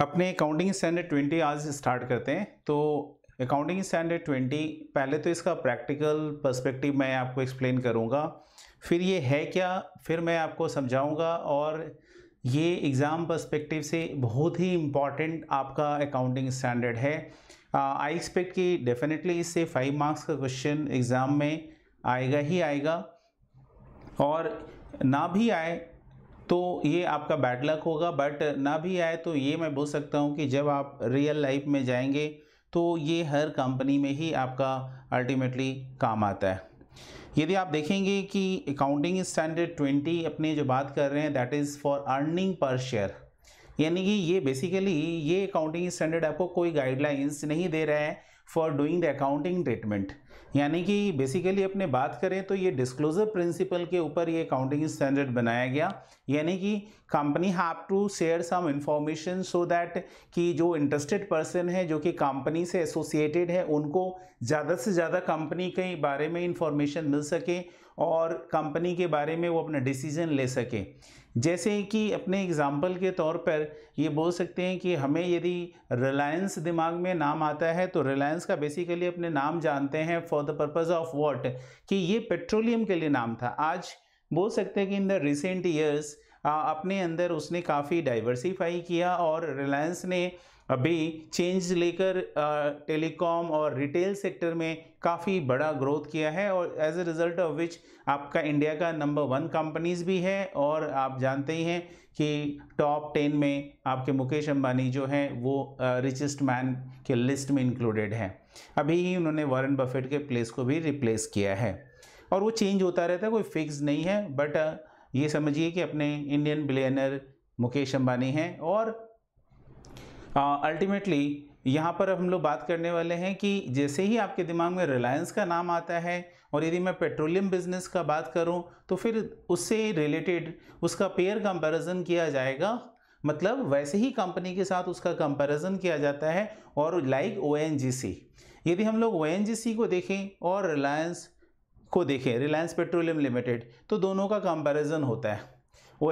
अपने accounting standard twenty आज start करते हैं तो अकाउंटिंग स्टैंडर्ड ट्वेंटी पहले तो इसका प्रैक्टिकल पर्सपेक्टिव मैं आपको एक्सप्लेन करूँगा फिर ये है क्या फिर मैं आपको समझाऊँगा और ये एग्ज़ाम पर्सपेक्टिव से बहुत ही इम्पॉर्टेंट आपका अकाउंटिंग स्टैंडर्ड है आई एक्सपेक्ट कि डेफिनेटली इससे फाइव मार्क्स का क्वेश्चन एग्ज़ाम में आएगा ही आएगा और ना भी आए तो ये आपका बैड लक होगा बट ना भी आए तो ये मैं बोल सकता हूँ कि जब आप रियल लाइफ में जाएंगे तो ये हर कंपनी में ही आपका अल्टीमेटली काम आता है यदि आप देखेंगे कि अकाउंटिंग स्टैंडर्ड ट्वेंटी अपने जो बात कर रहे हैं that is for earning per share यानी कि ये बेसिकली ये अकाउंटिंग स्टैंडर्ड आपको कोई गाइडलाइंस नहीं दे रहा है for doing the accounting treatment यानी कि बेसिकली अपने बात करें तो ये डिस्क्लोजर प्रिंसिपल के ऊपर ये अकाउंटिंग स्टैंडर्ड बनाया गया यानी कि company have to share some information so that कि जो इंटरेस्टेड पर्सन है जो कि कंपनी से एसोसिएटेड है उनको ज़्यादा से ज़्यादा कंपनी के बारे में इंफॉर्मेशन मिल सके और कंपनी के बारे में वो अपना डिसीजन ले सके जैसे कि अपने एग्ज़ाम्पल के तौर पर ये बोल सकते हैं कि हमें यदि रिलायंस दिमाग में नाम आता है तो रिलायंस का बेसिकली अपने नाम जानते हैं for the purpose of what कि ये पेट्रोलियम के लिए नाम था आज बोल सकते हैं कि इन द रिसेंट ईयर्स अपने अंदर उसने काफ़ी डाइवर्सिफाई किया और रिलायंस ने अभी चेंज लेकर टेलीकॉम और रिटेल सेक्टर में काफ़ी बड़ा ग्रोथ किया है और as a result of which आपका इंडिया का नंबर वन कंपनीज भी है और आप जानते ही हैं कि टॉप टेन में आपके मुकेश अंबानी जो हैं वो रिचेस्ट मैन के लिस्ट में इंक्लूडेड हैं अभी ही उन्होंने वारन बफेट के प्लेस को भी रिप्लेस किया है और वो चेंज होता रहता है कोई फिक्स नहीं है बट ये समझिए कि अपने इंडियन बिलियनर मुकेश अंबानी हैं और अल्टीमेटली यहाँ पर हम लोग बात करने वाले हैं कि जैसे ही आपके दिमाग में रिलायंस का नाम आता है और यदि मैं पेट्रोलियम बिजनेस का बात करूँ तो फिर उससे रिलेटेड उसका पेयर कंपैरिजन किया जाएगा मतलब वैसे ही कंपनी के साथ उसका कंपैरिजन किया जाता है और लाइक ओ यदि हम लोग ओ को देखें और रिलायंस को देखें रिलायंस पेट्रोलियम लिमिटेड तो दोनों का कंपेरिजन होता है ओ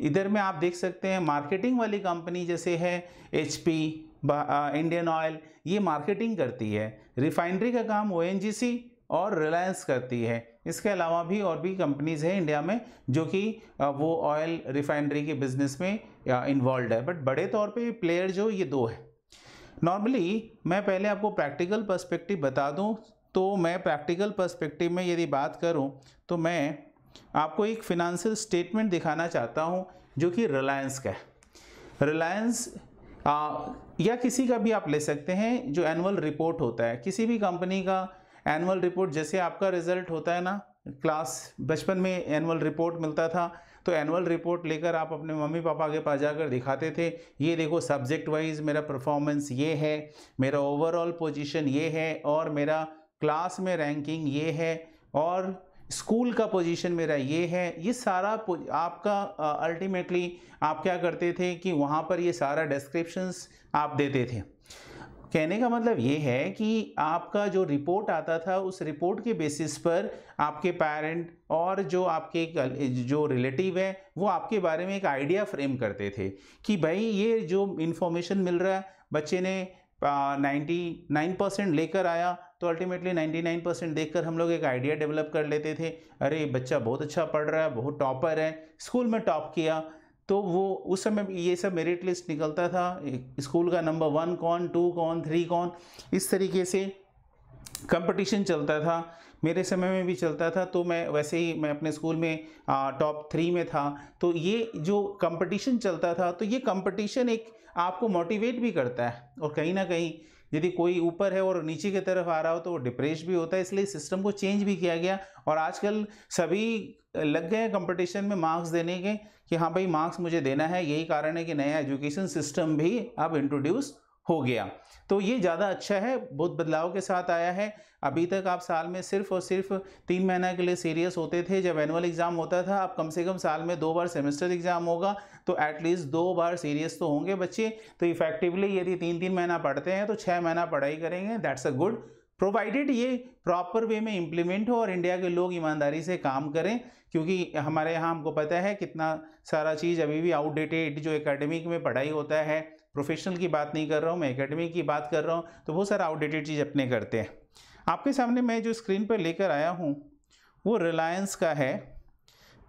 इधर में आप देख सकते हैं मार्केटिंग वाली कंपनी जैसे है एच इंडियन ऑयल ये मार्केटिंग करती है रिफाइनरी का काम ओ और रिलायंस करती है इसके अलावा भी और भी कंपनीज़ हैं इंडिया में जो कि वो ऑयल रिफाइनरी के बिज़नेस में इन्वॉल्व है बट बड़े तौर पे प्लेयर जो ये दो है नॉर्मली मैं पहले आपको प्रैक्टिकल पर्सपेक्टिव बता दूं तो मैं प्रैक्टिकल पर्सपेक्टिव में यदि बात करूं तो मैं आपको एक फिनंशियल स्टेटमेंट दिखाना चाहता हूँ जो कि रिलायंस का है रिलायंस या किसी का भी आप ले सकते हैं जो एनुअल रिपोर्ट होता है किसी भी कंपनी का एनुअल रिपोर्ट जैसे आपका रिजल्ट होता है ना क्लास बचपन में एनुअल रिपोर्ट मिलता था तो एनुअल रिपोर्ट लेकर आप अपने मम्मी पापा के पास जाकर दिखाते थे ये देखो सब्जेक्ट वाइज मेरा परफॉर्मेंस ये है मेरा ओवरऑल पोजीशन ये है और मेरा क्लास में रैंकिंग ये है और स्कूल का पोजीशन मेरा ये है ये सारा आपका अल्टीमेटली आप क्या करते थे कि वहाँ पर ये सारा डिस्क्रिप्शंस आप देते थे कहने का मतलब ये है कि आपका जो रिपोर्ट आता था उस रिपोर्ट के बेसिस पर आपके पेरेंट और जो आपके जो रिलेटिव हैं वो आपके बारे में एक आइडिया फ्रेम करते थे कि भाई ये जो इन्फॉर्मेशन मिल रहा है बच्चे ने नाइन्टी नाइन परसेंट लेकर आया तो अल्टीमेटली 99 परसेंट देख हम लोग एक आइडिया डेवलप कर लेते थे अरे बच्चा बहुत अच्छा पढ़ रहा है बहुत टॉपर है स्कूल में टॉप किया तो वो उस समय ये सब मेरिट लिस्ट निकलता था स्कूल का नंबर वन कौन टू कौन थ्री कौन इस तरीके से कंपटीशन चलता था मेरे समय में भी चलता था तो मैं वैसे ही मैं अपने स्कूल में टॉप थ्री में था तो ये जो कंपटीशन चलता था तो ये कंपटीशन एक आपको मोटिवेट भी करता है और कहीं ना कहीं यदि कोई ऊपर है और नीचे की तरफ आ रहा हो तो वो डिप्रेस भी होता है इसलिए सिस्टम को चेंज भी किया गया और आजकल सभी लग गए हैं कंपटीशन में मार्क्स देने के कि हाँ भाई मार्क्स मुझे देना है यही कारण है कि नया एजुकेशन सिस्टम भी अब इंट्रोड्यूस हो गया तो ये ज़्यादा अच्छा है बहुत बदलाव के साथ आया है अभी तक आप साल में सिर्फ और सिर्फ तीन महीने के लिए सीरियस होते थे जब एनुअल एग्ज़ाम होता था अब कम से कम साल में दो बार सेमेस्टर एग्ज़ाम होगा तो एटलीस्ट दो बार सीरियस तो होंगे बच्चे तो इफेक्टिवली यदि तीन तीन महीना पढ़ते हैं तो छः महीना पढ़ाई करेंगे दैट्स अ गुड प्रोवाइडेड ये प्रॉपर वे में इम्प्लीमेंट हो और इंडिया के लोग ईमानदारी से काम करें क्योंकि हमारे यहाँ हमको पता है कितना सारा चीज़ अभी भी आउटडेटेड जो एकेडमिक में पढ़ाई होता है प्रोफेशनल की बात नहीं कर रहा हूँ मैं एकेडमी की बात कर रहा हूँ तो बहुत सारा आउटडेटेड चीज़ अपने करते हैं आपके सामने मैं जो स्क्रीन पर लेकर आया हूँ वो रिलायंस का है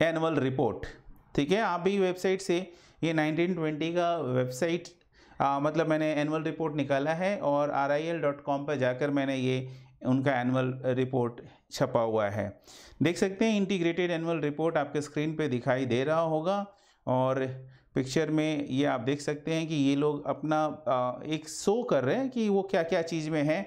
एनुअल रिपोर्ट ठीक है आप भी वेबसाइट से ये 1920 का वेबसाइट आ, मतलब मैंने एनुअल रिपोर्ट निकाला है और आर पर जाकर मैंने ये उनका एनुअल रिपोर्ट छपा हुआ है देख सकते हैं इंटीग्रेटेड एनुअल रिपोर्ट आपके स्क्रीन पे दिखाई दे रहा होगा और पिक्चर में ये आप देख सकते हैं कि ये लोग अपना एक शो कर रहे हैं कि वो क्या क्या चीज़ में है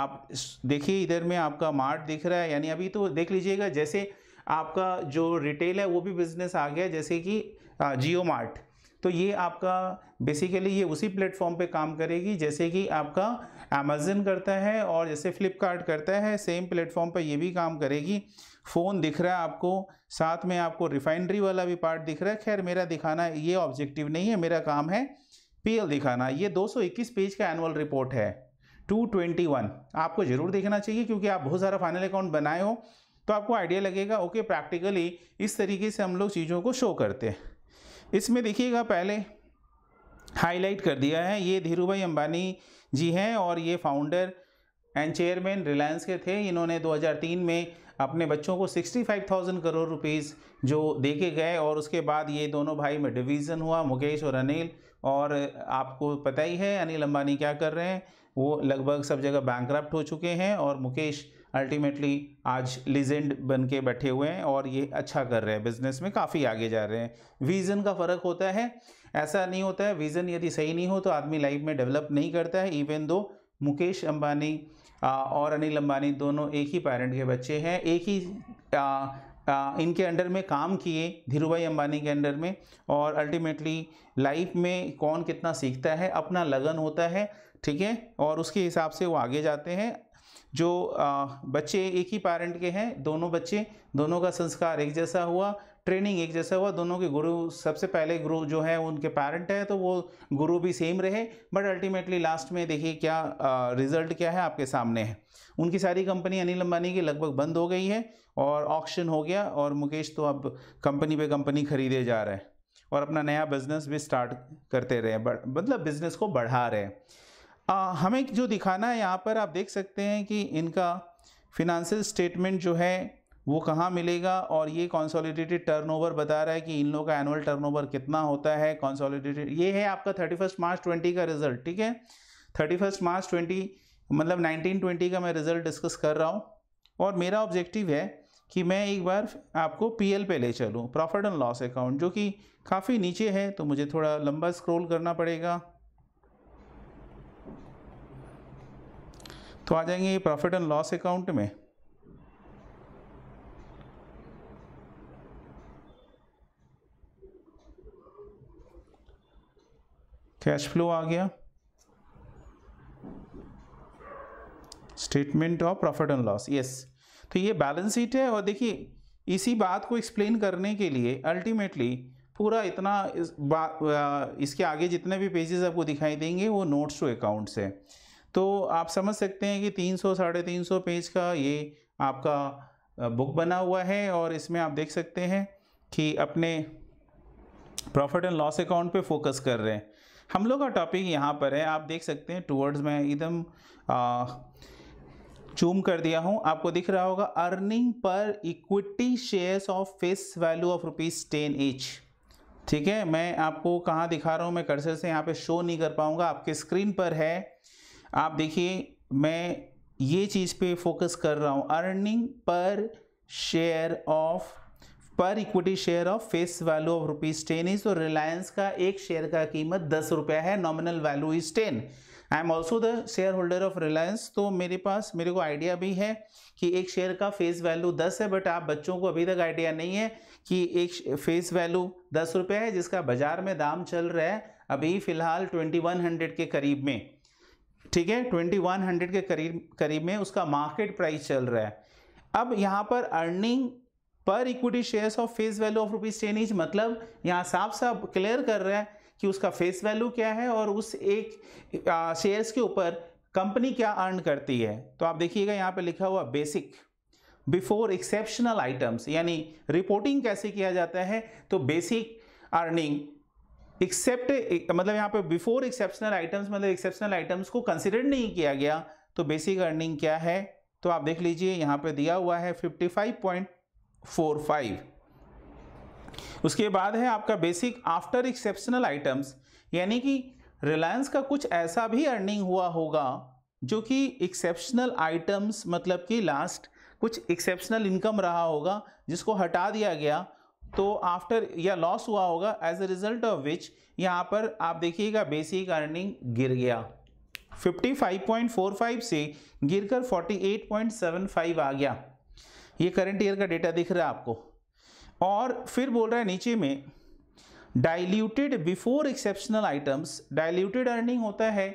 आप देखिए इधर में आपका मार्ट दिख रहा है यानी अभी तो देख लीजिएगा जैसे आपका जो रिटेल है वो भी बिज़नेस आ गया जैसे कि जियो मार्ट तो ये आपका बेसिकली ये उसी प्लेटफॉर्म पे काम करेगी जैसे कि आपका अमेजन करता है और जैसे फ्लिपकार्ट करता है सेम प्लेटफॉर्म पर ये भी काम करेगी फ़ोन दिख रहा है आपको साथ में आपको रिफाइनरी वाला भी पार्ट दिख रहा है खैर मेरा दिखाना ये ऑब्जेक्टिव नहीं है मेरा काम है पीएल दिखाना ये 221 पेज का एनुअल रिपोर्ट है 221 आपको ज़रूर देखना चाहिए क्योंकि आप बहुत सारा फाइनल अकाउंट बनाए हो तो आपको आइडिया लगेगा ओके प्रैक्टिकली इस तरीके से हम लोग चीज़ों को शो करते हैं इसमें देखिएगा पहले हाईलाइट कर दिया है ये धीरू भाई अम्बानी जी हैं और ये फाउंडर एंड चेयरमैन रिलायंस के थे इन्होंने 2003 में अपने बच्चों को 65,000 करोड़ रुपीज़ जो देखे गए और उसके बाद ये दोनों भाई में डिवीज़न हुआ मुकेश और अनिल और आपको पता ही है अनिल अंबानी क्या कर रहे हैं वो लगभग सब जगह बैंक हो चुके हैं और मुकेश अल्टीमेटली आज लीजेंड बन के बैठे हुए हैं और ये अच्छा कर रहे हैं बिजनेस में काफ़ी आगे जा रहे हैं विज़न का फ़र्क होता है ऐसा नहीं होता है विज़न यदि सही नहीं हो तो आदमी लाइफ में डेवलप नहीं करता है इवन दो मुकेश अंबानी और अनिल अंबानी दोनों एक ही पेरेंट के बच्चे हैं एक ही आ, आ, इनके अंडर में काम किए धीरू भाई अंबानी के अंडर में और अल्टीमेटली लाइफ में कौन कितना सीखता है अपना लगन होता है ठीक है और उसके हिसाब से वो आगे जाते हैं जो आ, बच्चे एक ही पेरेंट के हैं दोनों बच्चे दोनों का संस्कार एक जैसा हुआ ट्रेनिंग एक जैसा हुआ दोनों के गुरु सबसे पहले गुरु जो है उनके पेरेंट है तो वो गुरु भी सेम रहे बट अल्टीमेटली लास्ट में देखिए क्या रिजल्ट क्या है आपके सामने है उनकी सारी कंपनी अनिल अंबानी की लगभग बंद हो गई है और ऑक्शन हो गया और मुकेश तो अब कंपनी पे कंपनी खरीदे जा रहे हैं और अपना नया बिजनेस भी स्टार्ट करते रहे मतलब बिजनेस को बढ़ा रहे हैं हमें जो दिखाना है यहाँ पर आप देख सकते हैं कि इनका फिनंशियल स्टेटमेंट जो है वो कहाँ मिलेगा और ये कॉन्सोलिडेटेड टर्नओवर बता रहा है कि इन लोगों का एनुअल टर्नओवर कितना होता है कॉन्सोलिडेटेड ये है आपका थर्टी फर्स्ट मार्च ट्वेंटी का रिजल्ट ठीक है थर्टी फर्स्ट मार्च ट्वेंटी मतलब नाइनटीन ट्वेंटी का मैं रिजल्ट डिस्कस कर रहा हूँ और मेरा ऑब्जेक्टिव है कि मैं एक बार आपको पी पे ले चलूँ प्रॉफिट एंड लॉस अकाउंट जो कि काफ़ी नीचे है तो मुझे थोड़ा लंबा स्क्रॉल करना पड़ेगा तो आ जाएंगे प्रॉफिट एंड लॉस अकाउंट में कैश फ्लो आ गया statement of profit and loss yes तो ये बैलेंस शीट है और देखिए इसी बात को एक्सप्लेन करने के लिए अल्टीमेटली पूरा इतना इस इसके आगे जितने भी पेजेस आपको दिखाई देंगे वो नोट्स टू अकाउंट्स है तो आप समझ सकते हैं कि तीन सौ साढ़े तीन सौ पेज का ये आपका बुक बना हुआ है और इसमें आप देख सकते हैं कि अपने प्रॉफिट एंड लॉस अकाउंट पे फोकस कर रहे हैं हम लोग का टॉपिक यहाँ पर है आप देख सकते हैं टूवर्ड्स में एकदम चूम कर दिया हूँ आपको दिख रहा होगा earning per equity shares of face value of rupees ten each ठीक है मैं आपको कहाँ दिखा रहा हूँ मैं कर्सर से यहाँ पे शो नहीं कर पाऊँगा आपके स्क्रीन पर है आप देखिए मैं ये चीज़ पे फोकस कर रहा हूँ earning per share of per equity share of face value of rupees ten is तो रिलायंस का एक शेयर का कीमत दस रुपया है nominal value is ten I am also the shareholder of Reliance तो मेरे पास मेरे को आइडिया भी है कि एक शेयर का फेस वैल्यू दस है बट आप बच्चों को अभी तक आइडिया नहीं है कि एक फेस वैल्यू दस रुपये है जिसका बाजार में दाम चल रहा है अभी फिलहाल ट्वेंटी वन हंड्रेड के करीब में ठीक है ट्वेंटी वन हंड्रेड के करीब करीब में उसका मार्केट प्राइस चल रहा है अब यहाँ पर earning per equity shares of face value of rupees ten each मतलब यहाँ साफ साफ क्लियर कर रहा है कि उसका फेस वैल्यू क्या है और उस एक शेयर्स के ऊपर कंपनी क्या अर्न करती है तो आप देखिएगा यहाँ पे लिखा हुआ बेसिक बिफोर एक्सेप्शनल आइटम्स यानी रिपोर्टिंग कैसे किया जाता है तो बेसिक अर्निंग एक्सेप्ट मतलब यहाँ पे बिफोर एक्सेप्शनल आइटम्स मतलब एक्सेप्शनल आइटम्स को कंसिडर नहीं किया गया तो बेसिक अर्निंग क्या है तो आप देख लीजिए यहाँ पे दिया हुआ है fifty five point four five उसके बाद है आपका बेसिक आफ्टर एक्सेप्शनल आइटम्स यानी कि रिलायंस का कुछ ऐसा भी अर्निंग हुआ होगा जो कि एक्सेप्शनल आइटम्स मतलब कि लास्ट कुछ एक्सेप्शनल इनकम रहा होगा जिसको हटा दिया गया तो आफ्टर या लॉस हुआ होगा as a result of which यहाँ पर आप देखिएगा बेसिक अर्निंग गिर गया 55.45 से गिरकर 48.75 आ गया ये करंट ईयर का डेटा दिख रहा है आपको और फिर बोल रहा है नीचे में diluted before exceptional items diluted earning होता है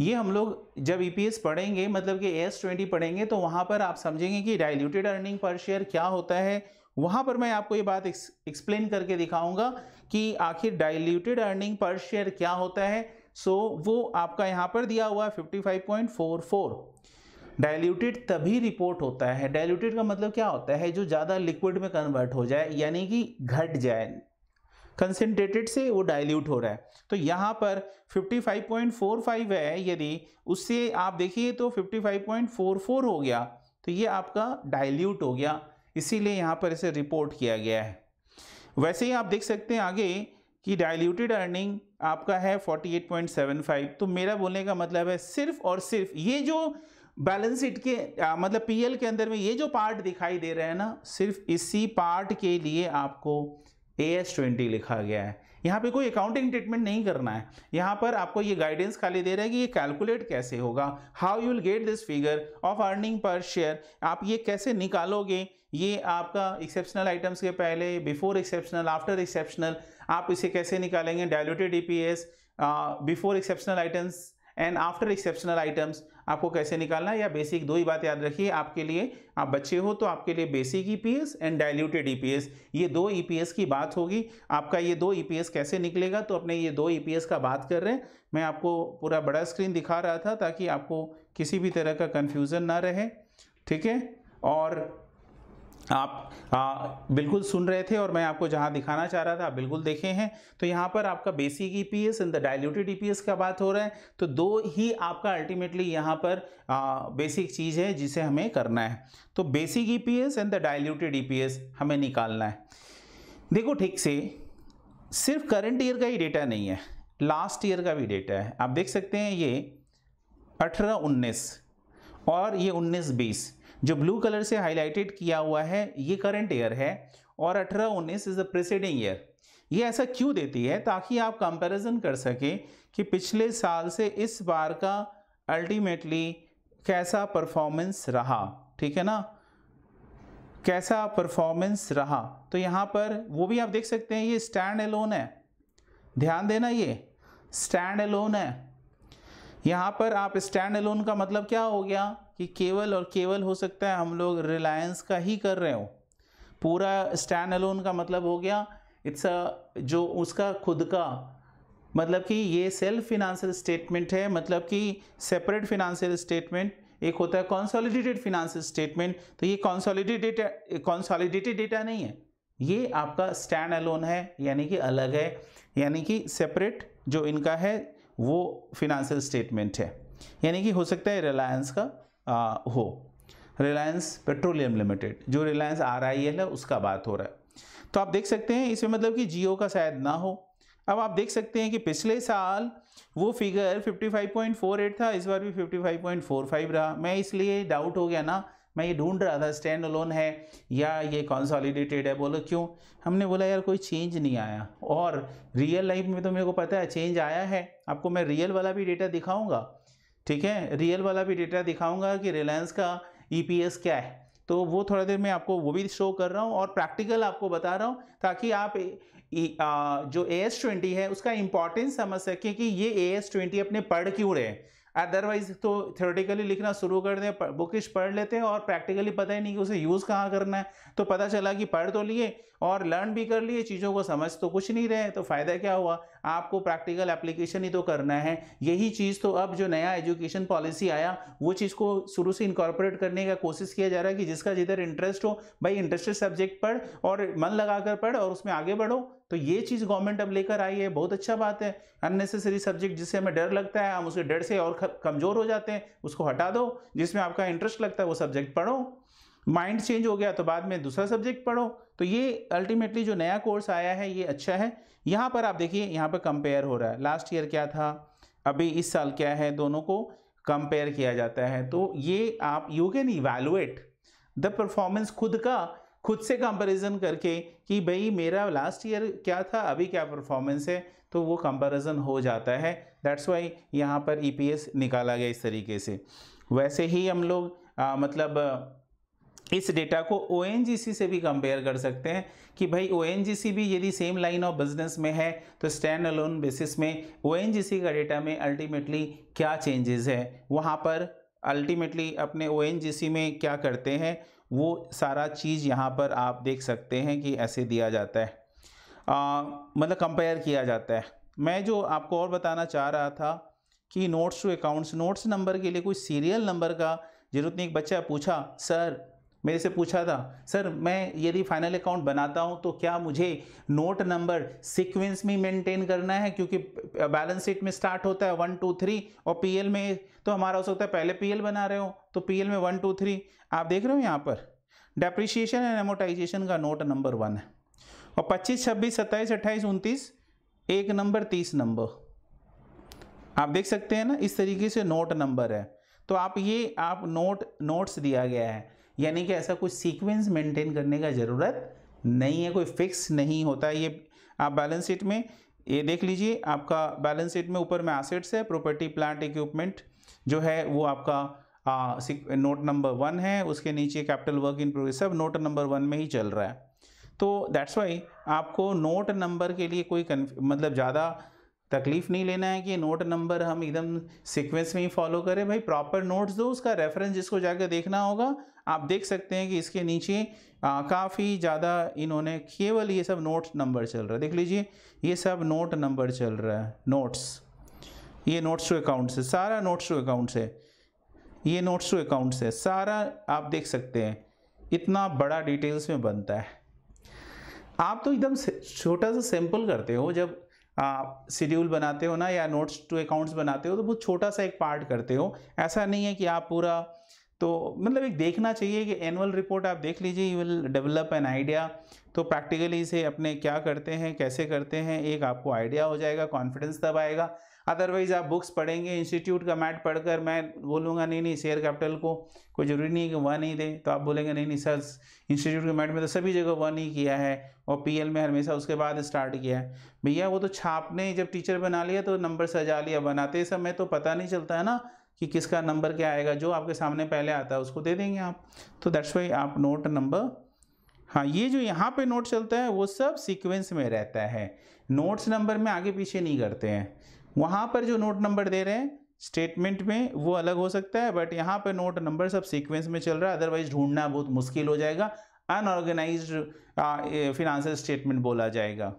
ये हम लोग जब ई e पढ़ेंगे मतलब कि एस ट्वेंटी पढ़ेंगे तो वहाँ पर आप समझेंगे कि डाइल्यूटेड अर्निंग पर शेयर क्या होता है वहाँ पर मैं आपको ये बात एक्सप्लेन करके दिखाऊंगा कि आखिर डाइल्यूटेड अर्निंग पर शेयर क्या होता है सो so, वो आपका यहाँ पर दिया हुआ है fifty five point four four diluted तभी रिपोर्ट होता है डायल्यूटेड का मतलब क्या होता है जो ज़्यादा लिक्विड में कन्वर्ट हो जाए यानी कि घट जाए कंसेंट्रेटेड से वो डाइल्यूट हो रहा है तो यहाँ पर 55.45 है यदि उससे आप देखिए तो 55.44 हो गया तो ये आपका डाइल्यूट हो गया इसीलिए यहाँ पर इसे रिपोर्ट किया गया है वैसे ही आप देख सकते हैं आगे कि डाइल्यूटेड अर्निंग आपका है 48.75 तो मेरा बोलने का मतलब है सिर्फ और सिर्फ ये जो बैलेंस शीट के आ, मतलब पीएल के अंदर में ये जो पार्ट दिखाई दे रहे हैं ना सिर्फ इसी पार्ट के लिए आपको ए एस ट्वेंटी लिखा गया है यहाँ पे कोई अकाउंटिंग ट्रीटमेंट नहीं करना है यहाँ पर आपको ये गाइडेंस खाली दे रहा है कि ये कैलकुलेट कैसे होगा how you will get this figure of earning per share आप ये कैसे निकालोगे ये आपका एक्सेप्शनल आइटम्स के पहले बिफोर एक्सेप्शनल आफ्टर एक्सेप्शनल आप इसे कैसे निकालेंगे diluted E before exceptional items and after exceptional items आपको कैसे निकालना है या बेसिक दो ही बात याद रखिए आपके लिए आप बच्चे हो तो आपके लिए basic EPS and diluted EPS ये दो ईपीएस e की बात होगी आपका ये दो ईपीएस e कैसे निकलेगा तो अपने ये दो ईपीएस e का बात कर रहे हैं मैं आपको पूरा बड़ा स्क्रीन दिखा रहा था ताकि आपको किसी भी तरह का कन्फ्यूज़न ना रहे ठीक है और आप आ, बिल्कुल सुन रहे थे और मैं आपको जहां दिखाना चाह रहा था आप बिल्कुल देखे हैं तो यहां पर आपका basic E P S and the diluted E P S का बात हो रहा है तो दो ही आपका अल्टीमेटली यहां पर आ, बेसिक चीज़ है जिसे हमें करना है तो basic E P S and the diluted E P S हमें निकालना है देखो ठीक से सिर्फ करंट ईयर का ही डेटा नहीं है लास्ट ईयर का भी डेटा है आप देख सकते हैं ये अठारह उन्नीस और ये उन्नीस बीस जो ब्लू कलर से हाईलाइटेड किया हुआ है ये करंट ईयर है और अठारह उन्नीस इज़ द प्रिसीडिंग ईयर ये ऐसा क्यों देती है ताकि आप कंपैरिजन कर सकें कि पिछले साल से इस बार का अल्टीमेटली कैसा परफॉर्मेंस रहा ठीक है ना कैसा परफॉर्मेंस रहा तो यहाँ पर वो भी आप देख सकते हैं ये स्टैंड एलोन है ध्यान देना ये स्टैंड एलोन है यहाँ पर आप स्टैंड एलोन का मतलब क्या हो गया कि केवल और केवल हो सकता है हम लोग रिलायंस का ही कर रहे हो पूरा स्टैंड अलोन का मतलब हो गया इट्स अ जो उसका खुद का मतलब कि ये सेल्फ फिनंशियल स्टेटमेंट है मतलब कि सेपरेट फिनंशियल स्टेटमेंट एक होता है कॉन्सॉलिडेटेड फिनंशियल स्टेटमेंट तो ये कॉन्सॉलिडेटेड कॉन्सॉलिडेटेड डेटा नहीं है ये आपका स्टैंड अलोन है यानी कि अलग है यानी कि सेपरेट जो इनका है वो फिनंशियल स्टेटमेंट है यानी कि हो सकता है रिलायंस का हो रिलायंस पेट्रोलियम लिमिटेड जो रिलायंस आर है उसका बात हो रहा है तो आप देख सकते हैं इसमें मतलब कि जियो का शायद ना हो अब आप देख सकते हैं कि पिछले साल वो फिगर 55.48 था इस बार भी 55.45 रहा मैं इसलिए डाउट हो गया ना मैं ये ढूंढ रहा था स्टैंड अलोन है या ये कॉन्सॉलिडेटेड है बोलो क्यों हमने बोला यार कोई चेंज नहीं आया और रियल लाइफ में तो मेरे को पता है चेंज आया है आपको मैं रियल वाला भी डेटा दिखाऊंगा ठीक है रियल वाला भी डेटा दिखाऊंगा कि रिलायंस का ईपीएस e क्या है तो वो थोड़ा देर में आपको वो भी शो कर रहा हूँ और प्रैक्टिकल आपको बता रहा हूँ ताकि आप ए, आ, जो ए एस ट्वेंटी है उसका इंपॉर्टेंस समझ सकें कि ये ए एस ट्वेंटी अपने पढ़ क्यों रहे हैं अदरवाइज तो थ्योरेटिकली लिखना शुरू कर दें बुकिश पढ़ लेते हैं और प्रैक्टिकली पता ही नहीं कि उसे यूज़ कहाँ करना है तो पता चला कि पढ़ तो लिए और लर्न भी कर लिए चीज़ों को समझ तो कुछ नहीं रहे तो फ़ायदा क्या हुआ आपको प्रैक्टिकल एप्लीकेशन ही तो करना है यही चीज़ तो अब जो नया एजुकेशन पॉलिसी आया वो चीज़ को शुरू से इंकॉर्पोरेट करने का कोशिश किया जा रहा है कि जिसका जिधर इंटरेस्ट हो भाई इंटरेस्टेड सब्जेक्ट पढ़ और मन लगा पढ़ और उसमें आगे बढ़ो तो ये चीज़ गवर्नमेंट अब लेकर आई है बहुत अच्छा बात है अननेसेसरी सब्जेक्ट जिससे हमें डर लगता है हम उसके डर से और कमज़ोर हो जाते हैं उसको हटा दो जिसमें आपका इंटरेस्ट लगता है वो सब्जेक्ट पढ़ो माइंड चेंज हो गया तो बाद में दूसरा सब्जेक्ट पढ़ो तो ये अल्टीमेटली जो नया कोर्स आया है ये अच्छा है यहाँ पर आप देखिए यहाँ पर कंपेयर हो रहा है लास्ट ईयर क्या था अभी इस साल क्या है दोनों को कंपेयर किया जाता है तो ये आप you can evaluate the performance खुद का खुद से कंपैरिजन करके कि भाई मेरा लास्ट ईयर क्या था अभी क्या परफॉर्मेंस है तो वो कंपैरिजन हो जाता है दैट्स वाई यहाँ पर ई e निकाला गया इस तरीके से वैसे ही हम लोग आ, मतलब इस डेटा को ओ से भी कंपेयर कर सकते हैं कि भाई ओ भी यदि सेम लाइन ऑफ बिजनेस में है तो स्टैंड अलोन बेसिस में ओ का डेटा में अल्टीमेटली क्या चेंजेस है वहाँ पर अल्टीमेटली अपने ओ में क्या करते हैं वो सारा चीज़ यहाँ पर आप देख सकते हैं कि ऐसे दिया जाता है मतलब कंपेयर किया जाता है मैं जो आपको और बताना चाह रहा था कि notes to accounts notes number के लिए कोई सीरियल नंबर का ज़रूरत नहीं एक बच्चा पूछा सर मेरे से पूछा था सर मैं यदि फाइनल अकाउंट बनाता हूँ तो क्या मुझे नोट नंबर सिक्वेंस में मेंटेन करना है क्योंकि बैलेंस शीट में स्टार्ट होता है वन टू थ्री और पीएल में तो हमारा हो सकता है पहले पीएल बना रहे हो तो पीएल में वन टू थ्री आप देख रहे हो यहाँ पर डेप्रिशिएशन एंड एमोटाइजेशन का नोट नंबर वन है और पच्चीस छब्बीस सत्ताईस अट्ठाईस उनतीस एक नंबर तीस नंबर आप देख सकते हैं ना इस तरीके से नोट नंबर है तो आप ये आप नोट नोट्स दिया गया है यानी कि ऐसा कोई सीक्वेंस मेंटेन करने का ज़रूरत नहीं है कोई फिक्स नहीं होता ये आप बैलेंस शीट में ये देख लीजिए आपका बैलेंस शीट में ऊपर में एसेट्स है प्रॉपर्टी प्लांट इक्विपमेंट जो है वो आपका आ, नोट नंबर वन है उसके नीचे कैपिटल वर्क इन प्रोग्रेस सब नोट नंबर वन में ही चल रहा है तो दैट्स वाई आपको नोट नंबर के लिए कोई मतलब ज़्यादा तकलीफ़ नहीं लेना है कि नोट नंबर हम एकदम सीक्वेंस में ही फॉलो करें भाई प्रॉपर नोट्स दो उसका रेफरेंस जिसको जाकर देखना होगा आप देख सकते हैं कि इसके नीचे काफ़ी ज़्यादा इन्होंने केवल ये सब नोट नंबर चल रहा है देख लीजिए ये सब नोट नंबर चल रहा है नोट्स ये नोट्स टू अकाउंट्स है सारा नोट्स टू अकाउंट्स है ये नोट्स टू अकाउंट्स है सारा आप देख सकते हैं इतना बड़ा डिटेल्स में बनता है आप तो एकदम छोटा सा सिंपल करते हो जब आप शेड्यूल बनाते हो ना या नोट्स टू अकाउंट्स बनाते हो तो बहुत छोटा सा एक पार्ट करते हो ऐसा नहीं है कि आप पूरा तो मतलब एक देखना चाहिए कि एनुअल रिपोर्ट आप देख लीजिए you will develop an idea तो प्रैक्टिकली इसे अपने क्या करते हैं कैसे करते हैं एक आपको आइडिया हो जाएगा कॉन्फिडेंस तब आएगा अदरवाइज़ आप बुक्स पढ़ेंगे इंस्टीट्यूट का मैट पढ़कर मैं बोलूँगा नहीं नहीं शेयर कैपिटल को कोई ज़रूरी नहीं है कि वह नहीं दे तो आप बोलेंगे नहीं नहीं सर इंस्टीट्यूट के मैट में तो सभी जगह वह नहीं किया है और पी में हमेशा उसके बाद स्टार्ट किया है भैया वो तो छापने जब टीचर बना लिया तो नंबर सजा लिया बनाते समय तो पता नहीं चलता है ना कि किसका नंबर क्या आएगा जो आपके सामने पहले आता है उसको दे देंगे आप तो दैट्स वाई आप नोट नंबर हाँ ये जो यहाँ पे नोट चलता है वो सब सीक्वेंस में रहता है नोट्स नंबर में आगे पीछे नहीं करते हैं वहाँ पर जो नोट नंबर दे रहे हैं स्टेटमेंट में वो अलग हो सकता है बट यहाँ पर नोट नंबर सब सीक्वेंस में चल रहा है अदरवाइज ढूंढना बहुत मुश्किल हो जाएगा अनऑर्गेनाइज फिनांशियल स्टेटमेंट बोला जाएगा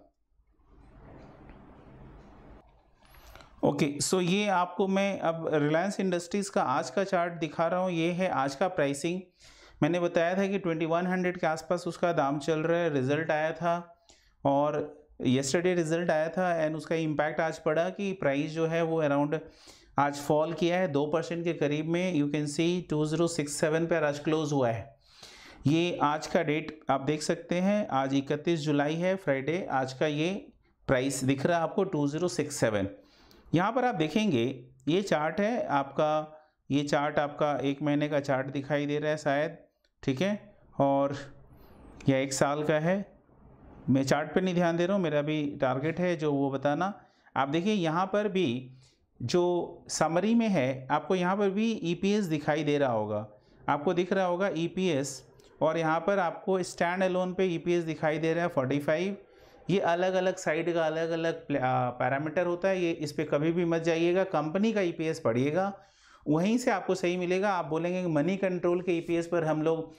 ओके okay, सो so ये आपको मैं अब रिलायंस इंडस्ट्रीज़ का आज का चार्ट दिखा रहा हूँ ये है आज का प्राइसिंग मैंने बताया था कि 2100 के आसपास उसका दाम चल रहा है रिज़ल्ट आया था और येस्टरडे रिज़ल्ट आया था एंड उसका इम्पैक्ट आज पड़ा कि प्राइस जो है वो अराउंड आज फॉल किया है दो परसेंट के करीब में यू कैन सी 2067 पर आज क्लोज़ हुआ है ये आज का डेट आप देख सकते हैं आज 31 जुलाई है फ्राइडे आज का ये प्राइस दिख रहा है आपको 2067 यहाँ पर आप देखेंगे ये चार्ट है आपका ये चार्ट आपका एक महीने का चार्ट दिखाई दे रहा है शायद ठीक है और यह एक साल का है मैं चार्ट पे नहीं ध्यान दे रहा हूँ मेरा भी टारगेट है जो वो बताना आप देखिए यहाँ पर भी जो समरी में है आपको यहाँ पर भी ई e दिखाई दे रहा होगा आपको दिख रहा होगा ई e और यहाँ पर आपको स्टैंड अलोन पे ई e दिखाई दे रहा है 45 ये अलग अलग साइड का अलग अलग पैरामीटर होता है ये इस पर कभी भी मत जाइएगा कंपनी का ई e पढ़िएगा वहीं से आपको सही मिलेगा आप बोलेंगे कि मनी कंट्रोल के ईपीएस e पर हम लोग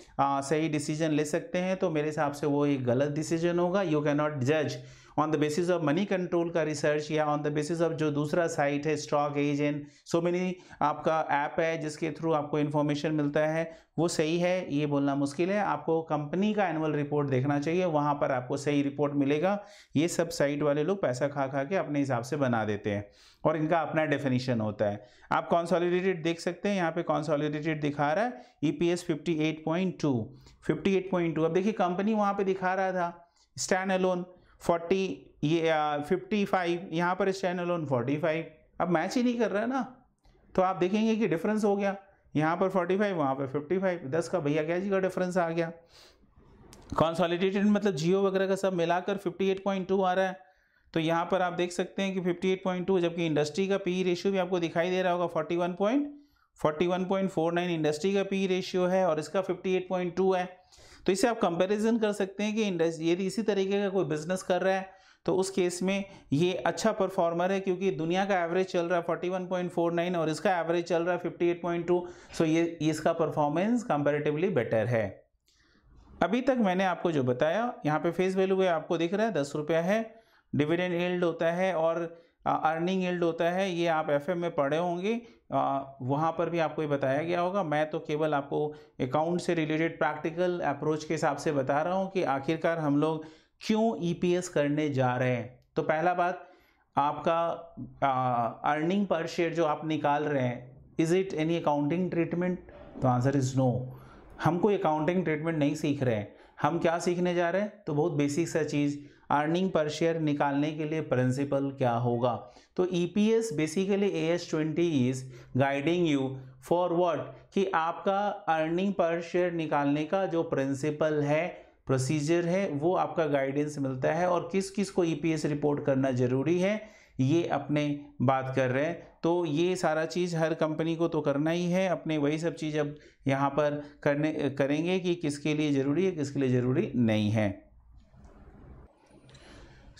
सही डिसीजन ले सकते हैं तो मेरे हिसाब से वो एक गलत डिसीजन होगा यू कैन नॉट जज on the basis of money control का रिसर्च या ऑन द बेसिस ऑफ जो दूसरा साइट है स्टॉक एजेंट सो मेनी आपका ऐप है जिसके थ्रू आपको इन्फॉर्मेशन मिलता है वो सही है ये बोलना मुश्किल है आपको कंपनी का एनुअल रिपोर्ट देखना चाहिए वहाँ पर आपको सही रिपोर्ट मिलेगा ये सब साइट वाले लोग पैसा खा खा के अपने हिसाब से बना देते हैं और इनका अपना डेफिनेशन होता है आप कॉन्सॉलिडेटेड देख सकते हैं यहाँ पे कॉन्सॉलिडेटेड दिखा रहा है E P S fifty eight point two fifty eight point two अब देखिए कंपनी वहाँ पे दिखा रहा था स्टैंड अलोन फोर्टी ये फिफ्टी फाइव यहाँ पर स्टैंड अलोन फोर्टी फाइव अब मैच ही नहीं कर रहा है ना तो आप देखेंगे कि डिफरेंस हो गया यहाँ पर फोर्टी फाइव वहाँ पर फिफ्टी फाइव दस का भैया क्या जी का डिफरेंस आ गया कॉन्सॉलिडेटेड मतलब जियो वगैरह का सब मिलाकर फिफ्टी एट पॉइंट टू आ रहा है तो यहाँ पर आप देख सकते हैं कि फिफ्टी एट पॉइंट टू जबकि इंडस्ट्री का पी रेशियो e भी आपको दिखाई दे रहा होगा forty forty one one point point four nine industry का पी रेशियो e है और इसका फिफ्टी एट पॉइंट टू है तो इसे आप कंपैरिजन कर सकते हैं कि इंडस्ट्री यदि इसी तरीके का कोई बिजनेस कर रहा है तो उस केस में ये अच्छा परफॉर्मर है क्योंकि दुनिया का एवरेज चल रहा है 41.49 और इसका एवरेज चल रहा है 58.2 सो ये इसका परफॉर्मेंस कंपेरेटिवली बेटर है अभी तक मैंने आपको जो बताया यहाँ पे फेस वैल्यू आपको दिख रहा है दस रुपया है डिविडेंड एल्ड होता है और अर्निंग एल्ड होता है ये आप एफ में पढ़े होंगे वहाँ पर भी आपको ये बताया गया होगा मैं तो केवल आपको अकाउंट से रिलेटेड प्रैक्टिकल अप्रोच के हिसाब से बता रहा हूँ कि आखिरकार हम लोग क्यों ई e करने जा रहे हैं तो पहला बात आपका अर्निंग पर शेयर जो आप निकाल रहे हैं is it any accounting treatment तो आंसर इज़ नो हम कोई अकाउंटिंग ट्रीटमेंट नहीं सीख रहे हैं हम क्या सीखने जा रहे हैं तो बहुत बेसिक सा चीज़ अर्निंग पर शेयर निकालने के लिए प्रिंसिपल क्या होगा तो EPS basically AS twenty is guiding you for what कि आपका अर्निंग पर शेयर निकालने का जो प्रिंसिपल है प्रोसीजर है वो आपका गाइडेंस मिलता है और किस किस को ईपीएस e रिपोर्ट करना ज़रूरी है ये अपने बात कर रहे हैं तो ये सारा चीज़ हर कंपनी को तो करना ही है अपने वही सब चीज़ अब यहाँ पर करने करेंगे कि किसके लिए ज़रूरी है किसके लिए ज़रूरी नहीं है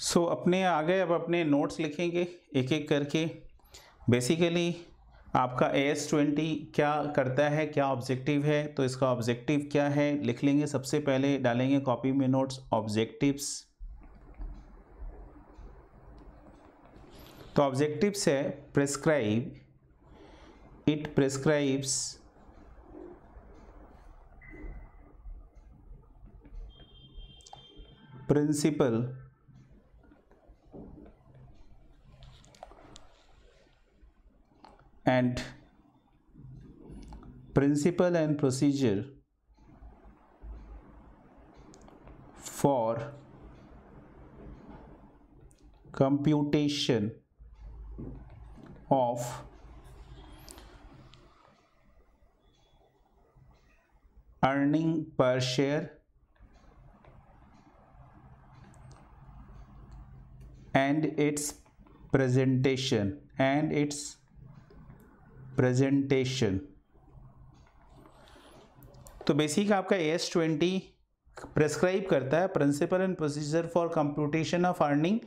सो so, अपने आ गए अब अपने नोट्स लिखेंगे एक एक करके बेसिकली आपका एस ट्वेंटी क्या करता है क्या ऑब्जेक्टिव है तो इसका ऑब्जेक्टिव क्या है लिख लेंगे सबसे पहले डालेंगे कॉपी में नोट्स ऑब्जेक्टिव्स तो ऑब्जेक्टिव्स है prescribe it prescribes principle and principle and procedure for computation of earning per share and its presentation and its presentation तो बेसिक आपका एस ट्वेंटी प्रेस्क्राइब करता है principle and procedure for computation of earning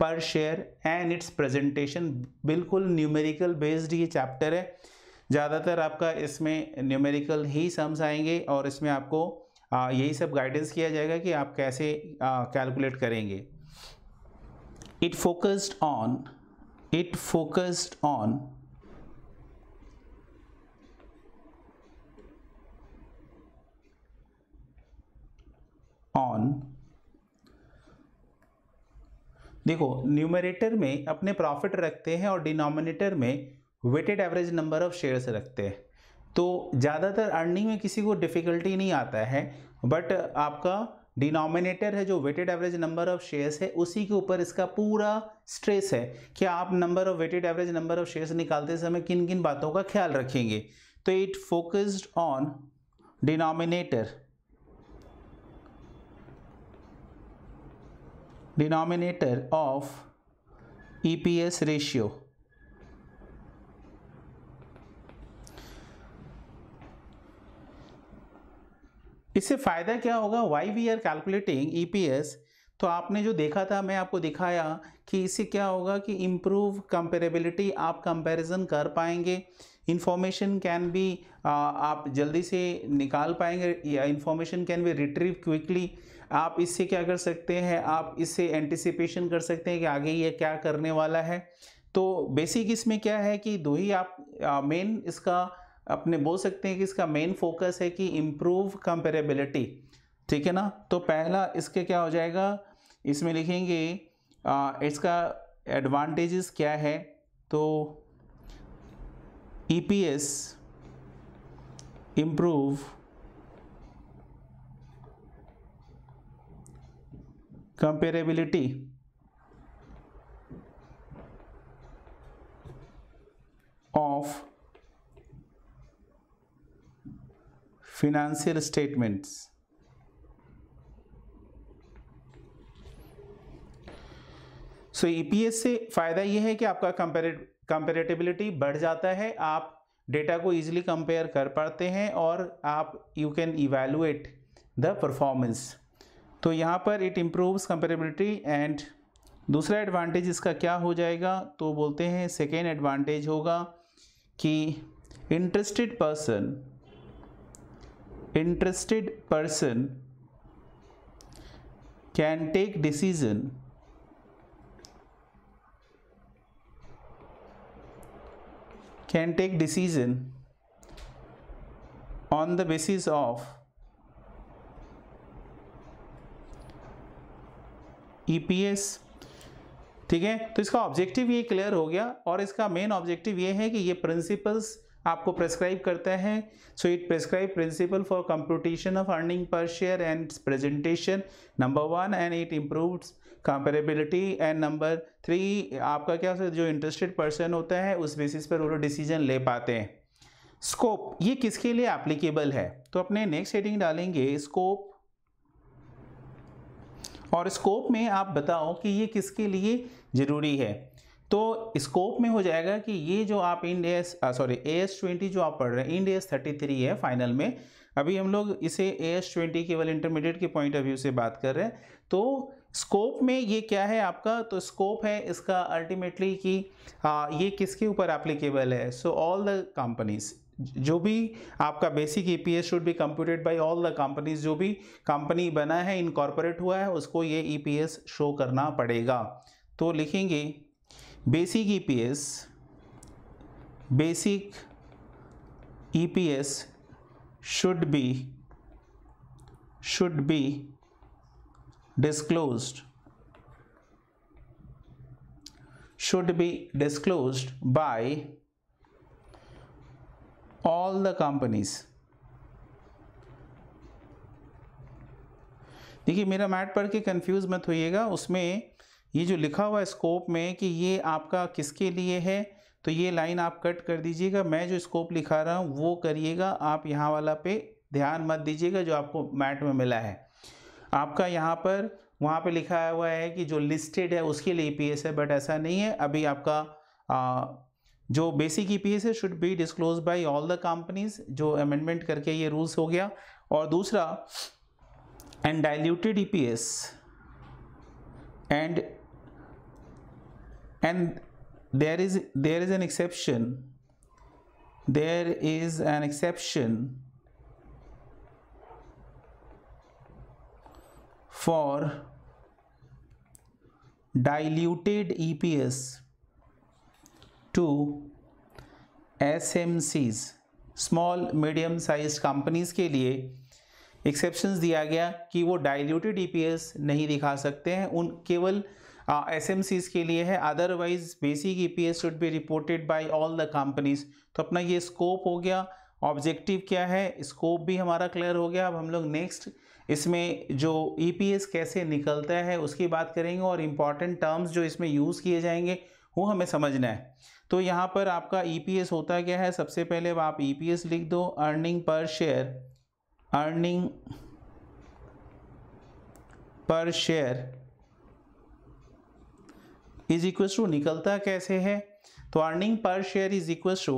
per share and its presentation बिल्कुल numerical based ये chapter है ज़्यादातर आपका इसमें न्यूमेरिकल ही सम्स आएंगे और इसमें आपको यही सब गाइडेंस किया जाएगा कि आप कैसे कैलकुलेट करेंगे it focused on it focused on on देखो न्यूमरेटर में अपने प्रॉफिट रखते हैं और डिनोमिनेटर में weighted average number of shares रखते हैं तो ज़्यादातर अर्निंग में किसी को डिफ़िकल्टी नहीं आता है बट आपका डिनोमिनेटर है जो weighted average number of shares है उसी के ऊपर इसका पूरा स्ट्रेस है कि आप number of weighted average number of shares निकालते समय किन किन बातों का ख्याल रखेंगे तो it focused on denominator denominator of EPS ratio. इससे फ़ायदा क्या होगा why we are calculating EPS तो आपने जो देखा था मैं आपको दिखाया कि इससे क्या होगा कि इम्प्रूव कंपेरेबिलिटी आप कंपैरिजन कर पाएंगे इन्फॉर्मेशन कैन बी आप जल्दी से निकाल पाएंगे या information can be retrieve quickly आप इससे क्या कर सकते हैं आप इससे एंटिसिपेशन कर सकते हैं कि आगे ये क्या करने वाला है तो बेसिक इसमें क्या है कि दो ही आप मेन इसका अपने बोल सकते हैं कि इसका मेन फोकस है कि इम्प्रूव कंपेरेबिलिटी ठीक है ना तो पहला इसके क्या हो जाएगा इसमें लिखेंगे आ, इसका एडवांटेजेस क्या है तो E P S improve comparability of financial statements so EPS e से फायदा यह है कि आपका कंपेरेटिबिलिटी बढ़ जाता है आप डेटा को इजीली कंपेयर कर पाते हैं और आप you can evaluate the performance तो यहाँ पर इट इम्प्रूव्स कंपेरेबिलिटी एंड दूसरा एडवांटेज इसका क्या हो जाएगा तो बोलते हैं सेकेंड एडवांटेज होगा कि interested person interested person can take decision can take decision on the basis of E e ठीक है तो इसका ऑब्जेक्टिव ये क्लियर हो गया और इसका मेन ऑब्जेक्टिव ये है कि ये प्रिंसिपल्स आपको प्रेस्क्राइब करता है so it prescribe principle for computation of earning per share and presentation number one and it improve comparability and number three आपका क्या जो इंटरेस्टेड पर्सन होता है उस बेसिस पर वो डिसीजन ले पाते हैं स्कोप ये किसके लिए एप्लीकेबल है तो अपने नेक्स्ट हेडिंग डालेंगे स्कोप और स्कोप में आप बताओ कि ये किसके लिए ज़रूरी है तो स्कोप में हो जाएगा कि ये जो आप Ind S sorry A S twenty जो आप पढ़ रहे हैं इंड एस थर्टी थ्री है फाइनल में अभी हम लोग इसे ए एस ट्वेंटी केवल इंटरमीडिएट के पॉइंट ऑफ व्यू से बात कर रहे हैं तो स्कोप में ये क्या है आपका तो स्कोप है इसका अल्टीमेटली कि ये किसके ऊपर एप्लीकेबल है सो ऑल द कंपनीज जो भी आपका basic EPS should be computed by all the companies जो भी कंपनी बना है इनकॉर्पोरेट हुआ है उसको ये ईपीएस e शो करना पड़ेगा तो लिखेंगे basic EPS basic EPS should be should be disclose should be disclosed by all the companies देखिए मेरा मैट पढ़ के कन्फ्यूज़ मत होइएगा उसमें ये जो लिखा हुआ है स्कोप में कि ये आपका किसके लिए है तो ये लाइन आप कट कर दीजिएगा मैं जो स्कोप लिखा रहा हूँ वो करिएगा आप यहाँ वाला पे ध्यान मत दीजिएगा जो आपको मैट में मिला है आपका यहाँ पर वहाँ पे लिखा हुआ है कि जो लिस्टेड है उसके लिए ई है बट ऐसा नहीं है अभी आपका जो बेसिक एस है should be disclose by all the companies जो अमेंडमेंट करके ये रूल्स हो गया और दूसरा and diluted S and and there is there is an exception there is an exception E P S to S M Cs small medium size companies के लिए exception दिया गया कि वो डाइल्यूटेड ई e नहीं दिखा सकते हैं उन केवल एस एम सीज के लिए है otherwise basic E P S should be reported by all the companies तो अपना ये स्कोप हो गया ऑब्जेक्टिव क्या है स्कोप भी हमारा क्लियर हो गया अब हम लोग नेक्स्ट इसमें जो ई e कैसे निकलता है उसकी बात करेंगे और इम्पॉर्टेंट टर्म्स जो इसमें यूज़ किए जाएंगे वो हमें समझना है तो यहाँ पर आपका ई e होता क्या है सबसे पहले आप ई e लिख दो earning per share earning per share is equal to निकलता कैसे है तो earning per share is equal to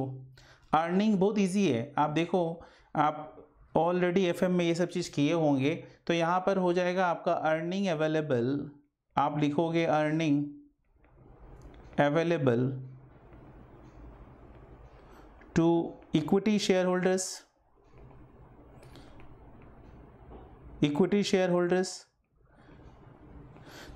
earning बहुत इजी है आप देखो आप ऑलरेडी एफएम में ये सब चीज़ किए होंगे तो यहाँ पर हो जाएगा आपका अर्निंग अवेलेबल आप लिखोगे earning available to equity shareholders equity shareholders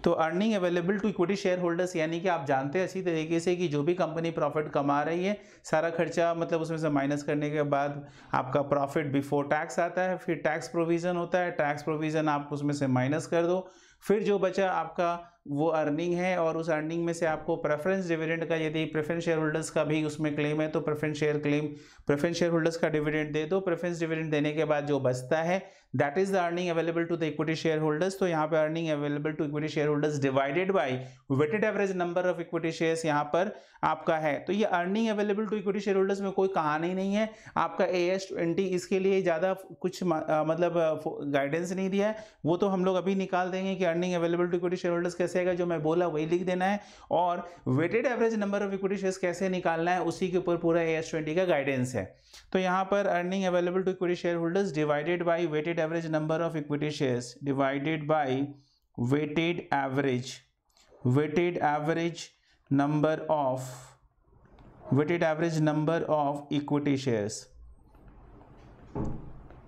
तो earning available to equity share shareholders यानी कि आप जानते हैं अच्छी तरीके से कि जो भी कंपनी प्रॉफिट कमा रही है सारा खर्चा मतलब उसमें से माइनस करने के बाद आपका प्रॉफिट बिफोर टैक्स आता है फिर टैक्स प्रोविज़न होता है टैक्स प्रोविज़न आप उसमें से माइनस कर दो फिर जो बचा आपका वो अर्निंग है और उस अर्निंग में से आपको प्रेफरेंस डिविडेंड का यदि प्रेफरेंस शेयर होल्डर्स का भी उसमें क्लेम है तो preference share claim preference shareholders का डिविडेंड दे दो प्रेफरेंस डिविडेंड देने के बाद जो बचता है that is the earning available to the equity share holders तो यहाँ पर earning available to equity share holders divided by weighted average number of equity share यहाँ पर आपका है तो ये earning available to equity share shareholders में कोई कहानी नहीं है आपका ए एस ट्वेंटी इसके लिए ज़्यादा कुछ मतलब गाइडेंस नहीं दिया है वो तो हम लोग अभी निकाल देंगे कि earning available to equity share shareholders कैसे आएगा जो मैं बोला वही लिख देना है और weighted average number of equity share कैसे निकालना है उसी के ऊपर पूरा ए एस ट्वेंटी का गाइडेंस है तो यहाँ पर earning available to equity share holders divided by weighted average number of equity share divided by weighted average weighted average number of weighted average number of equity share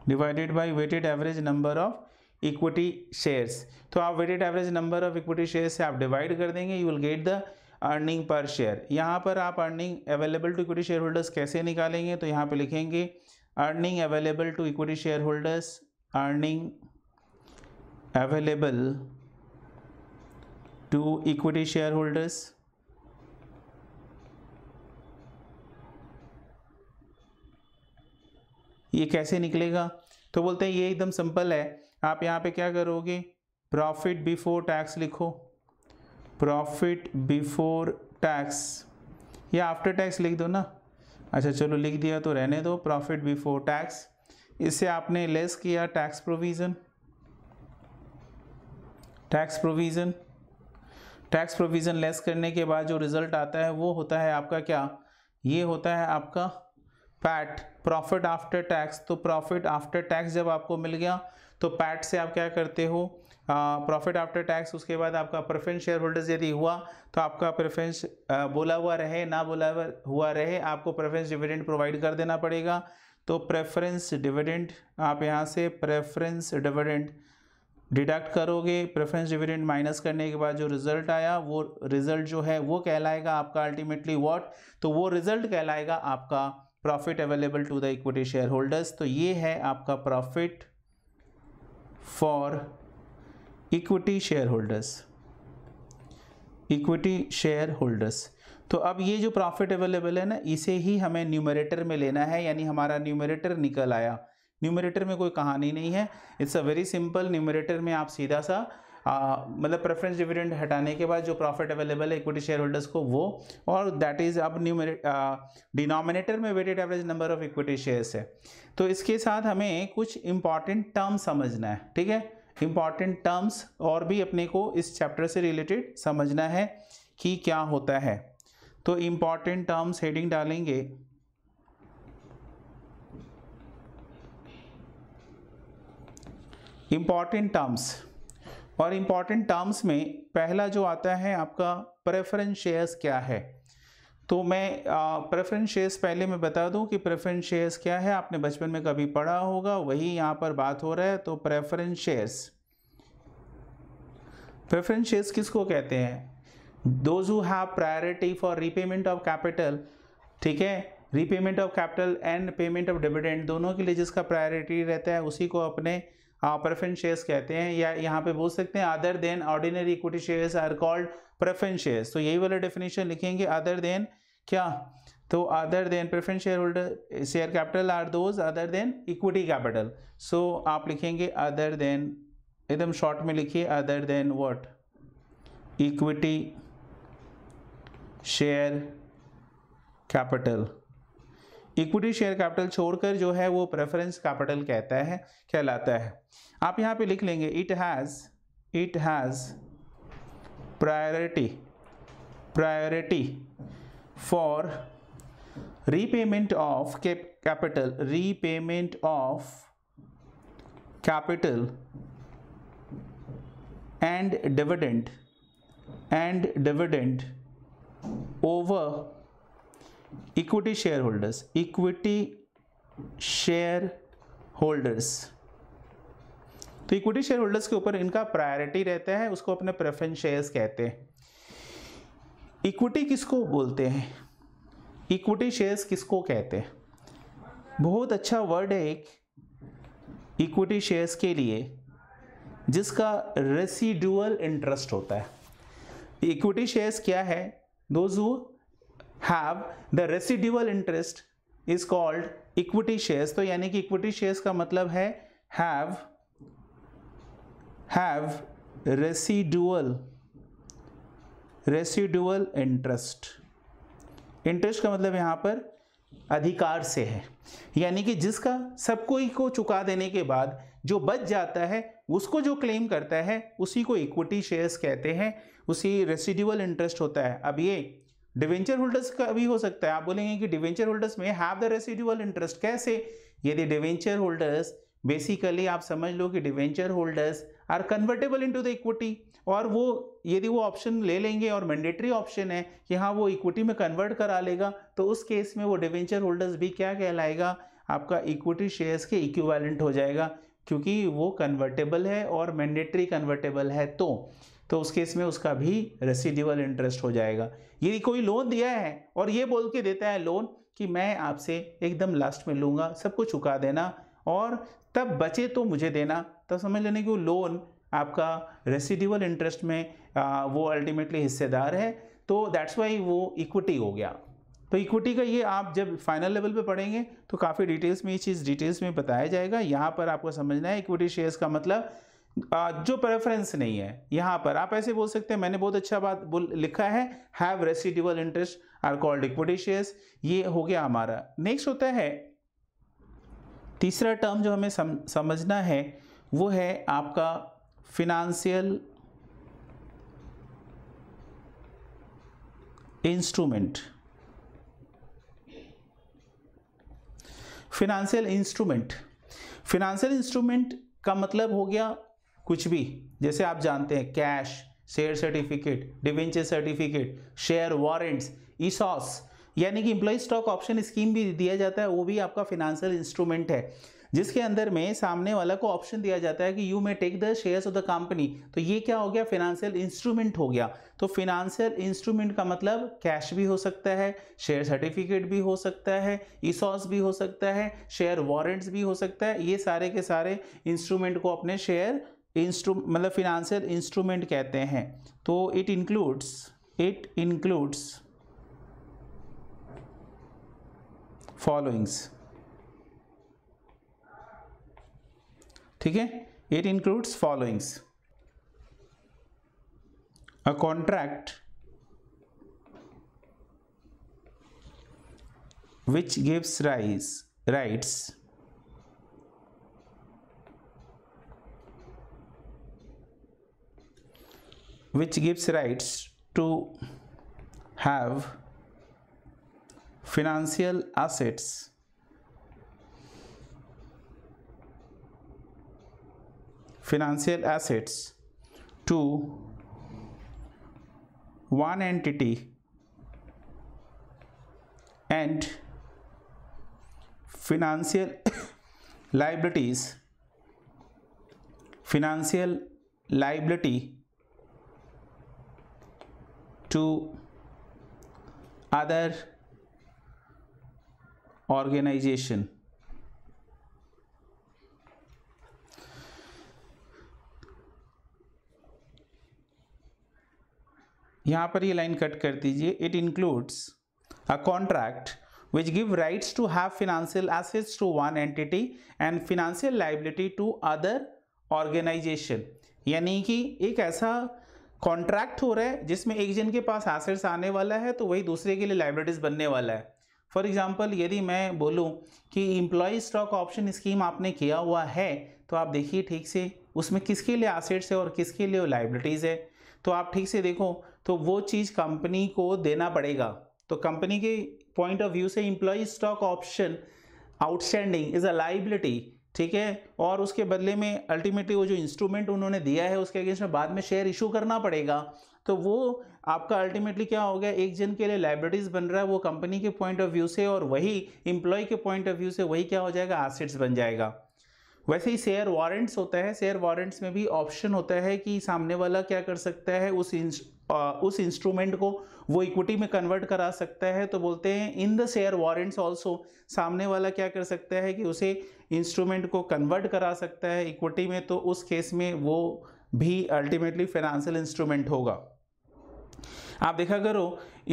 divided by weighted average number of equity share तो आप weighted average number of equity share से आप divide कर देंगे you will get the earning per share यहाँ पर आप earning available to equity share shareholders कैसे निकालेंगे तो यहाँ पर लिखेंगे earning available to equity share shareholders earning available to equity shareholders ये कैसे निकलेगा तो बोलते हैं ये एकदम सिंपल है आप यहाँ पे क्या करोगे प्रॉफिट बिफोर टैक्स लिखो प्रॉफिट बिफोर टैक्स या आफ्टर टैक्स लिख दो ना अच्छा चलो लिख दिया तो रहने दो प्रॉफिट बिफोर टैक्स इसे आपने लेस किया tax provision tax provision tax provision less करने के बाद जो रिज़ल्ट आता है वो होता है आपका क्या ये होता है आपका पैट प्रॉफिट आफ्टर टैक्स तो प्रॉफिट आफ्टर टैक्स जब आपको मिल गया तो पैट से आप क्या करते हो प्रॉफिट आफ्टर टैक्स उसके बाद आपका प्रेफरेंस शेयर होल्डर्स यदि हुआ तो आपका प्रेफरेंस बोला हुआ रहे ना बोला हुआ रहे आपको प्रेफरेंस डिविडेंड प्रोवाइड कर देना पड़ेगा तो प्रेफरेंस डिविडेंड आप यहाँ से प्रेफरेंस डिविडेंड डिडक्ट करोगे प्रेफरेंस डिविडेंड माइनस करने के बाद जो रिजल्ट आया वो रिजल्ट जो है वो कहलाएगा आपका अल्टीमेटली व्हाट तो वो रिजल्ट कहलाएगा आपका profit available to the equity share holders तो ये है आपका profit for equity share shareholders equity share holders तो अब ये जो प्रॉफिट अवेलेबल है ना इसे ही हमें न्यूमरेटर में लेना है यानी हमारा न्यूमरेटर निकल आया न्यूमरेटर में कोई कहानी नहीं है it's a very simple numerator में आप सीधा सा मतलब प्रेफरेंस डिविडेंड हटाने के बाद जो प्रॉफिट अवेलेबल है इक्विटी शेयर होल्डर्स को वो और दैट इज़ अब न्यूमरेट डिनोमिनेटर में weighted average number of equity shares है तो इसके साथ हमें कुछ इंपॉर्टेंट टर्म्स समझना है ठीक है इंपॉर्टेंट टर्म्स और भी अपने को इस चैप्टर से रिलेटेड समझना है कि क्या होता है तो इम्पॉर्टेंट टर्म्स हेडिंग डालेंगे इम्पॉर्टेंट टर्म्स और इंपॉर्टेंट टर्म्स में पहला जो आता है आपका प्रेफरेंस शेयर्स क्या है तो मैं प्रेफरेंस शेयर्स पहले मैं बता दूं कि प्रेफरेंस शेयर्स क्या है आपने बचपन में कभी पढ़ा होगा वही यहाँ पर बात हो रहा है तो प्रेफरेंस शेयर्स प्रेफरेंस शेयर्स किसको कहते हैं those who have priority for repayment of capital ठीक है repayment of capital and payment of dividend दोनों के लिए जिसका प्रायोरिटी रहता है उसी को अपने प्रेफरेंस शेयर्स कहते हैं या यहाँ पे बोल सकते हैं other than ordinary equity shares are called preference shares तो यही वाला डेफिनेशन लिखेंगे अदर देन क्या तो other than preference shareholder share capital are those other than equity capital so आप लिखेंगे अदर देन एकदम शॉर्ट में लिखिए other than what equity share capital equity share capital छोड़कर जो है वो प्रेफरेंस कैपिटल कहता है कहलाता है आप यहाँ पे लिख लेंगे it has it has priority priority for repayment of capital repayment of capital and dividend and dividend over equity shareholders equity share holders तो इक्विटी शेयर होल्डर्स के ऊपर इनका प्रायोरिटी रहता है उसको अपने प्रेफरेंस शेयर्स कहते हैं इक्विटी किसको बोलते हैं इक्विटी शेयर्स किसको कहते हैं बहुत अच्छा वर्ड है एक इक्विटी शेयर्स के लिए जिसका रेसिडुअल इंटरेस्ट होता है इक्विटी शेयर्स क्या है those who have the residual interest is called equity shares तो यानी कि equity shares का मतलब है have have residual residual interest interest का मतलब यहां पर अधिकार से है यानी कि जिसका सब कोई को चुका देने के बाद जो बच जाता है उसको जो क्लेम करता है उसी को इक्विटी शेयर्स कहते हैं उसी रेसिड्यूअल इंटरेस्ट होता है अब ये डिवेंचर होल्डर्स का भी हो सकता है आप बोलेंगे कि डिवेंचर होल्डर्स में हैव द रेसिड्यूअल इंटरेस्ट कैसे यदि डिवेंचर होल्डर्स बेसिकली आप समझ लो कि debenture holders are convertible into the equity और वो यदि वो ऑप्शन ले लेंगे और मैंडेटरी ऑप्शन है कि हाँ वो इक्विटी में कन्वर्ट करा लेगा तो उस केस में वो डिवेंचर होल्डर्स भी क्या कहलाएगा आपका इक्विटी शेयर्स के इक्विवेलेंट हो जाएगा क्योंकि वो कन्वर्टेबल है और मैंडेटरी कन्वर्टेबल है तो तो उस केस में उसका भी रेसिडिवल इंटरेस्ट हो जाएगा यदि कोई लोन दिया है और ये बोल के देता है लोन कि मैं आपसे एकदम लास्ट में लूँगा सब कुछ चुका देना और तब बचे तो मुझे देना तब तो समझ लेने कि वो लोन आपका रेसिडिवल इंटरेस्ट में आ, वो अल्टीमेटली हिस्सेदार है तो दैट्स वाई वो इक्विटी हो गया तो इक्विटी का ये आप जब फाइनल लेवल पे पढ़ेंगे तो काफ़ी डिटेल्स में ये चीज़ डिटेल्स में बताया जाएगा यहाँ पर आपको समझना है इक्विटी शेयर्स का मतलब जो प्रेफरेंस नहीं है यहाँ पर आप ऐसे बोल सकते हैं मैंने बहुत अच्छा बात बोल लिखा है have residual interest are called equity shares ये हो गया हमारा नेक्स्ट होता है तीसरा टर्म जो हमें सम, समझना है वो है आपका financial instrument financial instrument financial instrument का मतलब हो गया कुछ भी जैसे आप जानते हैं cash share certificate debenture certificate share warrants ESOS यानी कि इम्प्लॉय स्टॉक ऑप्शन स्कीम भी दिया जाता है वो भी आपका फिनेंशियल इंस्ट्रूमेंट है जिसके अंदर में सामने वाला को ऑप्शन दिया जाता है कि you may take the shares of the company तो ये क्या हो गया फिनेंशियल इंस्ट्रूमेंट हो गया तो फिनेंशियल इंस्ट्रूमेंट का मतलब कैश भी हो सकता है शेयर सर्टिफिकेट भी हो सकता है ईसॉस e भी हो सकता है शेयर वारंट्स भी हो सकता है ये सारे के सारे इंस्ट्रूमेंट को अपने शेयर इंस्ट्रू मतलब फिनांशियल इंस्ट्रूमेंट कहते हैं तो it includes it includes followings ठीक है it includes followings a contract which gives rise rights which gives rights to have financial assets financial assets to one entity and financial liabilities financial liability to other organization यहां पर ये line cut कर दीजिए it includes a contract which give rights to have financial assets to one entity and financial liability to other organisation यानी कि एक ऐसा contract हो रहा है जिसमें एक जन के पास एसेट्स आने वाला है तो वही दूसरे के लिए लाइब्रेटीज बनने वाला है फॉर एग्जाम्पल यदि मैं बोलूँ कि इम्प्लॉय स्टॉक ऑप्शन स्कीम आपने किया हुआ है तो आप देखिए ठीक से उसमें किसके लिए एसेट्स है और किसके लिए लाइब्रेटीज़ है तो आप ठीक से देखो तो वो चीज़ कंपनी को देना पड़ेगा तो कंपनी के पॉइंट ऑफ व्यू से employee stock option outstanding is a liability ठीक है और उसके बदले में अल्टीमेटली वो जो इंस्ट्रूमेंट उन्होंने दिया है उसके अगेंस्ट में बाद में शेयर इशू करना पड़ेगा तो वो आपका अल्टीमेटली क्या हो गया एक जन के लिए लाइब्रेरीज बन रहा है वो कंपनी के पॉइंट ऑफ व्यू से और वही इम्प्लॉय के पॉइंट ऑफ व्यू से वही क्या हो जाएगा एसेट्स बन जाएगा वैसे ही शेयर वारंट्स होता है शेयर वारंट्स में भी ऑप्शन होता है कि सामने वाला क्या कर सकता है उस इंस, आ, उस इंस्ट्रूमेंट को वो इक्विटी में कन्वर्ट करा सकता है तो बोलते हैं in the share warrants also सामने वाला क्या कर सकता है कि उसे इंस्ट्रूमेंट को कन्वर्ट करा सकता है इक्विटी में तो उस केस में वो भी अल्टीमेटली फाइनेंशियल इंस्ट्रूमेंट होगा आप देखा करो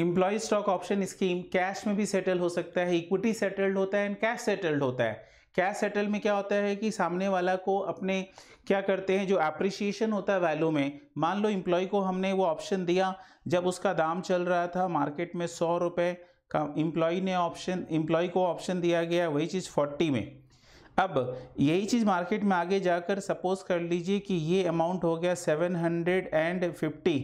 employee stock option scheme cash में भी सेटल हो सकता है इक्विटी सेटल्ड होता है एंड कैश सेटल्ड होता है कैश सेटल में क्या होता है कि सामने वाला को अपने क्या करते हैं जो एप्रिसिएशन होता है वैल्यू में मान लो इम्प्लॉय को हमने वो ऑप्शन दिया जब उसका दाम चल रहा था मार्केट में सौ रुपये का इम्प्लॉय ने ऑप्शन एम्प्लॉय को ऑप्शन दिया गया वही चीज़ फोर्टी में अब यही चीज़ मार्केट में आगे जाकर सपोज कर लीजिए कि ये अमाउंट हो गया सेवन हंड्रेड एंड फिफ्टी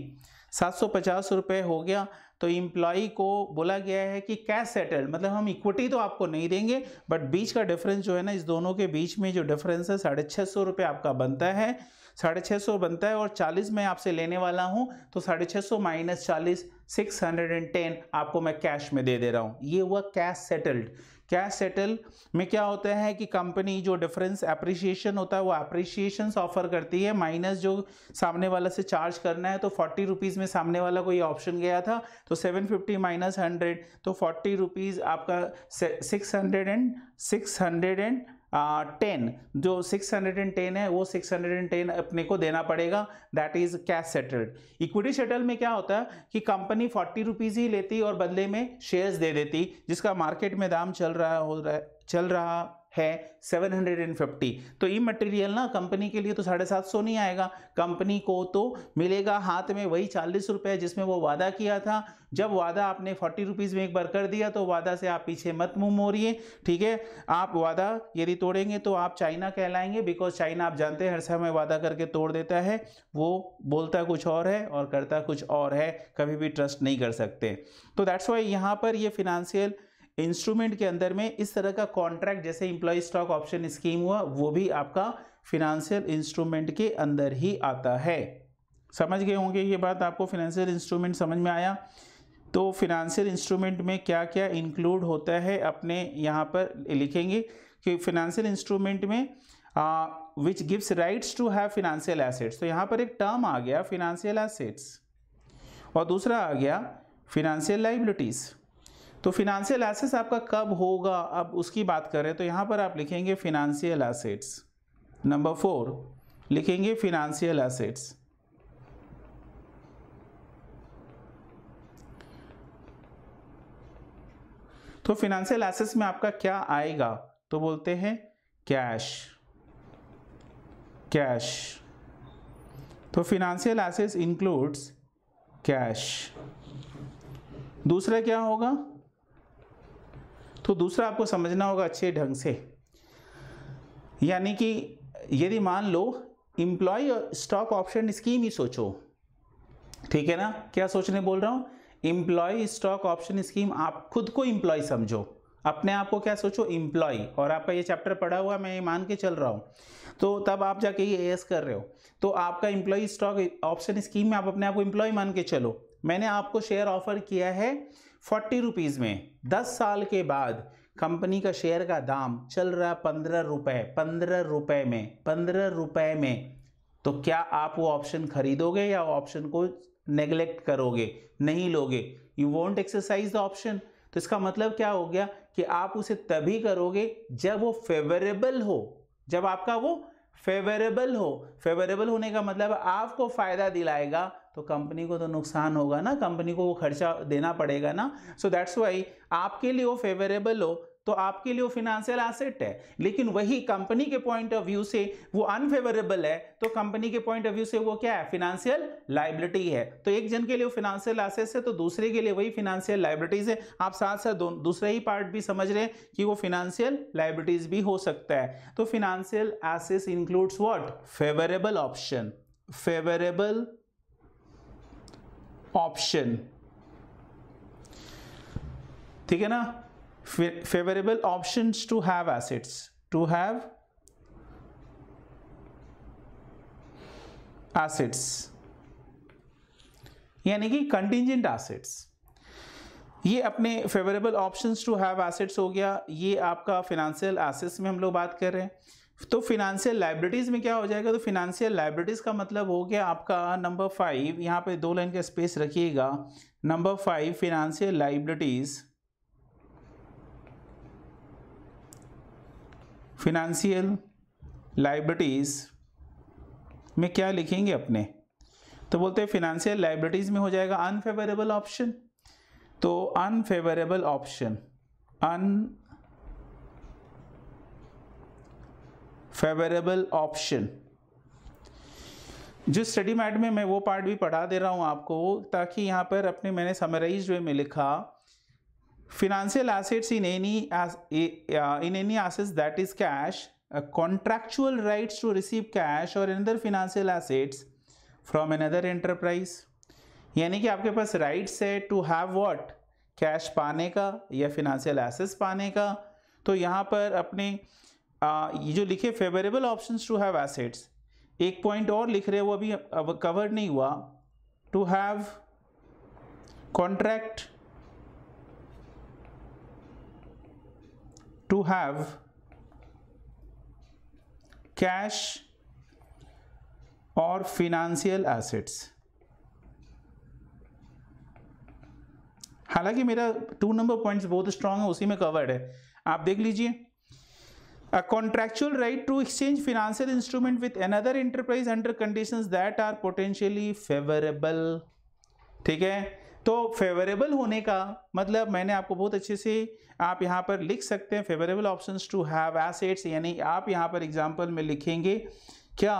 सात सौ पचास रुपये हो गया तो इम्प्लॉई को बोला गया है कि कैश सेटल्ड मतलब हम इक्विटी तो आपको नहीं देंगे बट बीच का डिफरेंस जो है ना इस दोनों के बीच में जो डिफरेंस है साढ़े छः सौ रुपये आपका बनता है साढ़े छः सौ बनता है और चालीस मैं आपसे लेने वाला हूँ तो साढ़े छः सौ माइनस चालीस सिक्स हंड्रेड एंड टेन आपको मैं कैश में दे दे रहा हूँ ये हुआ कैश सेटल्ड कैश सेटल में क्या होता है कि कंपनी जो डिफरेंस एप्रिशिएशन होता है वो एप्रिशिएशन ऑफर करती है माइनस जो सामने वाला से चार्ज करना है तो फोर्टी रुपीज़ में सामने वाला कोई ऑप्शन गया था तो सेवन फिफ्टी माइनस हंड्रेड तो फोर्टी रुपीज़ आपका six hundred and six hundred and ten जो सिक्स हंड्रेड एंड टेन है वो सिक्स हंड्रेड एंड टेन अपने को देना पड़ेगा that is cash settled equity settle में क्या होता है कि कंपनी फोर्टी रुपीज़ ही लेती और बदले में शेयर्स दे देती जिसका मार्केट में दाम चल रहा हो रहा चल रहा है 750 तो ई मटेरियल ना कंपनी के लिए तो साढ़े सात सौ नहीं आएगा कंपनी को तो मिलेगा हाथ में वही चालीस रुपये जिसमें वो वादा किया था जब वादा आपने फोर्टी रुपीज़ में एक बार कर दिया तो वादा से आप पीछे मत मुँह मोरिए ठीक है आप वादा यदि तोड़ेंगे तो आप चाइना कहलाएंगे बिकॉज चाइना आप जानते हैं हर समय वादा करके तोड़ देता है वो बोलता कुछ और है और करता कुछ और है कभी भी ट्रस्ट नहीं कर सकते तो दैट्स वाई यहाँ पर ये फिनंशियल इंस्ट्रूमेंट के अंदर में इस तरह का कॉन्ट्रैक्ट जैसे इंप्लॉय स्टॉक ऑप्शन स्कीम हुआ वो भी आपका फिनंशियल इंस्ट्रूमेंट के अंदर ही आता है समझ गए होंगे ये बात आपको फिनेंशियल इंस्ट्रूमेंट समझ में आया तो फिनेंशियल इंस्ट्रूमेंट में क्या क्या इंक्लूड होता है अपने यहाँ पर लिखेंगे कि फिनेंशियल इंस्ट्रूमेंट में which gives rights to have financial assets तो यहाँ पर एक टर्म आ गया फिनेंशियल एसेट्स और दूसरा आ गया फिनेंशियल लाइबिलिटीज़ तो फिनेंशियल एसेट्स आपका कब होगा अब उसकी बात करें तो यहाँ पर आप लिखेंगे फिनेंशियल एसेट्स नंबर फोर लिखेंगे फिनेंशियल एसेट्स तो फिनेंशियल एसेस में आपका क्या आएगा तो बोलते हैं कैश कैश तो फिनेंशियल एसेस इंक्लूड्स कैश दूसरा क्या होगा तो दूसरा आपको समझना होगा अच्छे ढंग से यानी कि यदि मान लो इंप्लॉय स्टॉक ऑप्शन स्कीम ही सोचो ठीक है ना क्या सोचने बोल रहा हूं इम्प्लॉय स्टॉक ऑप्शन स्कीम आप खुद को इम्प्लॉय समझो अपने आप को क्या सोचो इम्प्लॉय और आपका ये चैप्टर पढ़ा हुआ मैं ये मान के चल रहा हूँ तो तब आप जाके ये एस कर रहे हो तो आपका इम्प्लॉय स्टॉक ऑप्शन स्कीम में आप अपने आप को इम्प्लॉय मान के चलो मैंने आपको शेयर ऑफर किया है फोर्टी रुपीज़ में दस साल के बाद कंपनी का शेयर का दाम चल रहा है पंद्रह रुपये पंद्रह रुपये में पंद्रह रुपये में तो क्या आप वो ऑप्शन खरीदोगे या ऑप्शन को नेग्लेक्ट करोगे नहीं लोगे you won't exercise the option तो इसका मतलब क्या हो गया कि आप उसे तभी करोगे जब वो फेवरेबल हो जब आपका वो फेवरेबल हो फेवरेबल होने का मतलब आपको फ़ायदा दिलाएगा तो कंपनी को तो नुकसान होगा ना कंपनी को वो खर्चा देना पड़ेगा ना सो दैट्स वाई आपके लिए वो फेवरेबल हो तो आपके लिए वो फिनेंशियल एसेट है लेकिन वही कंपनी के पॉइंट ऑफ व्यू से वो अनफेवरेबल है तो कंपनी के पॉइंट ऑफ व्यू से वो क्या है फिनेंशियल लाइबिलिटी है तो एक जन के लिए फिनेंशियल एसेट है तो दूसरे के लिए वही फिनेंशियल लाइबिलिटीज है आप साथ साथ दूसरा ही पार्ट भी समझ रहे हैं कि वो फिनेंशियल लाइबिलिटीज भी हो सकता है तो फिनेंशियल एसेस includes what favourable option favourable option ठीक है ना favorable options to have assets to have assets यानी कि कंटिजेंट एसेट्स ये अपने favourable options to have assets हो गया ये आपका फिनंशियल एसेट्स में हम लोग बात कर रहे हैं तो फिनंशियल लाइब्रेटीज़ में क्या हो जाएगा तो फिनंशियल लाइब्रेटीज़ का मतलब हो गया आपका नंबर फाइव यहाँ पे दो लाइन का स्पेस रखिएगा number five financial liabilities financial liabilities में क्या लिखेंगे अपने तो बोलते हैं फिनंशियल लाइब्रिटीज़ में हो जाएगा अनफेवरेबल ऑप्शन तो unfavourable option unfavourable option जो स्टडी मैट में मैं वो पार्ट भी पढ़ा दे रहा हूँ आपको ताकि यहाँ पर अपने मैंने समराइज वे में लिखा financial assets in any as uh, in any assets that is cash uh, contractual rights to receive cash or another financial assets from another enterprise यानी कि आपके पास rights है to have what cash पाने का या financial assets पाने का तो यहाँ पर अपने आ, ये जो लिखे favourable options to have assets एक पॉइंट और लिख रहे हैं वो अभी कवर नहीं हुआ to have contract to have cash or financial assets हालांकि मेरा टू नंबर पॉइंट्स बहुत स्ट्रॉन्ग है उसी में कवर्ड है आप देख लीजिए a contractual right to exchange financial instrument with another enterprise under condition that are potentially favourable ठीक है तो फेवरेबल होने का मतलब मैंने आपको बहुत अच्छे से आप यहाँ पर लिख सकते हैं favourable option to have assets यानी आप यहाँ पर एग्जाम्पल में लिखेंगे क्या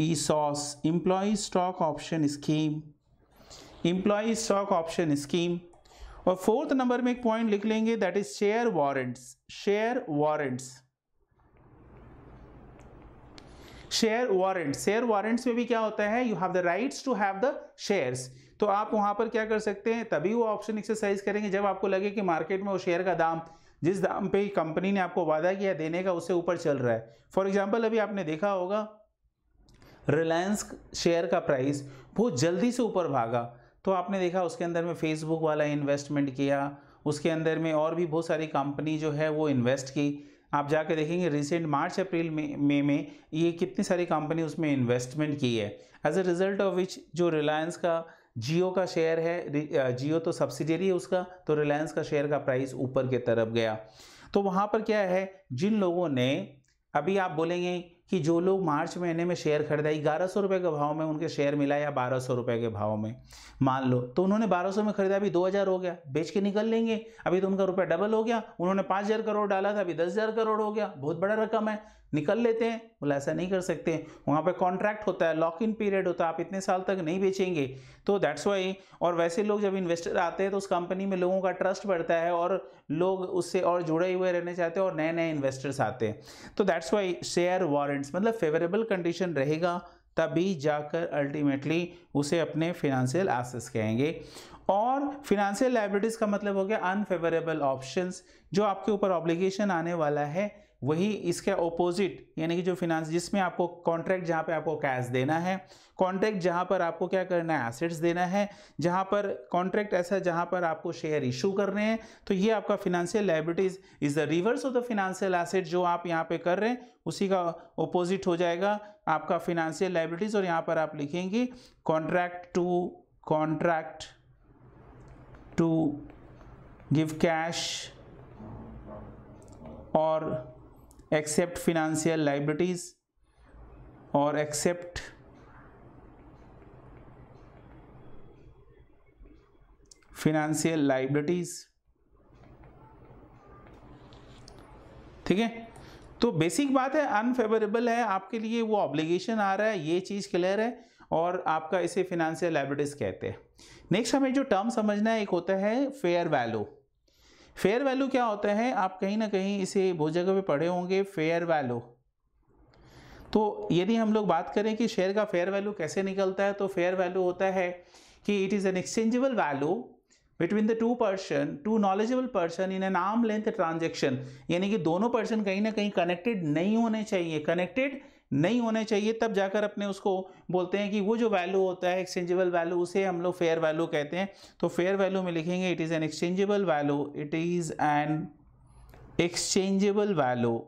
ESOS employees stock option scheme employees stock option scheme और फोर्थ नंबर में एक पॉइंट लिख लेंगे that is share warrants share warrants share warrant share warrants में भी क्या होता है you have the rights to have the shares तो आप वहाँ पर क्या कर सकते हैं तभी वो ऑप्शन एक्सरसाइज करेंगे जब आपको लगे कि मार्केट में वो शेयर का दाम जिस दाम पे कंपनी ने आपको वादा किया देने का उससे ऊपर चल रहा है फॉर एग्जाम्पल अभी आपने देखा होगा रिलायंस शेयर का प्राइस बहुत जल्दी से ऊपर भागा तो आपने देखा उसके अंदर में फेसबुक वाला इन्वेस्टमेंट किया उसके अंदर में और भी बहुत सारी कंपनी जो है वो इन्वेस्ट की आप जाके देखेंगे रिसेंट मार्च अप्रैल में मे में ये कितनी सारी कंपनी उसमें इन्वेस्टमेंट की है as a result of which जो रिलायंस का जियो का शेयर है जियो तो सब्सिडरी है उसका तो रिलायंस का शेयर का प्राइस ऊपर की तरफ गया तो वहाँ पर क्या है जिन लोगों ने अभी आप बोलेंगे कि जो लोग मार्च महीने में शेयर खरीदा ग्यारह सौ रुपये के भाव में उनके शेयर मिला या बारह सौ रुपये के भाव में मान लो तो उन्होंने बारह सौ में खरीदा अभी दो हज़ार हो गया बेच के निकल लेंगे अभी तो उनका रुपया डबल हो गया उन्होंने पाँच हज़ार करोड़ डाला था अभी दस हज़ार करोड़ हो गया बहुत बड़ा रकम है निकल लेते हैं बोला ऐसा नहीं कर सकते वहाँ पे कॉन्ट्रैक्ट होता है लॉक इन पीरियड होता है आप इतने साल तक नहीं बेचेंगे तो दैट्स वाई और वैसे लोग जब इन्वेस्टर आते हैं तो उस कंपनी में लोगों का ट्रस्ट बढ़ता है और लोग उससे और जुड़े हुए रहने चाहते हैं और नए नए इन्वेस्टर्स आते हैं तो दैट्स वाई शेयर वारंट्स मतलब फेवरेबल कंडीशन रहेगा तभी जाकर अल्टीमेटली उसे अपने फिनंशियल एसेस कहेंगे और फिनंशियल लाइबिलिटीज़ का मतलब हो गया अनफेवरेबल ऑप्शंस जो आपके ऊपर ऑब्लिगेशन आने वाला है वही इसके ऑपोजिट यानी कि जो फिनांस जिसमें आपको कॉन्ट्रैक्ट जहाँ पे आपको कैश देना है कॉन्ट्रैक्ट जहाँ पर आपको क्या करना है एसेट्स देना है जहाँ पर कॉन्ट्रैक्ट ऐसा जहाँ पर आपको शेयर इशू करने हैं तो ये आपका financial liabilities is the reverse of the financial asset जो आप यहाँ पे कर रहे हैं उसी का ऑपोजिट हो जाएगा आपका फिनेंशियल लाइबिलिटीज और यहाँ पर आप लिखेंगे contract to contract to give cash और एक्सेप्ट फिनंशियल लाइबिलिटीज और एक्सेप्ट फिनंशियल लाइबिलिटीज ठीक है तो बेसिक बात है अनफेवरेबल है आपके लिए वो ऑब्लिगेशन आ रहा है ये चीज़ क्लियर है और आपका इसे फिनंशियल लाइबिलिटीज़ कहते हैं नेक्स्ट हमें जो टर्म समझना है एक होता है फेयर वैल्यू फेयर वैल्यू क्या होता है आप कहीं ना कहीं इसे बहुत जगह पे पढ़े होंगे फेयर वैल्यू तो यदि हम लोग बात करें कि शेयर का फेयर वैल्यू कैसे निकलता है तो फेयर वैल्यू होता है कि it is an exchangeable value between the two person to knowledgeable person in an arm length transaction यानी कि दोनों पर्सन कहीं ना कहीं कनेक्टेड नहीं होने चाहिए कनेक्टेड नहीं होने चाहिए तब जाकर अपने उसको बोलते हैं कि वो जो वैल्यू होता है एक्सचेंजेबल वैल्यू उसे हम लोग फेयर वैल्यू कहते हैं तो फेयर वैल्यू में लिखेंगे it is an exchangeable value it is an exchangeable value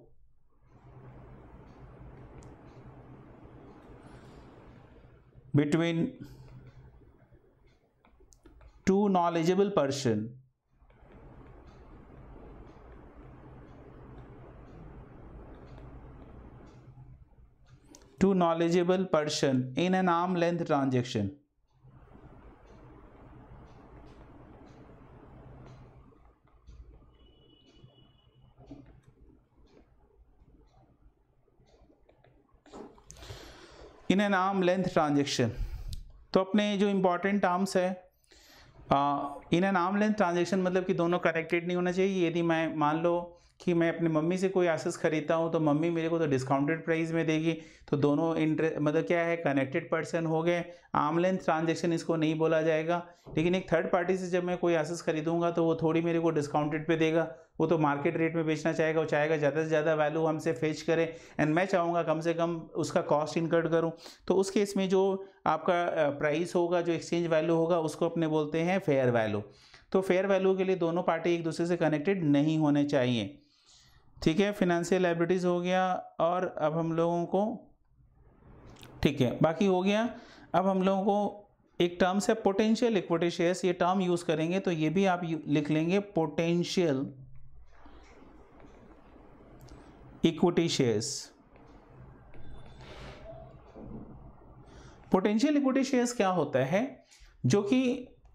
between two knowledgeable person to knowledgeable person in an arm length transaction. In an arm length transaction तो अपने जो important terms है in an arm length transaction मतलब कि दोनों connected नहीं होना चाहिए यदि मैं मान लो कि मैं अपने मम्मी से कोई एसेस ख़रीदता हूँ तो मम्मी मेरे को तो डिस्काउंटेड प्राइस में देगी तो दोनों इंटरेस्ट मतलब क्या है कनेक्टेड पर्सन हो गए लेंथ ट्रांजेक्शन इसको नहीं बोला जाएगा लेकिन एक थर्ड पार्टी से जब मैं कोई एसेस ख़रीदूंगा तो वो थोड़ी मेरे को डिस्काउंटेड पे देगा वो तो मार्केट रेट में बेचना चाहेगा वो चाहेगा ज़्यादा से ज़्यादा वैल्यू हमसे फेच करें एंड मैं चाहूँगा कम से कम उसका कॉस्ट इनकर्ड करूँ तो उस केस में जो आपका प्राइस होगा जो एक्सचेंज वैल्यू होगा उसको अपने बोलते हैं फेयर वैल्यू तो फेयर वैल्यू के लिए दोनों पार्टी एक दूसरे से कनेक्टेड नहीं होने चाहिए ठीक है फिनेंशियल लाइब्रेटीज़ हो गया और अब हम लोगों को ठीक है बाकी हो गया अब हम लोगों को एक टर्म से पोटेंशियल इक्विटी शेयर्स ये टर्म यूज़ करेंगे तो ये भी आप लिख लेंगे potential equity shares potential equity shares क्या होता है जो कि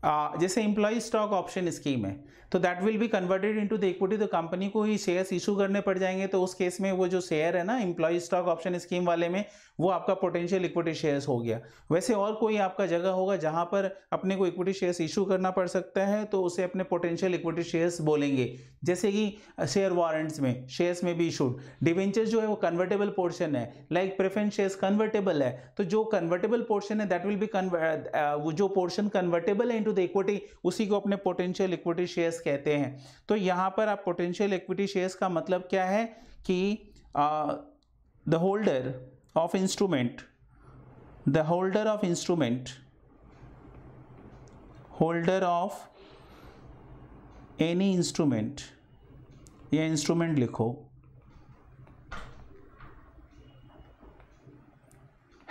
जैसे इंप्लाई स्टॉक ऑप्शन स्कीम है तो that will be converted into the equity तो कंपनी को ही शेयर्स इशू करने पड़ जाएंगे तो उस केस में वो जो शेयर है ना इंप्लॉय स्टॉक ऑप्शन स्कीम वाले में वो आपका पोटेंशियल इक्विटी शेयर्स हो गया वैसे और कोई आपका जगह होगा जहाँ पर अपने को इक्विटी शेयर्स इशू करना पड़ सकता है तो उसे अपने पोटेंशियल इक्विटी शेयर्स बोलेंगे जैसे कि शेयर वारंट्स में शेयर्स में भी इशूड डिवेंचर्स जो है वो कन्वर्टेबल पोर्शन है लाइक प्रेफरेंस शेयर्स कन्वर्टेबल है तो जो कन्वर्टेबल पोर्शन है दैट विल बी जो पोर्शन कन्वर्टेबल है इंटू द इक्विटी उसी को अपने पोटेंशियल इक्विटी शेयर्स कहते हैं तो यहाँ पर आप पोटेंशियल इक्विटी शेयर्स का मतलब क्या है कि the holder of instrument the holder of instrument holder of any instrument या इंस्ट्रूमेंट लिखो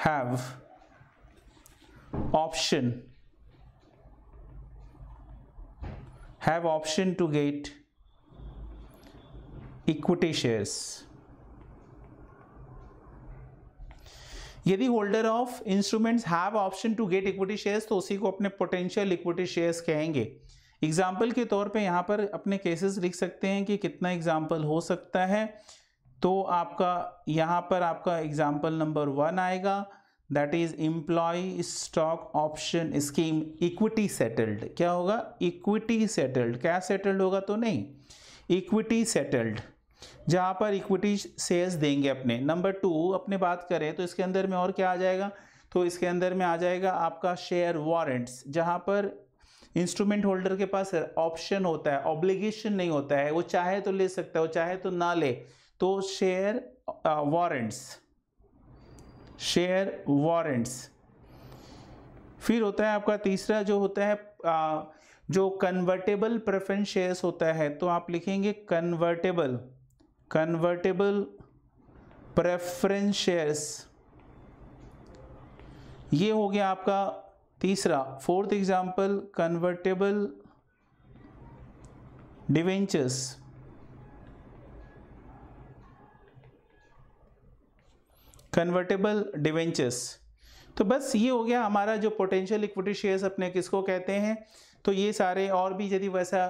have option have option to get equity shares यदि holder of instruments have option to get equity shares तो उसी को अपने पोटेंशियल इक्विटी शेयर्स कहेंगे example के तौर पे यहाँ पर अपने केसेस लिख सकते हैं कि कितना एग्जाम्पल हो सकता है तो आपका यहाँ पर आपका एग्जाम्पल नंबर वन आएगा that is employee stock option scheme equity settled क्या होगा इक्विटी सेटल्ड क्या सेटल्ड होगा तो नहीं इक्विटी सेटल्ड जहाँ पर इक्विटी शेयर्स देंगे अपने नंबर टू अपने बात करें तो इसके अंदर में और क्या आ जाएगा तो इसके अंदर में आ जाएगा आपका शेयर वारंट्स जहाँ पर इंस्ट्रूमेंट होल्डर के पास ऑप्शन होता है ऑब्लिगेशन नहीं होता है वो चाहे तो ले सकता है वो चाहे तो ना ले तो share warrants uh, share warrants फिर होता है आपका तीसरा जो होता है आ, जो कन्वर्टेबल प्रेफरेंस शेयर्स होता है तो आप लिखेंगे कन्वर्टेबल कन्वर्टेबल प्रेफरेंस शेयर्स ये हो गया आपका तीसरा fourth example convertible debentures convertible debentures तो बस ये हो गया हमारा जो पोटेंशियल इक्विटी शेयर्स अपने किसको कहते हैं तो ये सारे और भी यदि वैसा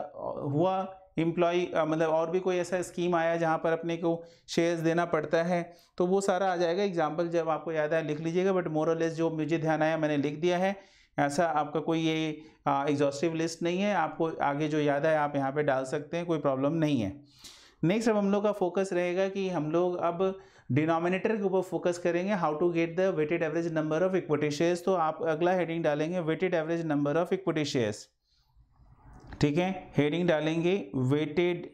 हुआ इम्प्लॉ मतलब और भी कोई ऐसा स्कीम आया जहाँ पर अपने को शेयर्स देना पड़ता है तो वो सारा आ जाएगा एग्जाम्पल जब आपको याद आया लिख लीजिएगा बट मोरलेस जो मुझे ध्यान आया मैंने लिख दिया है ऐसा आपका कोई ये एग्जॉस्टिव लिस्ट नहीं है आपको आगे जो याद है आप यहाँ पे डाल सकते हैं कोई प्रॉब्लम नहीं है नेक्स्ट अब हम लोग का फोकस रहेगा कि हम लोग अब डिनोमिनेटर के ऊपर फोकस करेंगे how to get the weighted average number of equity shares तो आप अगला हेडिंग डालेंगे weighted average number of equity shares ठीक है हेडिंग डालेंगे weighted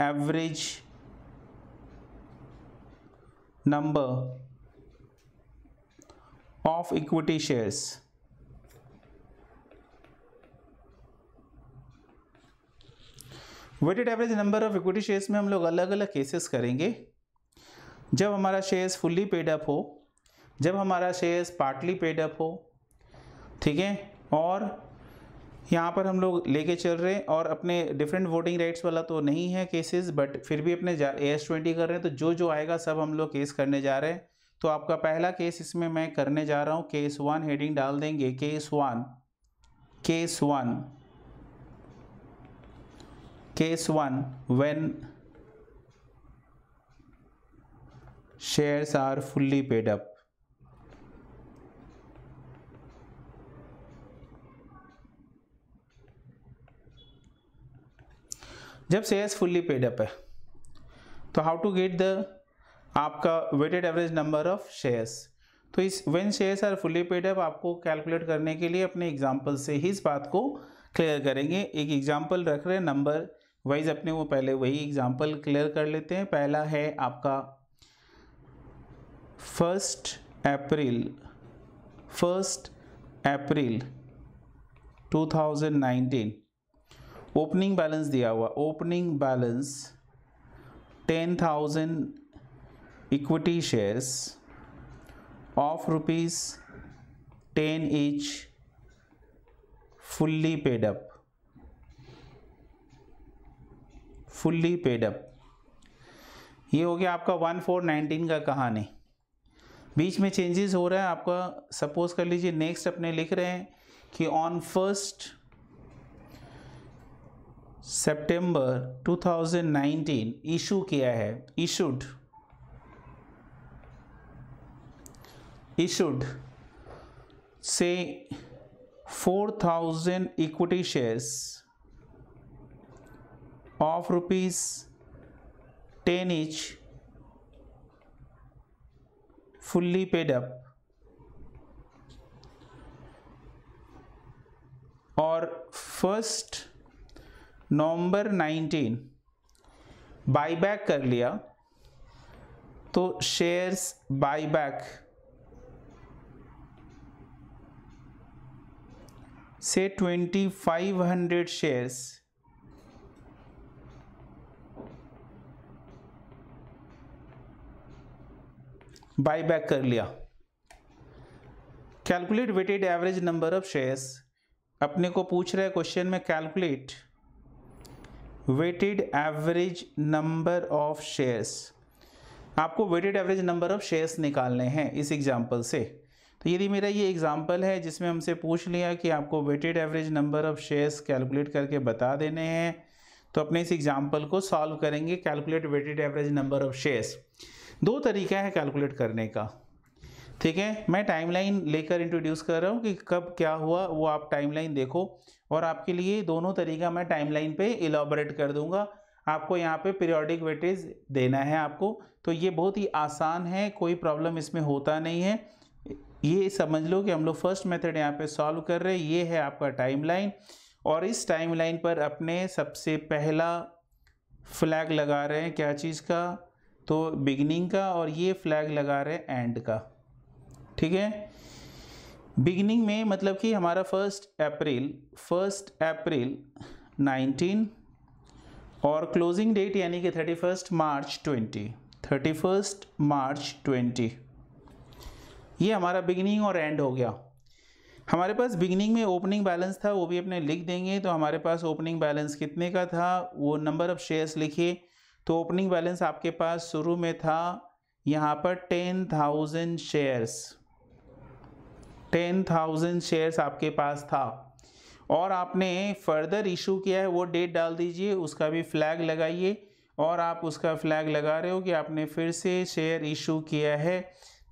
average number of equity shares weighted average number of equity shares में हम लोग अलग अलग केसेस करेंगे जब हमारा शेयर्स फुल्ली पेड अप हो जब हमारा शेयर्स पार्टली पेड अप हो ठीक है और यहाँ पर हम लोग लेके चल रहे हैं और अपने डिफरेंट वोटिंग राइट्स वाला तो नहीं है केसेस बट फिर भी अपने जा एस ट्वेंटी कर रहे हैं तो जो जो आएगा सब हम लोग केस करने जा रहे हैं तो आपका पहला केस इसमें मैं करने जा रहा हूँ केस वन हेडिंग डाल देंगे case one case one case 1 when shares are fully paid up जब शेयर्स फुल्ली पेड अप है तो हाउ टू गेट द आपका weighted average number of shares तो इस when shares are fully paid up आपको calculate करने के लिए अपने एग्जाम्पल से ही इस बात को क्लियर करेंगे एक एग्जाम्पल रख रहे हैं नंबर वाइज अपने वो पहले वही एग्जाम्पल क्लियर कर लेते हैं पहला है आपका first April first April 2019 opening balance दिया हुआ opening balance 10,000 equity shares of rupees ten each fully paid up fully paid up ये हो गया आपका वन फोर नाइनटीन का कहानी बीच में चेंजेस हो रहा है आपका सपोज कर लीजिए नेक्स्ट अपने लिख रहे हैं कि ऑन फर्स्ट थाउजेंड 2019 इशू किया है इशूड इशूड से 4000 equity shares of rupees ten each fully paid up or first November 19 buyback कर लिया तो शेयर्स बाईबैक से twenty five hundred shares buy back कर लिया calculate weighted average number of shares अपने को पूछ रहे क्वेश्चन में calculate weighted average number of shares आपको weighted average number of shares निकालने हैं इस एग्जाम्पल से तो यदि मेरा ये एग्जाम्पल है जिसमें हमसे पूछ लिया कि आपको weighted average number of shares calculate करके बता देने हैं तो अपने इस एग्जाम्पल को सॉल्व करेंगे calculate weighted average number of shares दो तरीका है कैलकुलेट करने का ठीक है मैं टाइमलाइन लेकर इंट्रोड्यूस कर रहा हूँ कि कब क्या हुआ वो आप टाइमलाइन देखो और आपके लिए दोनों तरीका मैं टाइमलाइन पे इलाबोरेट कर दूंगा आपको यहाँ पे पीरियोडिक वेटेज देना है आपको तो ये बहुत ही आसान है कोई प्रॉब्लम इसमें होता नहीं है ये समझ लो कि हम लोग फर्स्ट मेथड यहाँ पे सॉल्व कर रहे हैं ये है आपका टाइमलाइन और इस टाइमलाइन पर अपने सबसे पहला फ्लैग लगा रहे हैं क्या चीज़ का तो बिगनिंग का और ये फ्लैग लगा रहे हैं एंड का ठीक है बिगनिंग में मतलब कि हमारा फर्स्ट अप्रैल फर्स्ट अप्रैल 19 और क्लोजिंग डेट यानी कि thirty first March twenty thirty first March twenty ये हमारा बिगनिंग और एंड हो गया हमारे पास बिगनिंग में ओपनिंग बैलेंस था वो भी अपने लिख देंगे तो हमारे पास ओपनिंग बैलेंस कितने का था वो नंबर ऑफ शेयर्स लिखिए तो ओपनिंग बैलेंस आपके पास शुरू में था यहाँ पर ten thousand shares ten thousand shares आपके पास था और आपने फर्दर इशू किया है वो डेट डाल दीजिए उसका भी फ्लैग लगाइए और आप उसका फ्लैग लगा रहे हो कि आपने फिर से शेयर इशू किया है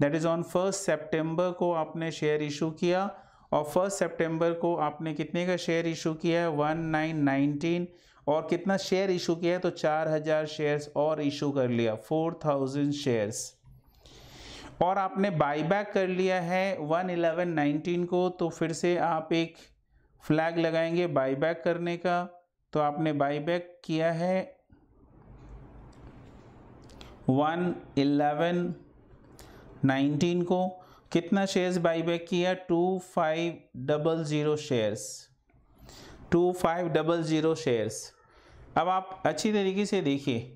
that is on first September को आपने शेयर इशू किया और फर्स्ट सेप्टेम्बर को आपने कितने का शेयर इशू किया है वन नाइन नाइनटीन और कितना शेयर इशू किया है तो चार हज़ार शेयर्स और इशू कर लिया फोर थाउजेंड शेयर्स और आपने बाईबैक कर लिया है वन इलेवन नाइनटीन को तो फिर से आप एक फ्लैग लगाएंगे बाईबैक करने का तो आपने बाईबैक किया है वन इलेवन नाइनटीन को कितना शेयर्स बाईबैक किया two five double zero shares two five double zero shares अब आप अच्छी तरीके से देखिए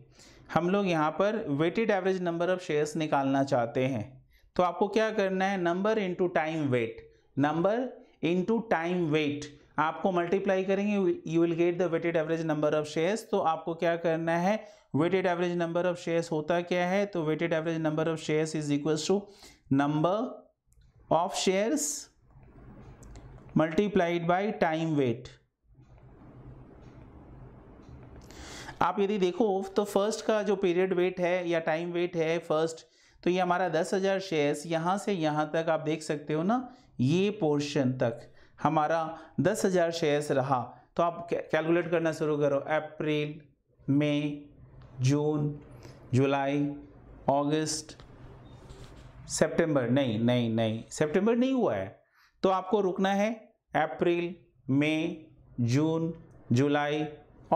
हम लोग यहाँ पर weighted average number of shares निकालना चाहते हैं तो आपको क्या करना है number into time weight number into time weight आपको मल्टीप्लाई करेंगे you will get the weighted average number of shares तो आपको क्या करना है weighted average number of shares होता क्या है तो weighted average number of shares is equal to number of shares multiplied by time weight आप यदि देखो तो फर्स्ट का जो पीरियड वेट है या टाइम वेट है फर्स्ट तो ये हमारा दस हज़ार शेयर्स यहाँ से यहाँ तक आप देख सकते हो ना ये पोर्शन तक हमारा दस हज़ार शेयर्स रहा तो आप कैलकुलेट करना शुरू करो अप्रैल मई जून जुलाई अगस्त सितंबर नहीं नहीं नहीं सितंबर नहीं हुआ है तो आपको रुकना है अप्रैल मई जून जुलाई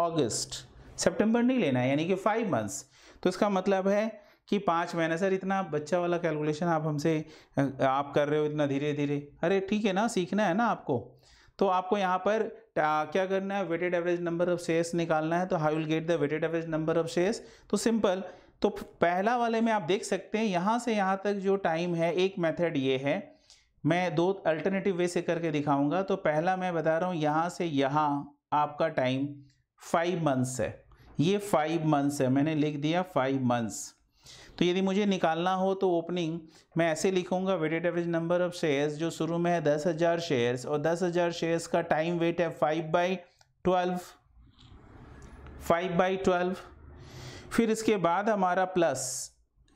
अगस्त सितंबर नहीं लेना है यानी कि फाइव मंथ्स तो इसका मतलब है कि पाँच महीने सर इतना बच्चा वाला कैलकुलेशन आप हमसे आप कर रहे हो इतना धीरे धीरे अरे ठीक है ना सीखना है ना आपको तो आपको यहाँ पर आ, क्या करना है weighted average number of shares निकालना है तो I will get the weighted average number of shares तो सिंपल तो पहला वाले में आप देख सकते हैं यहाँ से यहाँ तक जो टाइम है एक मेथड ये है मैं दो अल्टरनेटिव वे से करके दिखाऊंगा तो पहला मैं बता रहा हूँ यहाँ से यहाँ आपका टाइम फाइव मंथ्स है ये फाइव मंथ्स है मैंने लिख दिया फाइव मंथ्स तो यदि मुझे निकालना हो तो ओपनिंग मैं ऐसे लिखूंगा weighted average number of shares जो शुरू में है दस हज़ार शेयर्स और दस हज़ार शेयर्स का टाइम वेट है five by twelve five by twelve फिर इसके बाद हमारा प्लस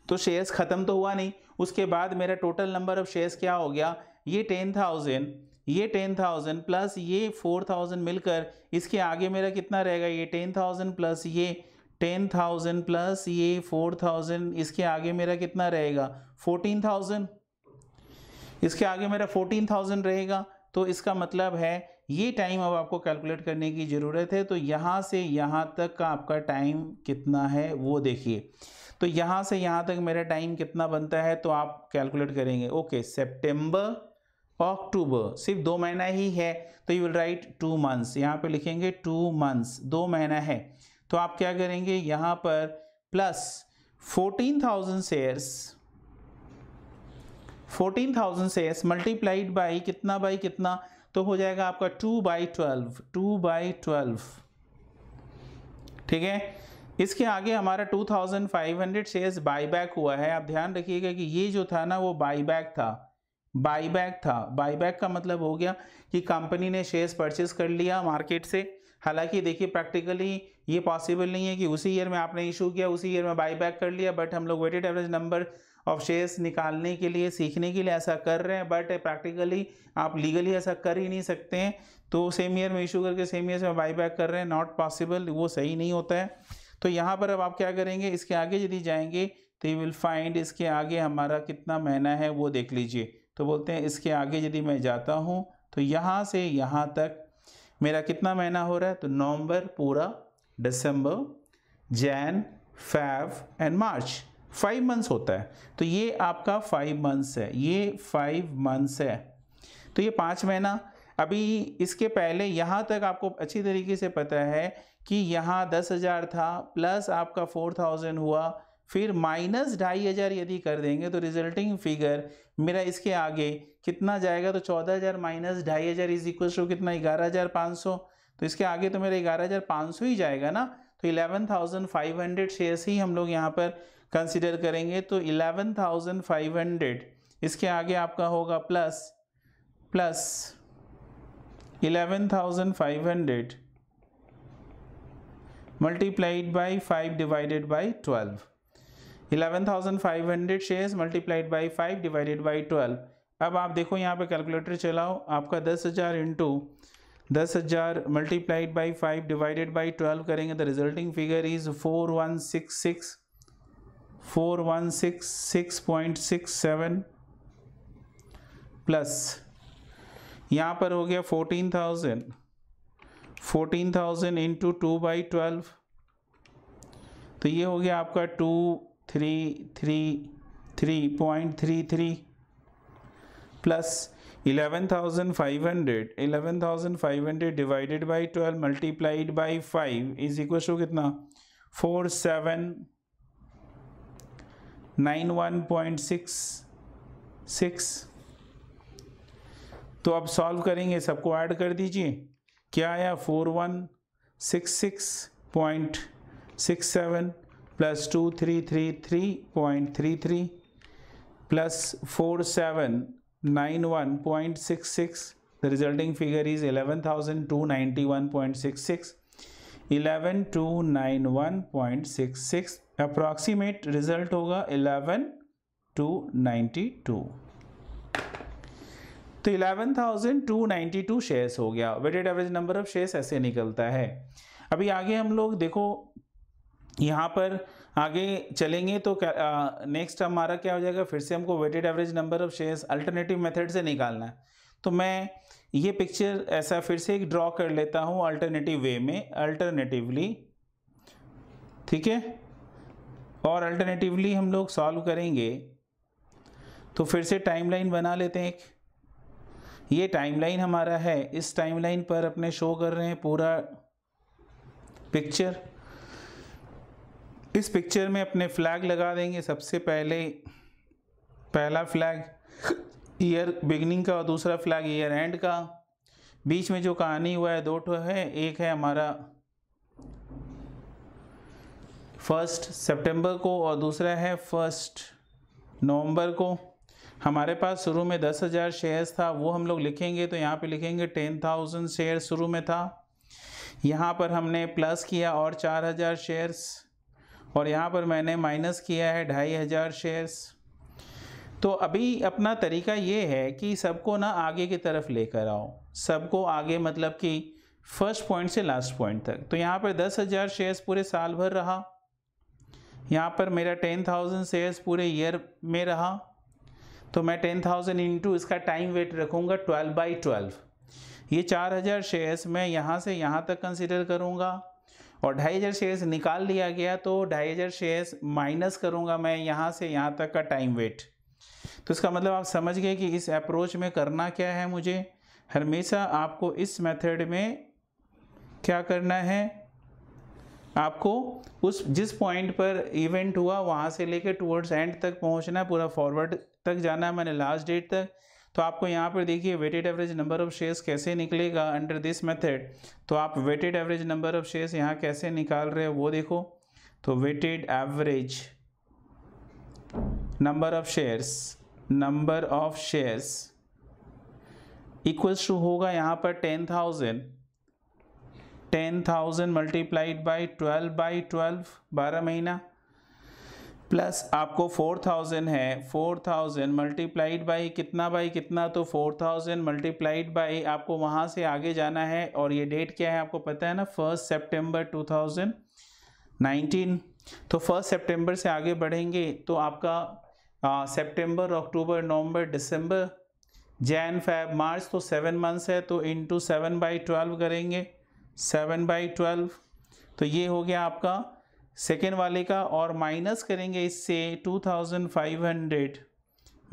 तो शेयर्स ख़त्म तो हुआ नहीं उसके बाद मेरा टोटल नंबर ऑफ शेयर्स क्या हो गया ये टेन थाउजेंड ये टेन थाउजेंड प्लस ये फोर थाउजेंड मिलकर इसके आगे मेरा कितना रहेगा ये टेन थाउजेंड प्लस ये टेन थाउजेंड प्लस ये फोर थाउजेंड इसके आगे मेरा कितना रहेगा फोर्टीन थाउजेंड इसके आगे मेरा फोर्टीन थाउजेंड रहेगा तो इसका मतलब है ये टाइम अब आपको कैलकुलेट करने की ज़रूरत है तो यहाँ से यहाँ तक का आपका टाइम कितना है वो देखिए तो यहाँ से यहाँ तक मेरा टाइम कितना बनता है तो आप कैलकुलेट करेंगे ओके सेप्टेम्बर अक्टूबर सिर्फ दो महीना ही है तो you will write two months यहाँ पे लिखेंगे टू मंथ्स दो महीना है तो आप क्या करेंगे यहाँ पर plus fourteen thousand shares fourteen thousand shares multiplied by कितना बाई कितना तो हो जाएगा आपका two by twelve two by twelve ठीक है इसके आगे हमारा 2500 शेयर्स बाईबैक हुआ है आप ध्यान रखिएगा कि ये जो था ना वो बैक था बाईबैक था बाईबैक का मतलब हो गया कि कंपनी ने शेयर्स परचेज कर लिया मार्केट से हालांकि देखिए प्रैक्टिकली ये पॉसिबल नहीं है कि उसी ईयर में आपने इशू किया उसी ईयर में बाईबैक कर लिया बट हम लोग weighted average number of shares निकालने के लिए सीखने के लिए ऐसा कर रहे हैं बट प्रैक्टिकली आप लीगली ऐसा कर ही नहीं सकते हैं तो सेम ईयर में इशू करके सेम ईयर से बाईबैक कर रहे हैं नॉट पॉसिबल वो सही नहीं होता है तो यहाँ पर अब आप क्या करेंगे इसके आगे यदि जाएंगे तो यू विल फाइंड इसके आगे हमारा कितना महीना है वो देख लीजिए तो बोलते हैं इसके आगे यदि मैं जाता हूँ तो यहाँ से यहाँ तक मेरा कितना महीना हो रहा है तो नवंबर पूरा December Jan Feb and March five months होता है तो ये आपका फाइव मंथ्स है ये फाइव मंथ्स है तो ये पाँच महीना अभी इसके पहले यहाँ तक आपको अच्छी तरीके से पता है कि यहाँ दस हज़ार था प्लस आपका फोर थाउजेंड हुआ फिर माइनस ढाई हज़ार यदि कर देंगे तो रिजल्टिंग फिगर मेरा इसके आगे कितना जाएगा तो चौदह हज़ार माइनस ढाई हज़ार इज इक्वल टू कितना ग्यारह हज़ार पाँच सौ तो इसके आगे तो मेरा ग्यारह हज़ार पाँच सौ ही जाएगा ना तो eleven thousand five hundred shares ही हम लोग यहाँ पर कंसिडर करेंगे तो इलेवन थाउजेंड फाइव हंड्रेड इसके आगे आपका होगा plus plus eleven thousand five hundred multiplied by five divided by twelve eleven thousand five hundred shares multiplied by five divided by twelve अब आप देखो यहाँ पे कैलकुलेटर चलाओ आपका दस हज़ार इंटू दस हज़ार multiplied by five divided by twelve करेंगे the resulting figure is four one six six four one six six point six seven plus यहाँ पर हो गया fourteen thousand fourteen thousand into two by twelve तो ये हो गया आपका two three three three point three three plus eleven thousand five hundred eleven thousand five hundred divided by twelve multiplied by five is equal to कितना four seven nine one point six six तो अब solve करेंगे सबको add कर दीजिए क्या आया four one six six point six seven plus two three three three point three three plus four seven nine one point six six the resulting figure is eleven thousand two ninety one point six six eleven two nine one point six six approximate result होगा eleven two ninety two तो eleven thousand two ninety two shares हो गया weighted average number of shares ऐसे निकलता है अभी आगे हम लोग देखो यहाँ पर आगे चलेंगे तो नेक्स्ट हमारा क्या हो जाएगा फिर से हमको weighted average number of shares alternative method से निकालना है तो मैं ये पिक्चर ऐसा फिर से एक ड्रॉ कर लेता हूँ अल्टरनेटिव वे में अल्टरनेटिवली ठीक है और अल्टरनेटिवली हम लोग सॉल्व करेंगे तो फिर से टाइमलाइन बना लेते हैं एक ये टाइमलाइन हमारा है इस टाइमलाइन पर अपने शो कर रहे हैं पूरा पिक्चर इस पिक्चर में अपने फ्लैग लगा देंगे सबसे पहले पहला फ्लैग ईयर बिगनिंग का और दूसरा फ्लैग ईयर एंड का बीच में जो कहानी हुआ है दो ठो है एक है हमारा फर्स्ट सितंबर को और दूसरा है फर्स्ट नवंबर को हमारे पास शुरू में दस हज़ार शेयर्स था वो हम लोग लिखेंगे तो यहाँ पे लिखेंगे टेन थाउजेंड शेयर शुरू में था यहाँ पर हमने प्लस किया और चार हज़ार शेयर्स और यहाँ पर मैंने माइनस किया है ढाई हज़ार शेयर्स तो अभी अपना तरीका ये है कि सबको ना आगे की तरफ लेकर आओ सबको आगे मतलब कि फर्स्ट पॉइंट से लास्ट पॉइंट तक तो यहाँ पर दस हज़ार शेयर्स पूरे साल भर रहा यहाँ पर मेरा टेन थाउजेंड शेयर्स पूरे ईयर में रहा तो मैं टेन थाउजेंड इंटू इसका टाइम वेट रखूँगा ट्वेल्व बाई ट्वेल्व ये चार हज़ार शेयर्स मैं यहाँ से यहाँ तक कंसिडर करूँगा और ढाई हज़ार शेयर्स निकाल लिया गया तो ढाई हज़ार शेयर्स माइनस करूँगा मैं यहाँ से यहाँ तक का टाइम वेट तो इसका मतलब आप समझ गए कि इस अप्रोच में करना क्या है मुझे हमेशा आपको इस मेथड में क्या करना है आपको उस जिस पॉइंट पर इवेंट हुआ वहाँ से लेकर टूवर्ड्स एंड तक पहुँचना पूरा फॉरवर्ड तक जाना है मैंने लास्ट डेट तक तो आपको यहाँ पर देखिए weighted average number of shares कैसे निकलेगा अंडर दिस मेथड तो आप weighted average number of shares यहाँ कैसे निकाल रहे हो वो देखो तो weighted average number of shares number of shares equals to होगा यहाँ पर ten thousand ten thousand multiplied by twelve by twelve बारह महीना प्लस आपको फोर थाउजेंड है फोर थाउजेंड मल्टीप्लाइड बाई कितना बाई कितना तो फोर थाउजेंड मल्टीप्लाइड बाई आपको वहाँ से आगे जाना है और ये डेट क्या है आपको पता है ना first September two thousand nineteen तो फर्स्ट सेप्टेम्बर से आगे बढ़ेंगे तो आपका September October November December Jan Feb March तो सेवन मंथ्स है तो टू सेवन बाई ट्वेल्व करेंगे सेवन बाई ट्वेल्व तो ये हो गया आपका सेकेंड वाले का और माइनस करेंगे इससे 2500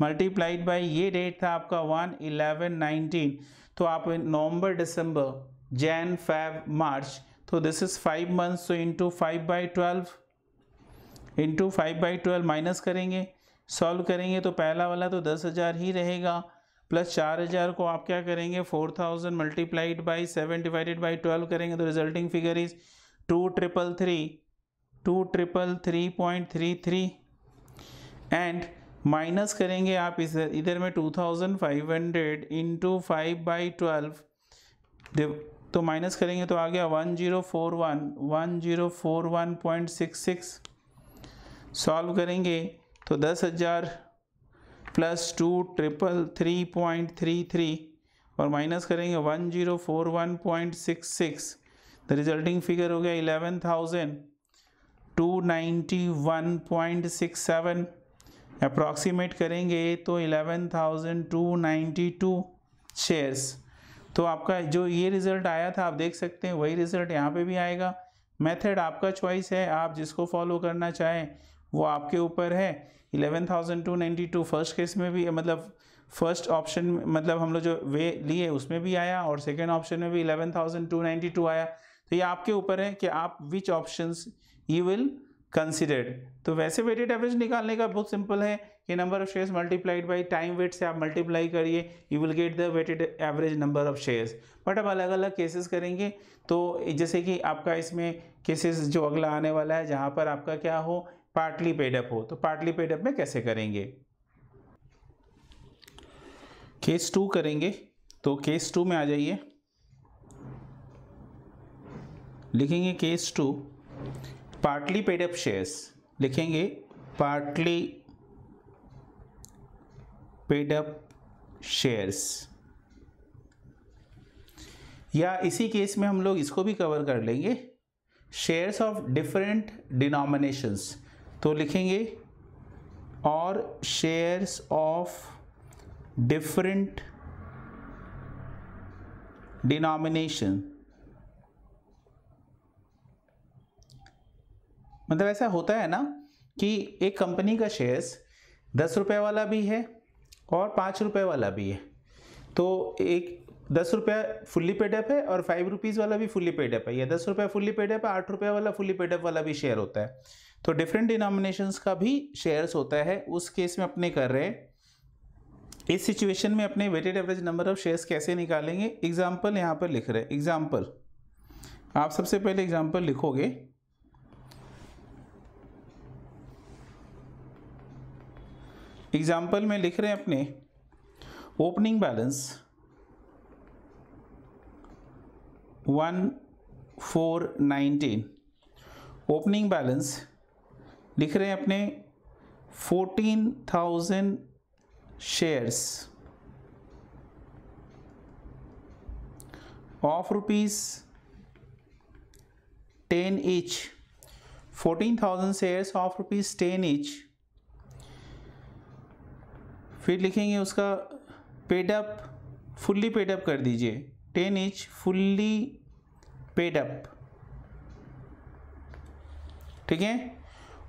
मल्टीप्लाइड बाय ये डेट था आपका वन इलेवन नाइनटीन तो आप नवंबर दिसंबर जैन फेब मार्च तो दिस इज़ फाइव मंथ्स तो into five by twelve into five by twelve minus करेंगे सॉल्व करेंगे तो पहला वाला तो दस हज़ार ही रहेगा प्लस चार हज़ार को आप क्या करेंगे four thousand multiplied by seven divided by twelve करेंगे तो resulting figure is two triple three two triple three point three three and minus करेंगे आप इस इधर में two thousand five hundred into five by twelve तो माइनस करेंगे तो आ गया one zero four one one zero four one point six six solve करेंगे तो दस हज़ार plus two triple three point three three और माइनस करेंगे one zero four one point six six the resulting figure हो गया इलेवन थाउजेंड 291.67 अप्रॉक्सीमेट करेंगे तो 11,292 शेयर्स तो आपका जो ये रिज़ल्ट आया था आप देख सकते हैं वही रिज़ल्ट यहाँ पे भी आएगा मेथड आपका चॉइस है आप जिसको फॉलो करना चाहें वो आपके ऊपर है 11,292 फर्स्ट केस में भी मतलब फर्स्ट ऑप्शन मतलब हम लोग जो वे लिए उसमें भी आया और सेकेंड ऑप्शन में भी 11,292 आया तो ये आपके ऊपर है कि आप which options you will considered तो वैसे वेटेड एवरेज निकालने का बहुत सिंपल है कि number of shares multiplied by time weight से आप मल्टीप्लाई करिए you will get the weighted average number of shares but अब अलग अलग केसेस करेंगे तो जैसे कि आपका इसमें केसेस जो अगला आने वाला है जहाँ पर आपका क्या हो पार्टली पेडअप हो तो पार्टली पेडअप में कैसे करेंगे केस टू करेंगे तो केस टू में आ जाइए लिखेंगे case two partly paid up shares लिखेंगे पार्टली पेड अप शेयर्स या इसी केस में हम लोग इसको भी कवर कर लेंगे शेयर्स ऑफ डिफरेंट डिनोमिनेशंस तो लिखेंगे और शेयर्स ऑफ डिफरेंट डिनोमिनेशन मतलब ऐसा होता है ना कि एक कंपनी का शेयर्स दस रुपये वाला भी है और पाँच रुपये वाला भी है तो एक दस रुपया फुल्ली पेडअप है और फाइव रुपीज़ वाला भी फुल्ली पेडअप है या दस रुपया फुल्ली पेडअप है आठ रुपये वाला फुल्ली पेडअप वाला भी शेयर होता है तो डिफरेंट डिनोमिनेशंस का भी शेयर्स होता है उस केस में अपने कर रहे हैं इस सिचुएशन में अपने weighted average number of shares कैसे निकालेंगे एग्जाम्पल यहाँ पर लिख रहे हैं एग्जाम्पल आप सबसे पहले एग्जाम्पल लिखोगे एग्जाम्पल में लिख रहे हैं अपने opening balance one four nineteen opening balance लिख रहे हैं अपने fourteen thousand shares of rupees ten each fourteen thousand shares of rupees ten each फिर लिखेंगे उसका पेडअप फुल्ली पेडअप कर दीजिए टेन इंच फुल्ली पेडअप ठीक है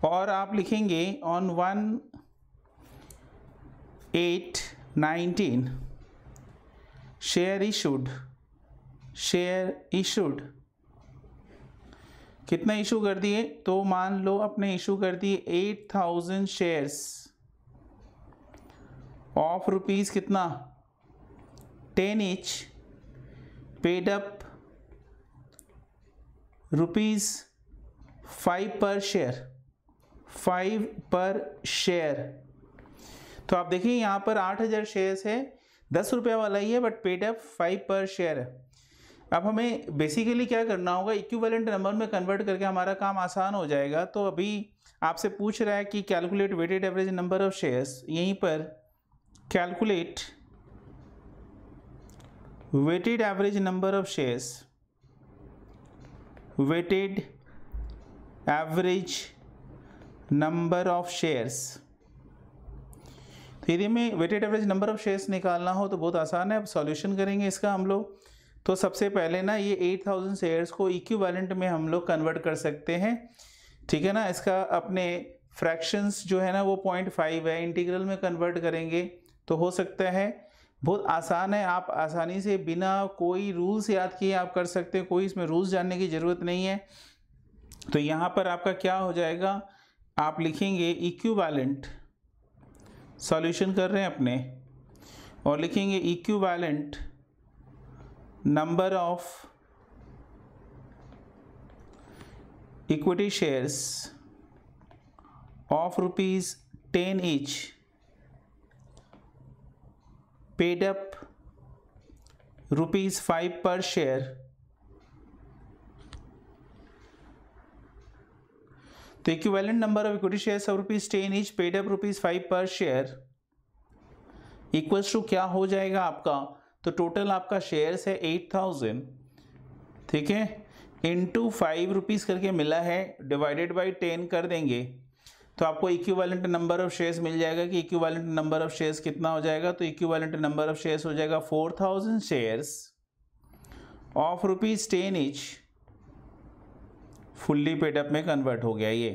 और आप लिखेंगे on one eight nineteen share issued share issued कितना इशू कर दिए तो मान लो अपने इशू कर दिए eight thousand shares of rupees कितना ten each paid up rupees five per share five per share तो आप देखिए यहाँ पर आठ हज़ार शेयर्स है दस रुपये वाला ही है but paid up five per share है अब हमें बेसिकली क्या करना होगा इक्विवेलेंट नंबर में कन्वर्ट करके हमारा काम आसान हो जाएगा तो अभी आपसे पूछ रहा है कि calculate weighted average number of shares यहीं पर Calculate weighted average number of shares weighted average number of shares तो यदि हमें weighted average number of shares निकालना हो तो बहुत आसान है अब सॉल्यूशन करेंगे इसका हम लोग तो सबसे पहले ना ये 8000 शेयर्स को इक्विवेलेंट में हम लोग कन्वर्ट कर सकते हैं ठीक है ना इसका अपने फ्रैक्शंस जो है ना वो 0.5 है इंटीग्रल में कन्वर्ट करेंगे तो हो सकता है बहुत आसान है आप आसानी से बिना कोई रूल्स याद किए आप कर सकते हैं कोई इसमें रूल्स जानने की ज़रूरत नहीं है तो यहाँ पर आपका क्या हो जाएगा आप लिखेंगे इक्विवेलेंट सॉल्यूशन कर रहे हैं अपने और लिखेंगे equivalent number of equity shares of rupees ten each paid up rupees 5 per share The equivalent number of equity shares of rupees 10 each paid up rupees 5 per share equals to क्या हो जाएगा आपका तो टोटल आपका shares है 8000 ठीक है into five rupees करके मिला है डिवाइडेड बाय टेन कर देंगे तो आपको इक्विवेलेंट नंबर ऑफ शेयर्स मिल जाएगा कि इक्विवेलेंट नंबर ऑफ शेयर्स कितना हो जाएगा तो इक्विवेलेंट नंबर ऑफ शेयर्स हो जाएगा four thousand shares of rupees ten each fully paid up में कन्वर्ट हो गया ये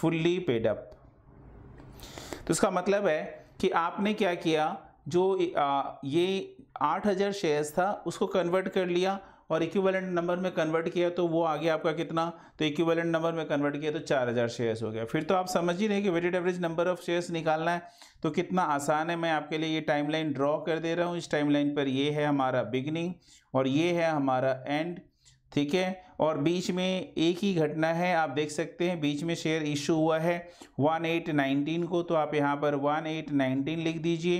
फुल्ली पेडअप तो इसका मतलब है कि आपने क्या किया जो आ, ये आठ हज़ार शेयर्स था उसको कन्वर्ट कर लिया और इक्विवेलेंट नंबर में कन्वर्ट किया तो वो आ गया आपका कितना तो इक्विवेलेंट नंबर में कन्वर्ट किया तो चार हज़ार शेयर्स हो गया फिर तो आप समझ ही रहे कि weighted average number of shares निकालना है तो कितना आसान है मैं आपके लिए ये लाइन ड्रॉ कर दे रहा हूँ इस लाइन पर ये है हमारा बिगनिंग और ये है हमारा एंड ठीक है और बीच में एक ही घटना है आप देख सकते हैं बीच में शेयर इशू हुआ है वन एट नाइनटीन को तो आप यहाँ पर वन एट नाइनटीन लिख दीजिए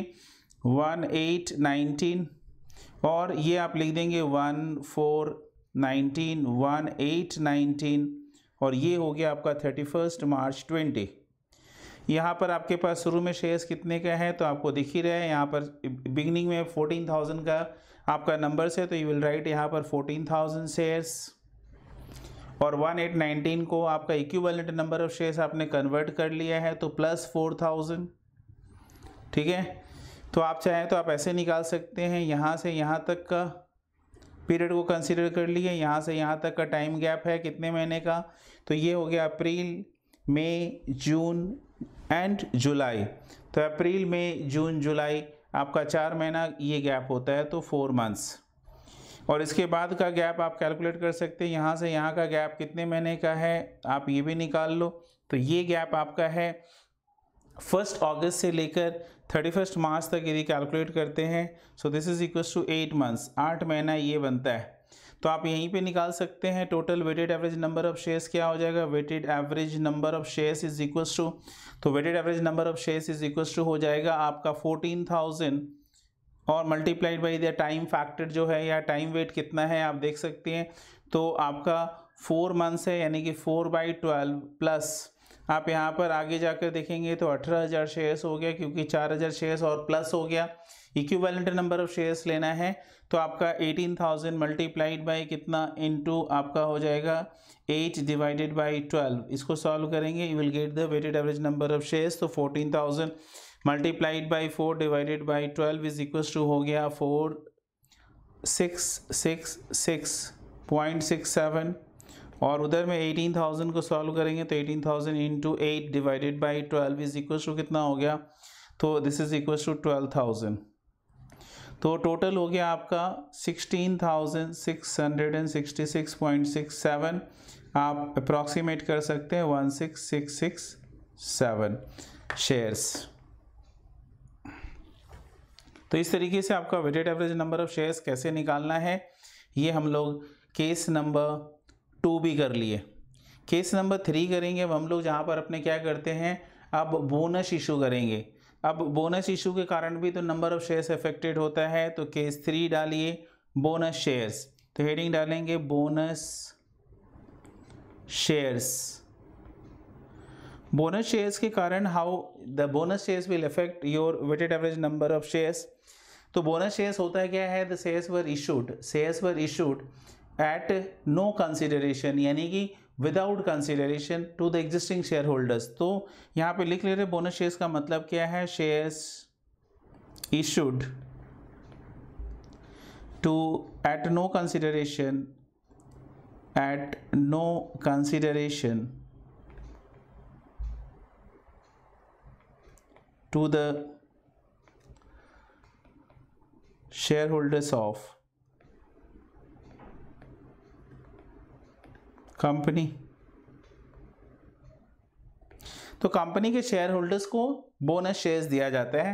वन एट नाइनटीन और ये आप लिख देंगे one four nineteen one eight nineteen और ये हो गया आपका थर्टी फर्स्ट मार्च ट्वेंटी यहाँ पर आपके पास शुरू में शेयर्स कितने का है तो आपको दिख ही रहा है यहाँ पर बिगनिंग में फोर्टीन थाउजेंड का आपका नंबर है तो यू विल राइट यहाँ पर फोर्टीन थाउजेंड शेयर्स और वन एट नाइनटीन को आपका इक्विवेलेंट नंबर ऑफ शेयर्स आपने कन्वर्ट कर लिया है तो प्लस फोर थाउजेंड ठीक है तो आप चाहें तो आप ऐसे निकाल सकते हैं यहाँ से यहाँ तक का पीरियड को कंसिडर कर लिए यहाँ से यहाँ तक का टाइम गैप है कितने महीने का तो ये हो गया अप्रैल मई जून एंड जुलाई तो अप्रैल मई जून जुलाई आपका चार महीना ये गैप होता है तो फोर मंथ्स और इसके बाद का गैप आप कैलकुलेट कर सकते हैं यहाँ से यहाँ का गैप कितने महीने का है आप ये भी निकाल लो तो ये गैप आपका है फर्स्ट अगस्त से लेकर थर्टी फर्स्ट मार्च तक यदि कैलकुलेट करते हैं so this is equal to eight months आठ महीना ये बनता है तो आप यहीं पे निकाल सकते हैं total weighted average number of shares क्या हो जाएगा weighted average number of shares is equal to तो weighted average number of shares is equal to हो जाएगा आपका फोर्टीन थाउजेंड और multiplied by the time factor जो है या टाइम वेट कितना है आप देख सकते हैं तो आपका फोर मंथ्स है यानी कि फोर बाई ट्वेल्व प्लस आप यहाँ पर आगे जाकर देखेंगे तो अठारह हज़ार शेयर्स हो गया क्योंकि चार हज़ार शेयर्स और प्लस हो गया इक्विवेलेंट नंबर ऑफ शेयर्स लेना है तो आपका एटीन थाउजेंड मल्टीप्लाइड बाई कितना इनटू आपका हो जाएगा एट डिवाइडेड बाई ट्वेल्व इसको सॉल्व करेंगे you will get the weighted average number of shares तो fourteen thousand multiplied by four divided by twelve is equal to हो गया four six six six point six seven और उधर में 18,000 को solve करेंगे तो 18,000 thousand into eight divided by twelve is equal to कितना हो गया तो this is equal to twelve thousand तो टोटल हो गया आपका 16,666.67 आप अप्रॉक्सीमेट कर सकते हैं 16667 शेयर्स तो इस तरीके से आपका weighted average number of shares कैसे निकालना है ये हम लोग केस नंबर टू भी कर लिए केस नंबर थ्री करेंगे अब हम लोग जहाँ पर अपने क्या करते हैं अब बोनस इशू करेंगे अब बोनस इशू के कारण भी तो नंबर ऑफ शेयर्स अफेक्टेड होता है तो केस थ्री डालिए बोनस शेयर्स तो हेडिंग डालेंगे बोनस शेयर्स बोनस शेयर्स के कारण how the bonus shares will affect your weighted average number of shares तो बोनस शेयर्स होता है क्या है the shares were issued shares were issued at no consideration यानी कि without consideration to the existing share holders तो यहाँ पे लिख ले रहे बोनस शेयर्स का मतलब क्या है shares to at no consideration at no consideration to the share holders of company तो कंपनी के शेयर होल्डर्स को बोनस शेयर्स दिया जाता है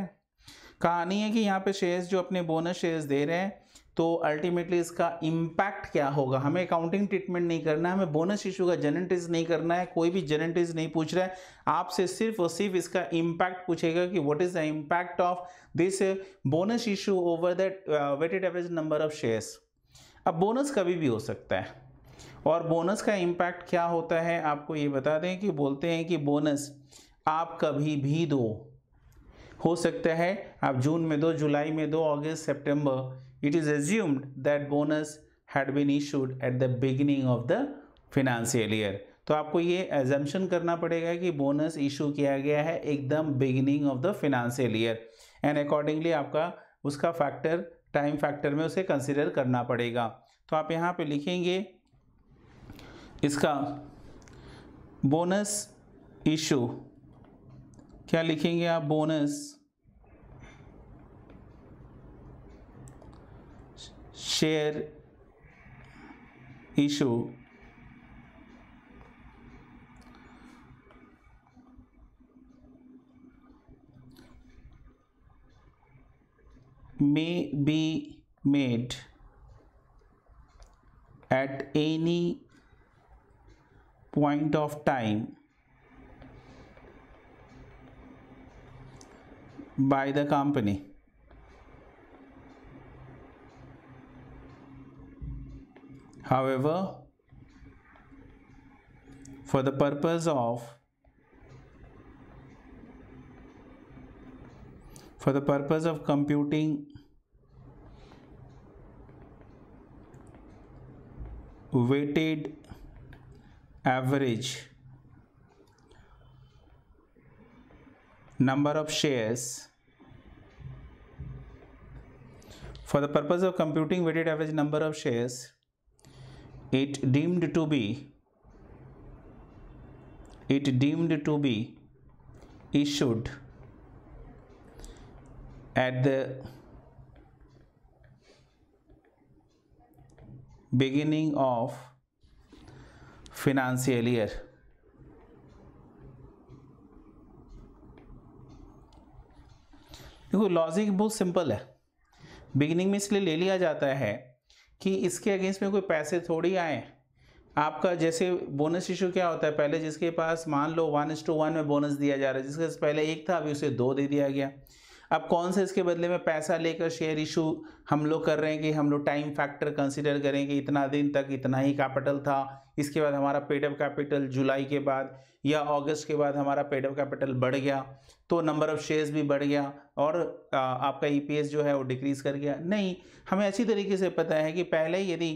कहानी है कि यहाँ पे शेयर्स जो अपने बोनस शेयर्स दे रहे हैं तो अल्टीमेटली इसका इम्पैक्ट क्या होगा हमें अकाउंटिंग ट्रीटमेंट नहीं करना है हमें बोनस इशू का जेनेटिज नहीं करना है कोई भी जेनेटिज नहीं पूछ रहा है आपसे सिर्फ और सिर्फ इसका इम्पैक्ट पूछेगा कि what is the impact of this bonus issue over that weighted average number of shares अब बोनस कभी भी हो सकता है और बोनस का इम्पैक्ट क्या होता है आपको ये बता दें कि बोलते हैं कि बोनस आप कभी भी दो हो सकता है आप जून में दो जुलाई में दो अगस्त सितंबर it is assumed that bonus had been issued at the beginning of the financial year तो आपको ये एजम्पन करना पड़ेगा कि बोनस इशू किया गया है एकदम beginning of the financial year and accordingly आपका उसका फैक्टर टाइम फैक्टर में उसे कंसिडर करना पड़ेगा तो आप यहाँ पे लिखेंगे इसका बोनस इशू क्या लिखेंगे आप bonus share issue may be made at any point of time by the company. However, for the purpose of for the purpose of computing weighted average number of shares for the purpose of computing weighted average number of shares it deemed to be it deemed to be issued at the beginning of financial year देखो logic बहुत simple है beginning में इसलिए ले लिया जाता है कि इसके अगेंस्ट में कोई पैसे थोड़ी आए आपका जैसे बोनस इशू क्या होता है पहले जिसके पास मान लो वन एस टू वन में बोनस दिया जा रहा है जिसके पहले एक था अभी उसे दो दे दिया गया अब कौन से इसके बदले में पैसा लेकर शेयर इशू हम लोग कर रहे हैं कि हम लोग टाइम फैक्टर कंसिडर करें कि इतना दिन तक इतना ही कैपिटल था इसके बाद हमारा पेडअप कैपिटल जुलाई के बाद या अगस्त के बाद हमारा पेडअप कैपिटल बढ़ गया तो नंबर ऑफ़ शेयर्स भी बढ़ गया और आपका ई e जो है वो डिक्रीज़ कर गया नहीं हमें अच्छी तरीके से पता है कि पहले यदि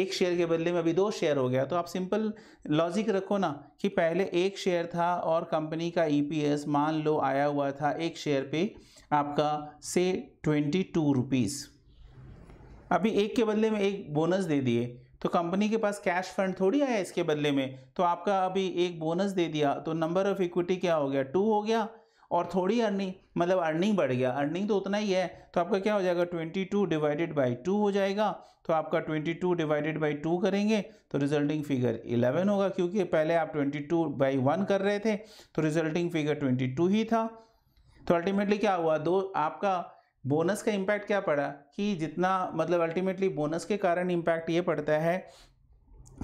एक शेयर के बदले में अभी दो शेयर हो गया तो आप सिंपल लॉजिक रखो ना कि पहले एक शेयर था और कंपनी का ई e मान लो आया हुआ था एक शेयर पे आपका से ट्वेंटी टू रुपीज़ अभी एक के बदले में एक बोनस दे दिए तो कंपनी के पास कैश फंड थोड़ी आया इसके बदले में तो आपका अभी एक बोनस दे दिया तो नंबर ऑफ इक्विटी क्या हो गया टू हो गया और थोड़ी अर्निंग मतलब अर्निंग बढ़ गया अर्निंग तो उतना ही है तो आपका क्या हो जाएगा twenty two divided by two हो जाएगा तो आपका twenty two divided by two करेंगे तो रिजल्टिंग फिगर इलेवन होगा क्योंकि पहले आप ट्वेंटी टू बाई वन कर रहे थे तो रिजल्टिंग फिगर ट्वेंटी टू ही था तो अल्टीमेटली क्या हुआ दो आपका बोनस का इम्पैक्ट क्या पड़ा कि जितना मतलब अल्टीमेटली बोनस के कारण इम्पैक्ट ये पड़ता है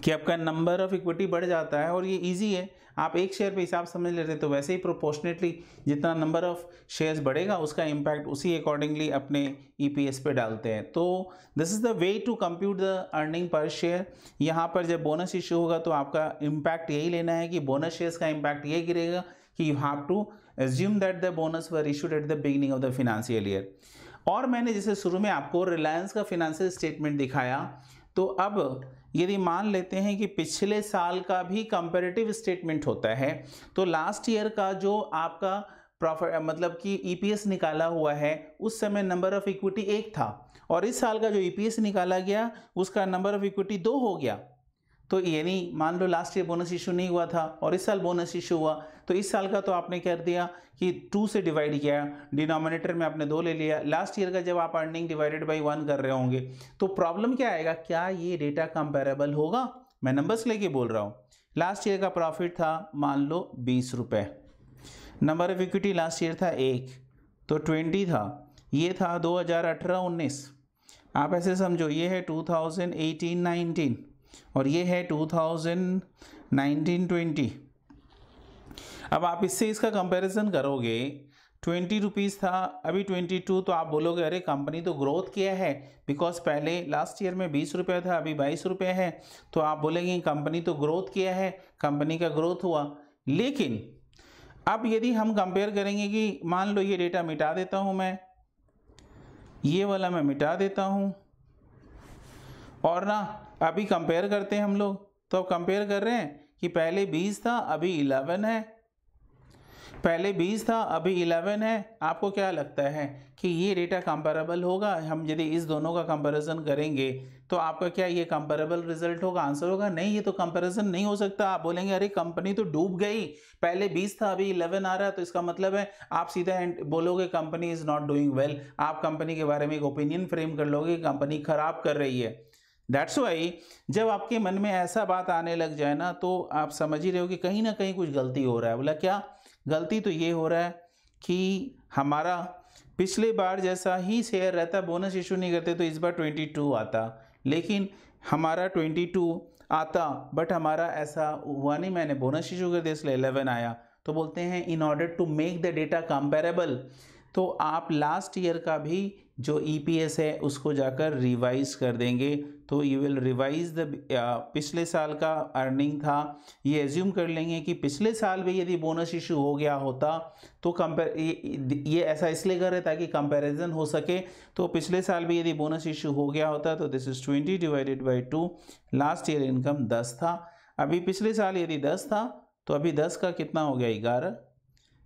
कि आपका नंबर ऑफ इक्विटी बढ़ जाता है और ये इजी है आप एक शेयर पे हिसाब समझ लेते तो वैसे ही प्रोपोर्शनेटली जितना नंबर ऑफ शेयर्स बढ़ेगा उसका इम्पैक्ट उसी अकॉर्डिंगली अपने ईपीएस e पे डालते हैं तो this is the way to compute the earning per share यहाँ पर जब बोनस इश्यू होगा तो आपका इम्पैक्ट यही लेना है कि बोनस शेयर्स का इम्पैक्ट ये गिरेगा कि you have to assume that the bonus were issued at the beginning of the financial year और मैंने जैसे शुरू में आपको रिलायंस का फिनेंशियल स्टेटमेंट दिखाया तो अब यदि मान लेते हैं कि पिछले साल का भी कंपेरेटिव स्टेटमेंट होता है तो लास्ट ईयर का जो आपका प्रॉफिट मतलब कि ईपीएस e निकाला हुआ है उस समय नंबर ऑफ़ इक्विटी एक था और इस साल का जो ईपीएस e निकाला गया उसका नंबर ऑफ़ इक्विटी दो हो गया तो यानी मान लो लास्ट ईयर बोनस इशू नहीं हुआ था और इस साल बोनस इशू हुआ तो इस साल का तो आपने कर दिया कि टू से डिवाइड किया डिनोमिनेटर में आपने दो ले लिया लास्ट ईयर का जब आप अर्निंग डिवाइडेड बाई वन कर रहे होंगे तो प्रॉब्लम क्या आएगा क्या ये डेटा कंपेरेबल होगा मैं नंबर्स लेके बोल रहा हूँ लास्ट ईयर का प्रॉफिट था मान लो बीस रुपये number of equity last year था एक तो ट्वेंटी था ये था दो हज़ार अठारह उन्नीस आप ऐसे समझो ये है टू थाउजेंड एटीन नाइनटीन और ये है टू थाउजेंड नाइनटीन ट्वेंटी अब आप इससे इसका कंपैरिजन करोगे ट्वेंटी रुपीज़ था अभी ट्वेंटी टू तो आप बोलोगे अरे कंपनी तो ग्रोथ किया है बिकॉज पहले लास्ट ईयर में बीस रुपये था अभी बाईस रुपये है तो आप बोलेंगे कंपनी तो ग्रोथ किया है कंपनी का ग्रोथ हुआ लेकिन अब यदि हम कंपेयर करेंगे कि मान लो ये डेटा मिटा देता हूँ मैं ये वाला मैं मिटा देता हूँ और ना अभी कंपेयर करते हैं हम लोग तो अब कंपेयर कर रहे हैं कि पहले बीस था अभी इलेवन है पहले बीस था अभी इलेवन है आपको क्या लगता है कि ये डेटा कंपेरेबल होगा हम यदि इस दोनों का कंपैरिजन करेंगे तो आपका क्या ये कंपेरेबल रिजल्ट होगा आंसर होगा नहीं ये तो कंपैरिजन नहीं हो सकता आप बोलेंगे अरे कंपनी तो डूब गई पहले बीस था अभी इलेवन आ रहा है तो इसका मतलब है आप सीधा बोलोगे company is not doing well आप कंपनी के बारे में एक ओपिनियन फ्रेम कर लोगे कंपनी ख़राब कर रही है दैट्स वाई जब आपके मन में ऐसा बात आने लग जाए ना तो आप समझ ही रहे हो कि कहीं ना कहीं कुछ गलती हो रहा है बोला क्या गलती तो ये हो रहा है कि हमारा पिछले बार जैसा ही शेयर रहता बोनस इशू नहीं करते तो इस बार 22 आता लेकिन हमारा 22 आता बट हमारा ऐसा हुआ नहीं मैंने बोनस इशू कर दिया इसलिए 11 आया तो बोलते हैं in order to make the data comparable तो आप लास्ट ईयर का भी जो ईपीएस e है उसको जाकर रिवाइज कर देंगे तो यू विल रिवाइज द पिछले साल का अर्निंग था ये एज्यूम कर लेंगे कि पिछले साल भी यदि बोनस इशू हो गया होता तो कंपेर ये, ये ऐसा इसलिए कर रहे ताकि कंपैरिजन हो सके तो पिछले साल भी यदि बोनस इशू हो गया होता तो this is twenty divided by two last year income दस था अभी पिछले साल यदि दस था तो अभी दस का कितना हो गया ग्यारह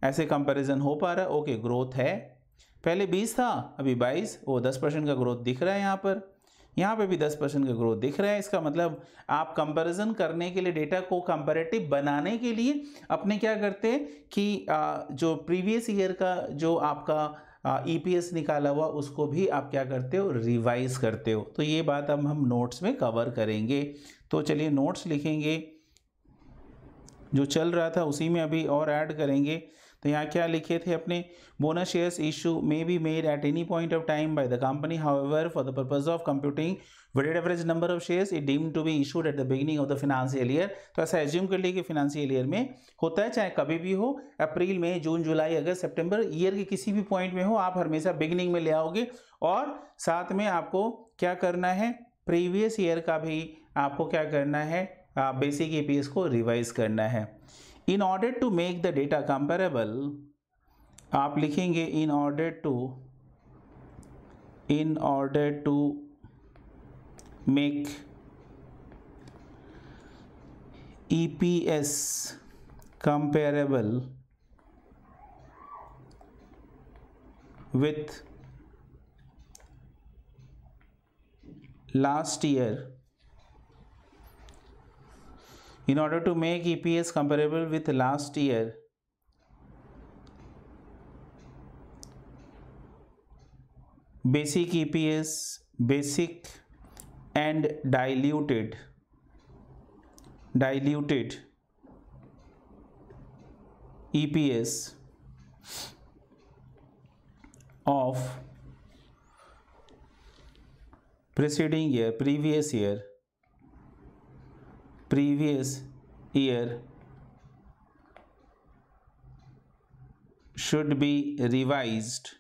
ऐसे कंपैरिजन हो पा रहा है ओके ग्रोथ है पहले 20 था अभी 22 वो 10 परसेंट का ग्रोथ दिख रहा है यहाँ पर यहाँ पे भी 10 परसेंट का ग्रोथ दिख रहा है इसका मतलब आप कंपैरिजन करने के लिए डेटा को कंपैरेटिव बनाने के लिए अपने क्या करते हैं कि आ, जो प्रीवियस ईयर का जो आपका ई e निकाला हुआ उसको भी आप क्या करते हो रिवाइज करते हो तो ये बात अब हम नोट्स में कवर करेंगे तो चलिए नोट्स लिखेंगे जो चल रहा था उसी में अभी और ऐड करेंगे तो यहाँ क्या लिखे थे अपने bonus shares issue may be made at any point of time by the company however for the purpose of computing weighted average number of shares it deem to be issued at the beginning of the financial year तो ऐसा assume कर लिए कि financial year में होता है चाहे कभी भी हो अप्रैल में जून जुलाई अगस्त सेप्टेम्बर ईयर के किसी भी पॉइंट में हो आप हमेशा बिगिनिंग में ले आओगे और साथ में आपको क्या करना है प्रीवियस ईयर का भी आपको क्या करना है बेसिक ए को रिवाइज करना है in order to make the data comparable आप लिखेंगे in order to in order to make E P S comparable with last year In order to make EPS comparable with last year, basic EPS, basic and diluted, diluted EPS of preceding year, previous year previous year should be revised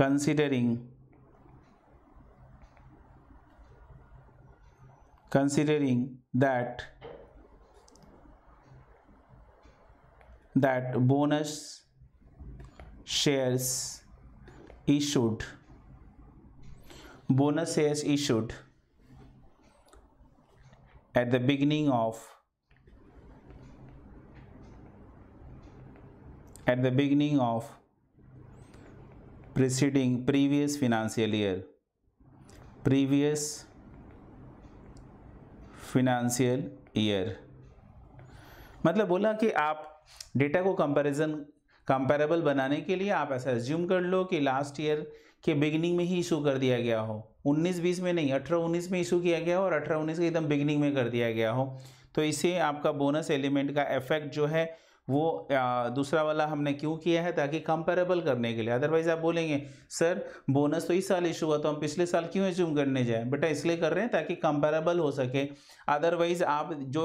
considering considering that that bonus shares issued bonus shares issued at the beginning of at the beginning of preceding previous financial year previous financial year मतलब बोला कि आप data को comparison comparable बनाने के लिए आप ऐसा एज्यूम कर लो कि लास्ट ईयर के बिगनिंग में ही इशू कर दिया गया हो उन्नीस बीस में नहीं अठारह उन्नीस में इशू किया गया हो और अठारह उन्नीस के एकदम बिगनिंग में कर दिया गया हो तो इसे आपका बोनस एलिमेंट का इफेक्ट जो है वो दूसरा वाला हमने क्यों किया है ताकि कंपेरेबल करने के लिए अदरवाइज आप बोलेंगे सर बोनस तो इस साल इशू हुआ तो हम पिछले साल क्यों एज्यूम करने जाए बेटा इसलिए कर रहे हैं ताकि कंपेरेबल हो सके अदरवाइज आप जो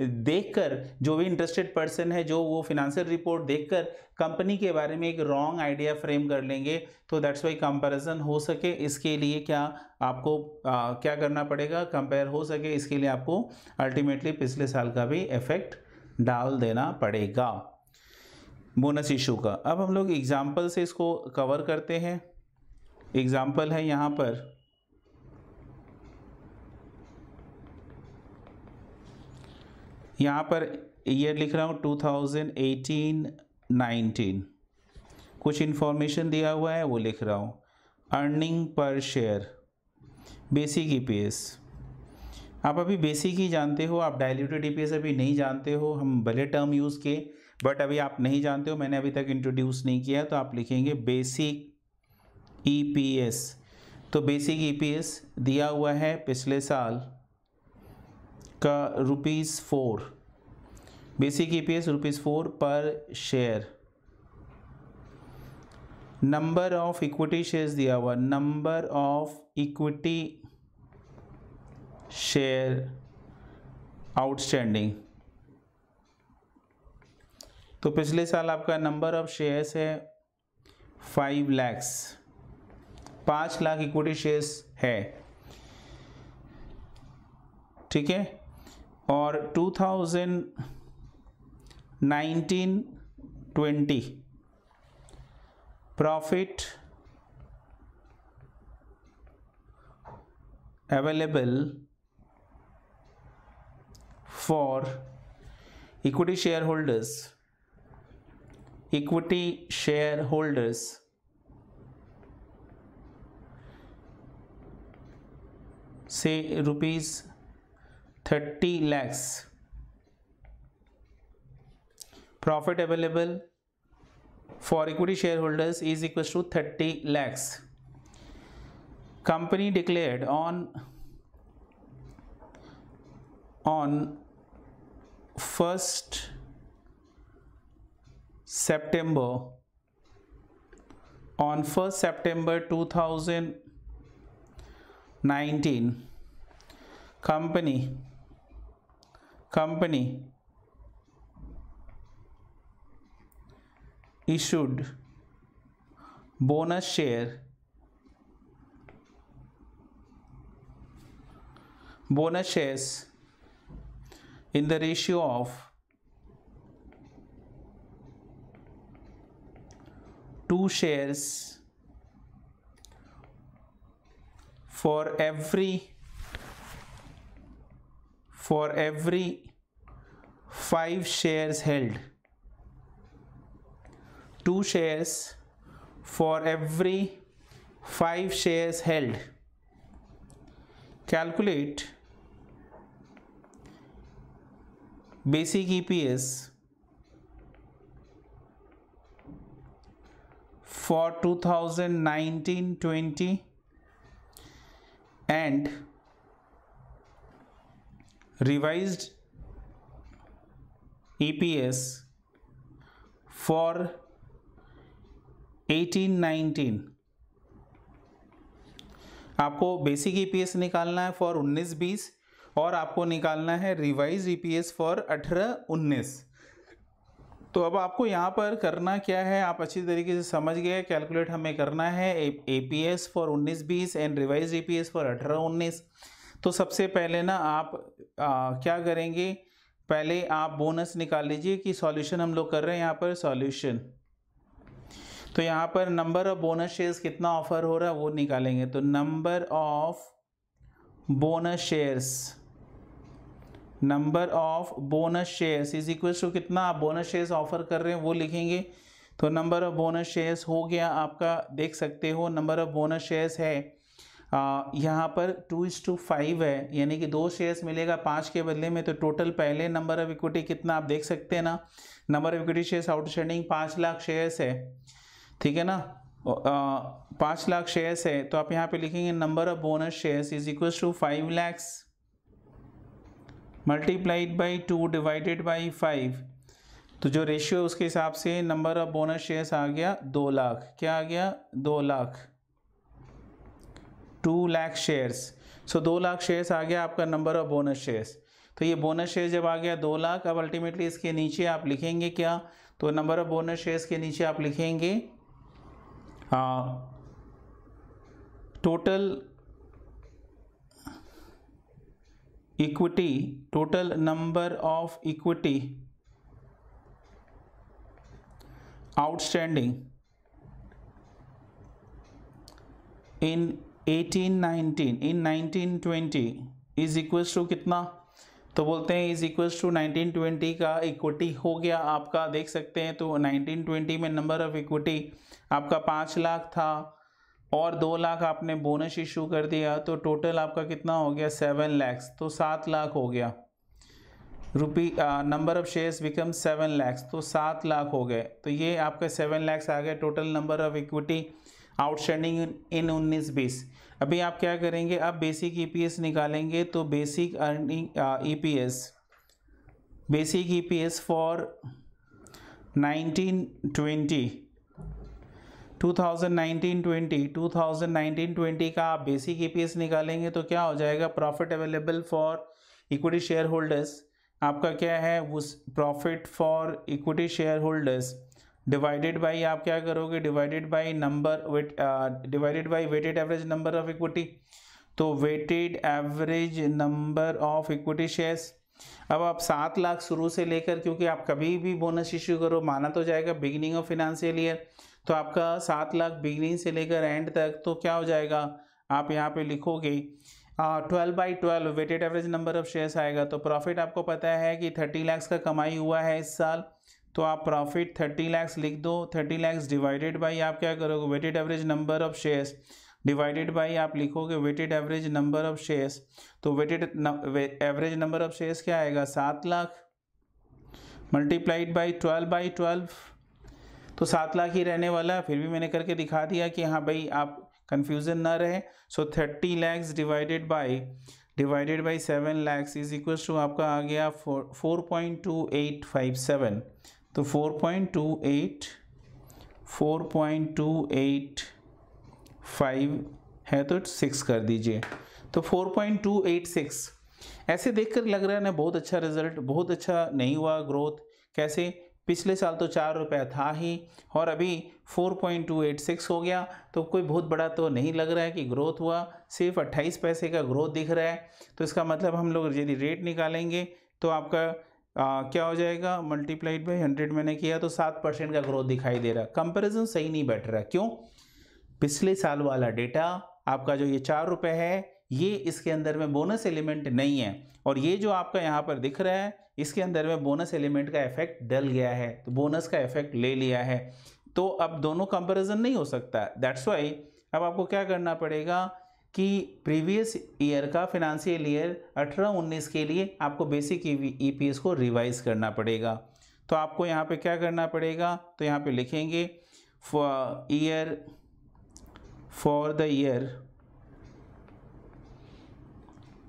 देखकर जो भी इंटरेस्टेड पर्सन है जो वो फिनेंशियल रिपोर्ट देखकर कंपनी के बारे में एक रॉन्ग आइडिया फ्रेम कर लेंगे तो दैट्स वाई कंपेरिजन हो सके इसके लिए क्या आपको आ, क्या करना पड़ेगा कंपेयर हो सके इसके लिए आपको अल्टीमेटली पिछले साल का भी इफेक्ट डाल देना पड़ेगा बोनस इशू का अब हम लोग एग्ज़ाम्पल से इसको कवर करते हैं एग्ज़ाम्पल है यहाँ पर यहाँ पर ईयर लिख रहा हूँ 2018-19 कुछ इन्फॉर्मेशन दिया हुआ है वो लिख रहा हूँ earning per share basic E P S आप अभी बेसिक ही जानते हो आप डायल्यूटेड ई अभी नहीं जानते हो हम भले टर्म यूज़ किए बट अभी आप नहीं जानते हो मैंने अभी तक इंट्रोड्यूस नहीं किया तो आप लिखेंगे बेसिक ई e तो बेसिक ई e दिया हुआ है पिछले साल का rupees four basic E S rupees four per share number of equity shares दिया हुआ number of equity share outstanding तो पिछले साल आपका नंबर ऑफ शेयर्स है फाइव लैक्स पाँच लाख इक्विटी शेयर्स है ठीक है और 2019-20 profit available for equity shareholders equity shareholders say rupees 30 lakhs profit available for equity shareholders is equals to 30 lakhs company declared on on 1st September on 1st September 2019 company company issued bonus share bonus shares in the ratio of 2 shares for every for every 5 shares held 2 shares for every 5 shares held calculate basic EPS e for 2019-20 and revised EPS for 18-19 आपको basic EPS e निकालना है for 19-20 और आपको निकालना है revise EPS e for अठारह उन्नीस तो अब आपको यहाँ पर करना क्या है आप अच्छी तरीके से समझ गए कैलकुलेट हमें करना है ए पी एस फॉर उन्नीस बीस and revise E P S for अठारह उन्नीस तो सबसे पहले ना आप आ, क्या करेंगे पहले आप बोनस निकाल लीजिए कि सॉल्यूशन हम लोग कर रहे हैं यहाँ पर सॉल्यूशन तो यहाँ पर नंबर ऑफ बोनस शेयर्स कितना ऑफर हो रहा है वो निकालेंगे तो number of bonus shares number of bonus shares is equal to कितना आप बोनस शेयर्स ऑफर कर रहे हैं वो लिखेंगे तो नंबर ऑफ बोनस शेयर्स हो गया आपका देख सकते हो नंबर ऑफ बोनस शेयर्स है यहाँ पर टू इज टू फाइव है यानी कि दो शेयर्स मिलेगा पाँच के बदले में तो टोटल पहले नंबर ऑफ इक्विटी कितना आप देख सकते हैं ना number of equity shares outstanding पाँच लाख शेयर्स है ठीक है ना पाँच लाख शेयर्स है तो आप यहाँ पे लिखेंगे number of bonus shares is equal to five lakhs multiplied by two divided by five तो जो रेशियो है उसके हिसाब से नंबर ऑफ बोनस शेयर्स आ गया दो लाख क्या आ गया दो lakh two lakh shares so दो लाख शेयर्स आ गया आपका नंबर ऑफ बोनस शेयर्स तो ये बोनस शेयर जब आ गया दो लाख अब अल्टीमेटली इसके नीचे आप लिखेंगे क्या तो नंबर ऑफ बोनस शेयर्स के नीचे आप लिखेंगे total equity total number of equity outstanding in 1819 in 1920 is equals to कितना तो बोलते हैं इज इक्वल्स टू 1920 का इक्विटी हो गया आपका देख सकते हैं तो 1920 में नंबर ऑफ इक्विटी आपका पाँच लाख था और दो लाख आपने बोनस इशू कर दिया तो टोटल आपका कितना हो गया सेवन लैक्स तो सात लाख हो गया rupee number of shares become seven lakhs तो सात लाख हो गए तो ये आपका सेवन लैक्स आ गया total number of equity outstanding in उन्नीस बीस अभी आप क्या करेंगे अब बेसिक ईपीएस e निकालेंगे तो basic earning EPS basic EPS for nineteen twenty 2019-20 2019-20 का आप बेसिक ईपीएस e निकालेंगे तो क्या हो जाएगा profit available for equity share holders आपका क्या है उस profit for equity share holders divided by आप क्या करोगे divided by number divided by weighted average number of equity तो weighted average number of equity shares अब आप सात लाख शुरू से लेकर क्योंकि आप कभी भी बोनस इश्यू करो माना तो जाएगा बिगिनिंग ऑफ फिनेंशियल ईयर तो आपका सात लाख बिगनिंग से लेकर एंड तक तो क्या हो जाएगा आप यहाँ पे लिखोगे twelve by twelve weighted average number of shares आएगा तो प्रॉफिट आपको पता है कि थर्टी लैक्स का कमाई हुआ है इस साल तो आप प्रॉफिट थर्टी लैक्स लिख दो थर्टी लैक्स डिवाइडेड बाई आप क्या करोगे weighted average number of shares divided by आप लिखोगे weighted average number of shares तो weighted average number of shares क्या आएगा सात lakh multiplied by twelve by twelve तो सात लाख ही रहने वाला फिर भी मैंने करके दिखा दिया कि हाँ भाई आप कन्फ्यूज़न ना रहे so thirty lakhs divided by divided by seven lakhs is equal to आपका आ गया four four point two eight five seven तो four point two eight four point two eight five है तो सिक्स कर दीजिए तो four point two eight six ऐसे देखकर लग रहा है ना बहुत अच्छा रिजल्ट बहुत अच्छा नहीं हुआ ग्रोथ कैसे पिछले साल तो चार रुपया था ही और अभी 4.286 हो गया तो कोई बहुत बड़ा तो नहीं लग रहा है कि ग्रोथ हुआ सिर्फ 28 पैसे का ग्रोथ दिख रहा है तो इसका मतलब हम लोग यदि रेट निकालेंगे तो आपका आ, क्या हो जाएगा मल्टीप्लाइड बाई हंड्रेड मैंने किया तो सात परसेंट का ग्रोथ दिखाई दे रहा है कंपेरिजन सही नहीं बैठ रहा क्यों पिछले साल वाला डेटा आपका जो ये चार रुपये है ये इसके अंदर में बोनस एलिमेंट नहीं है और ये जो आपका यहाँ पर दिख रहा है इसके अंदर में बोनस एलिमेंट का इफेक्ट डल गया है तो बोनस का इफेक्ट ले लिया है तो अब दोनों कंपेरिजन नहीं हो सकता दैट्स वाई अब आपको क्या करना पड़ेगा कि प्रीवियस ईयर का फिनंशियल ईयर अठारह उन्नीस के लिए आपको बेसिक ई e e को रिवाइज करना पड़ेगा तो आपको यहाँ पे क्या करना पड़ेगा तो यहाँ पे लिखेंगे year for the year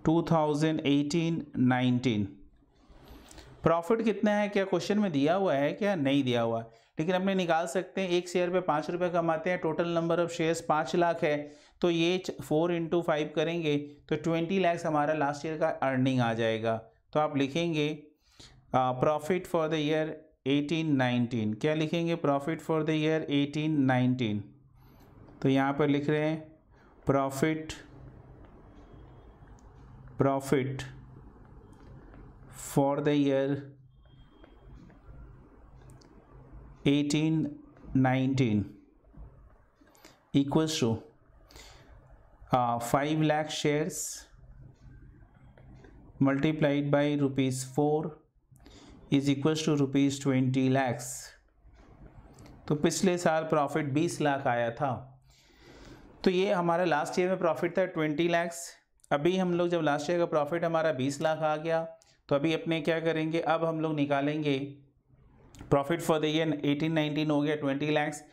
2018-19 profit कितना है क्या क्वेश्चन में दिया हुआ है क्या नहीं दिया हुआ है लेकिन अपने निकाल सकते हैं एक शेयर पे पाँच रुपये कमाते हैं टोटल नंबर ऑफ शेयर्स पाँच लाख है तो ये फोर इंटू फाइव करेंगे तो ट्वेंटी लैक्स हमारा लास्ट ईयर का अर्निंग आ जाएगा तो आप लिखेंगे profit for the year eighteen nineteen क्या लिखेंगे profit for the year eighteen nineteen तो यहाँ पर लिख रहे हैं profit profit for the year 1819 equals to uh, 5 lakh shares multiplied by rupees 4 is equals to rupees twenty lakhs तो पिछले साल प्रॉफिट बीस लाख आया था तो ये हमारा लास्ट ईयर में प्रॉफिट था ट्वेंटी लैक्स अभी हम लोग जब लास्ट ईयर का प्रॉफिट हमारा बीस लाख आ गया तो अभी अपने क्या करेंगे अब हम लोग निकालेंगे profit for the year eighteen nineteen हो गया ट्वेंटी लैक्स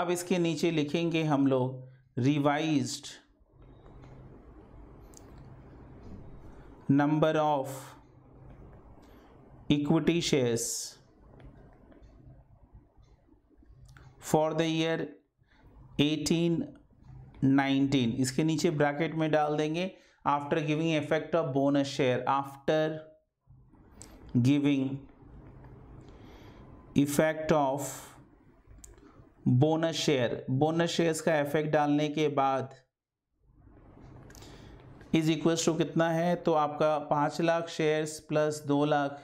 अब इसके नीचे लिखेंगे हम लोग revise number of equity shares for the year 1819 इसके नीचे ब्रैकेट में डाल देंगे after giving effect of bonus share after giving effect of bonus share bonus shares का इफेक्ट डालने के बाद इज इक्वल टू कितना है तो आपका पाँच लाख शेयर्स प्लस दो लाख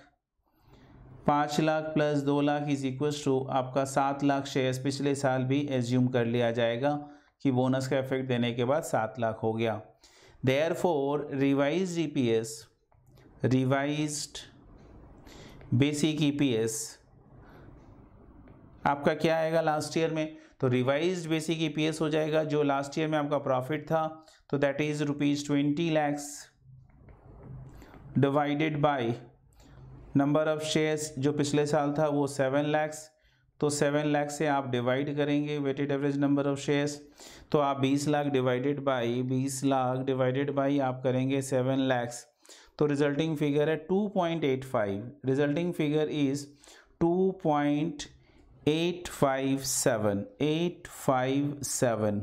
पाँच लाख प्लस दो लाख इज इक्वल टू आपका सात लाख शेयर्स पिछले साल भी एज्यूम कर लिया जाएगा कि बोनस का इफेक्ट देने के बाद सात लाख हो गया therefore revise E P S revised basic EPS आपका क्या आएगा लास्ट ईयर में तो रिवाइज बेसिक ईपीएस हो जाएगा जो लास्ट ईयर में आपका प्रॉफिट था तो that is rupees twenty lakhs divided by number of shares जो पिछले साल था वो सेवन लैक्स तो सेवन लैक्स से आप डिवाइड करेंगे weighted average number of shares तो आप बीस लाख डिवाइडेड बाई बीस लाख डिवाइडेड बाई आप करेंगे सेवन लैक्स तो रिजल्टिंग फिगर है 2.85 रिजल्टिंग फिगर इज 2.857 857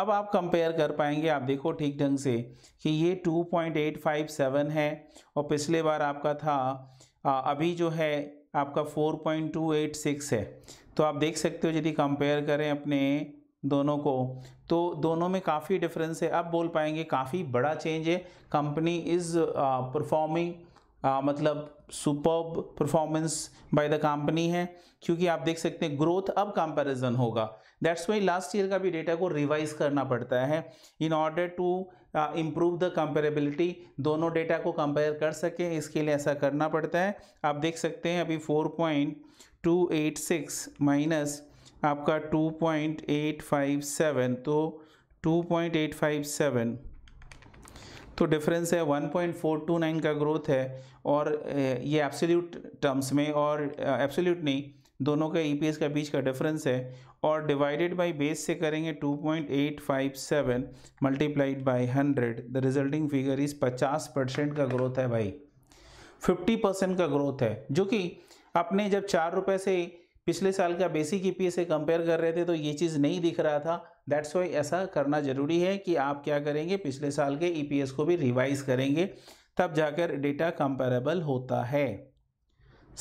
अब आप कंपेयर कर पाएंगे आप देखो ठीक ढंग से कि ये 2.857 है और पिछले बार आपका था आ, अभी जो है आपका 4.286 है तो आप देख सकते हो यदि कंपेयर करें अपने दोनों को तो दोनों में काफ़ी डिफरेंस है अब बोल पाएंगे काफ़ी बड़ा चेंज है कंपनी इज़ परफॉर्मिंग मतलब super performance by the company है क्योंकि आप देख सकते हैं ग्रोथ अब कंपैरिजन होगा दैट्स वाई लास्ट ईयर का भी डेटा को रिवाइज करना पड़ता है in order to improve the comparability दोनों डेटा को कंपेयर कर सकें इसके लिए ऐसा करना पड़ता है आप देख सकते हैं अभी four point two eight six minus आपका 2.857 तो 2.857 तो डिफरेंस है 1.429 का ग्रोथ है और ये एब्सोल्यूट टर्म्स में और एब्सोल्यूट नहीं दोनों का ई का बीच का डिफरेंस है और डिवाइडेड बाय बेस से करेंगे 2.857 multiplied by 100 the resulting figure is 50 percent का ग्रोथ है भाई 50 परसेंट का ग्रोथ है जो कि अपने जब चार रुपये से पिछले साल का बेसिक ई e से कंपेयर कर रहे थे तो ये चीज़ नहीं दिख रहा था दैट्स वाई ऐसा करना ज़रूरी है कि आप क्या करेंगे पिछले साल के ई e को भी रिवाइज करेंगे तब जाकर डेटा कंपेरेबल होता है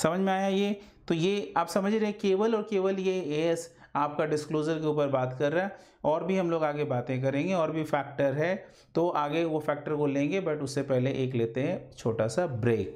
समझ में आया ये तो ये आप समझ रहे हैं केवल और केवल ये एस आपका डिस्क्लोज़र के ऊपर बात कर रहा है और भी हम लोग आगे बातें करेंगे और भी फैक्टर है तो आगे वो फैक्टर को लेंगे बट उससे पहले एक लेते हैं छोटा सा ब्रेक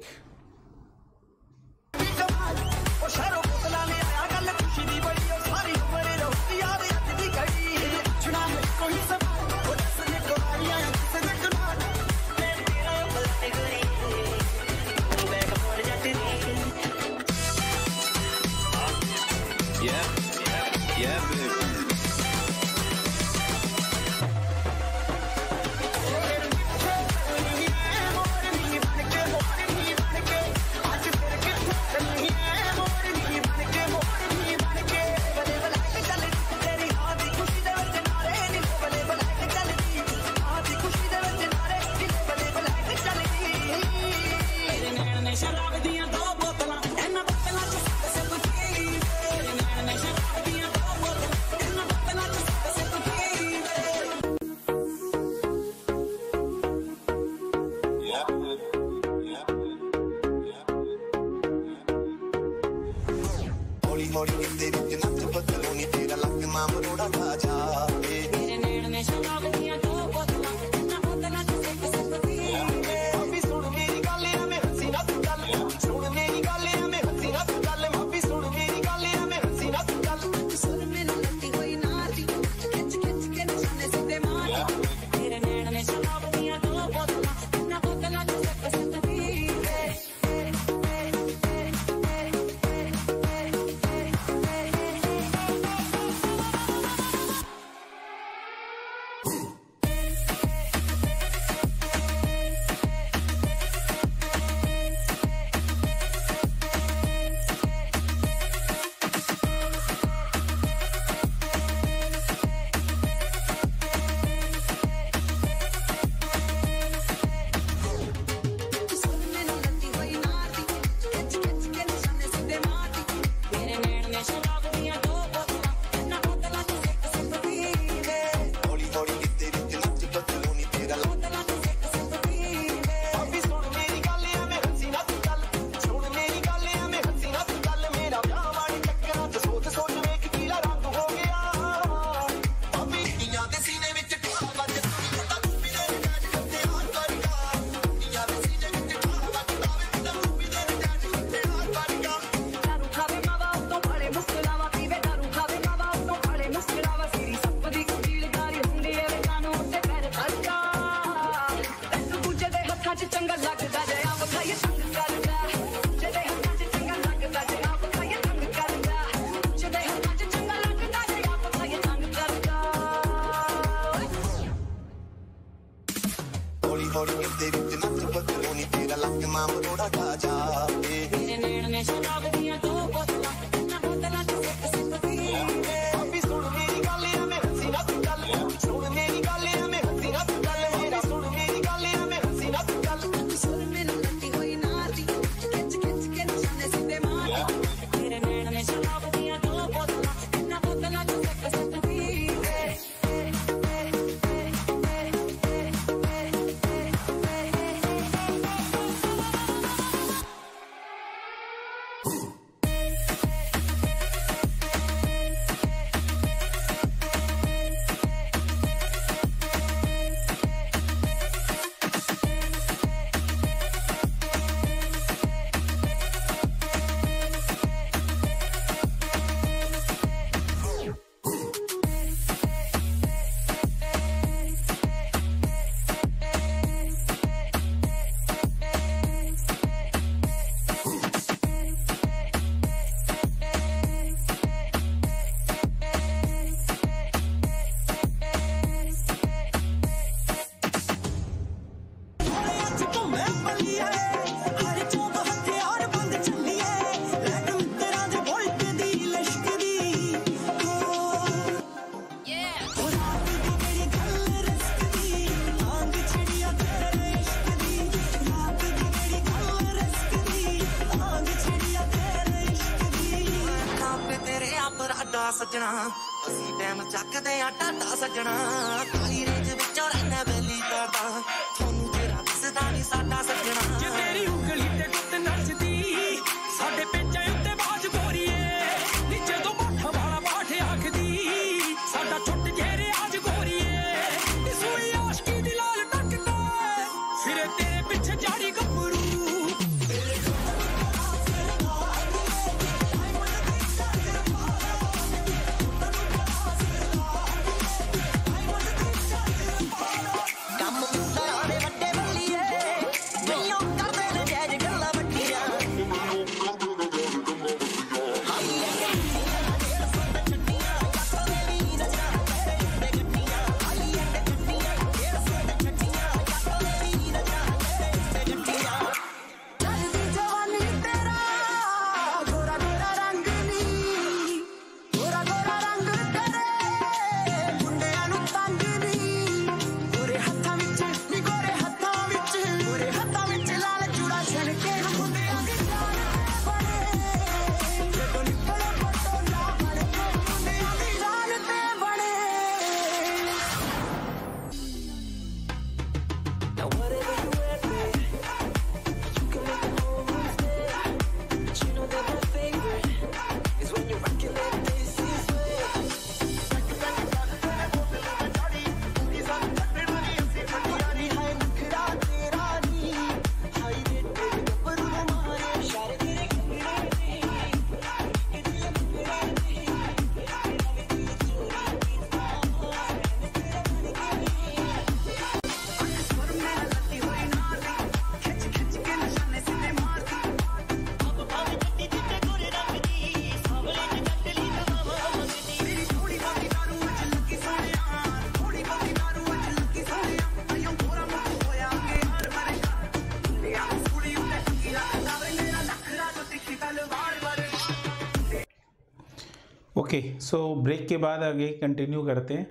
ओके सो ब्रेक के बाद आगे कंटिन्यू करते हैं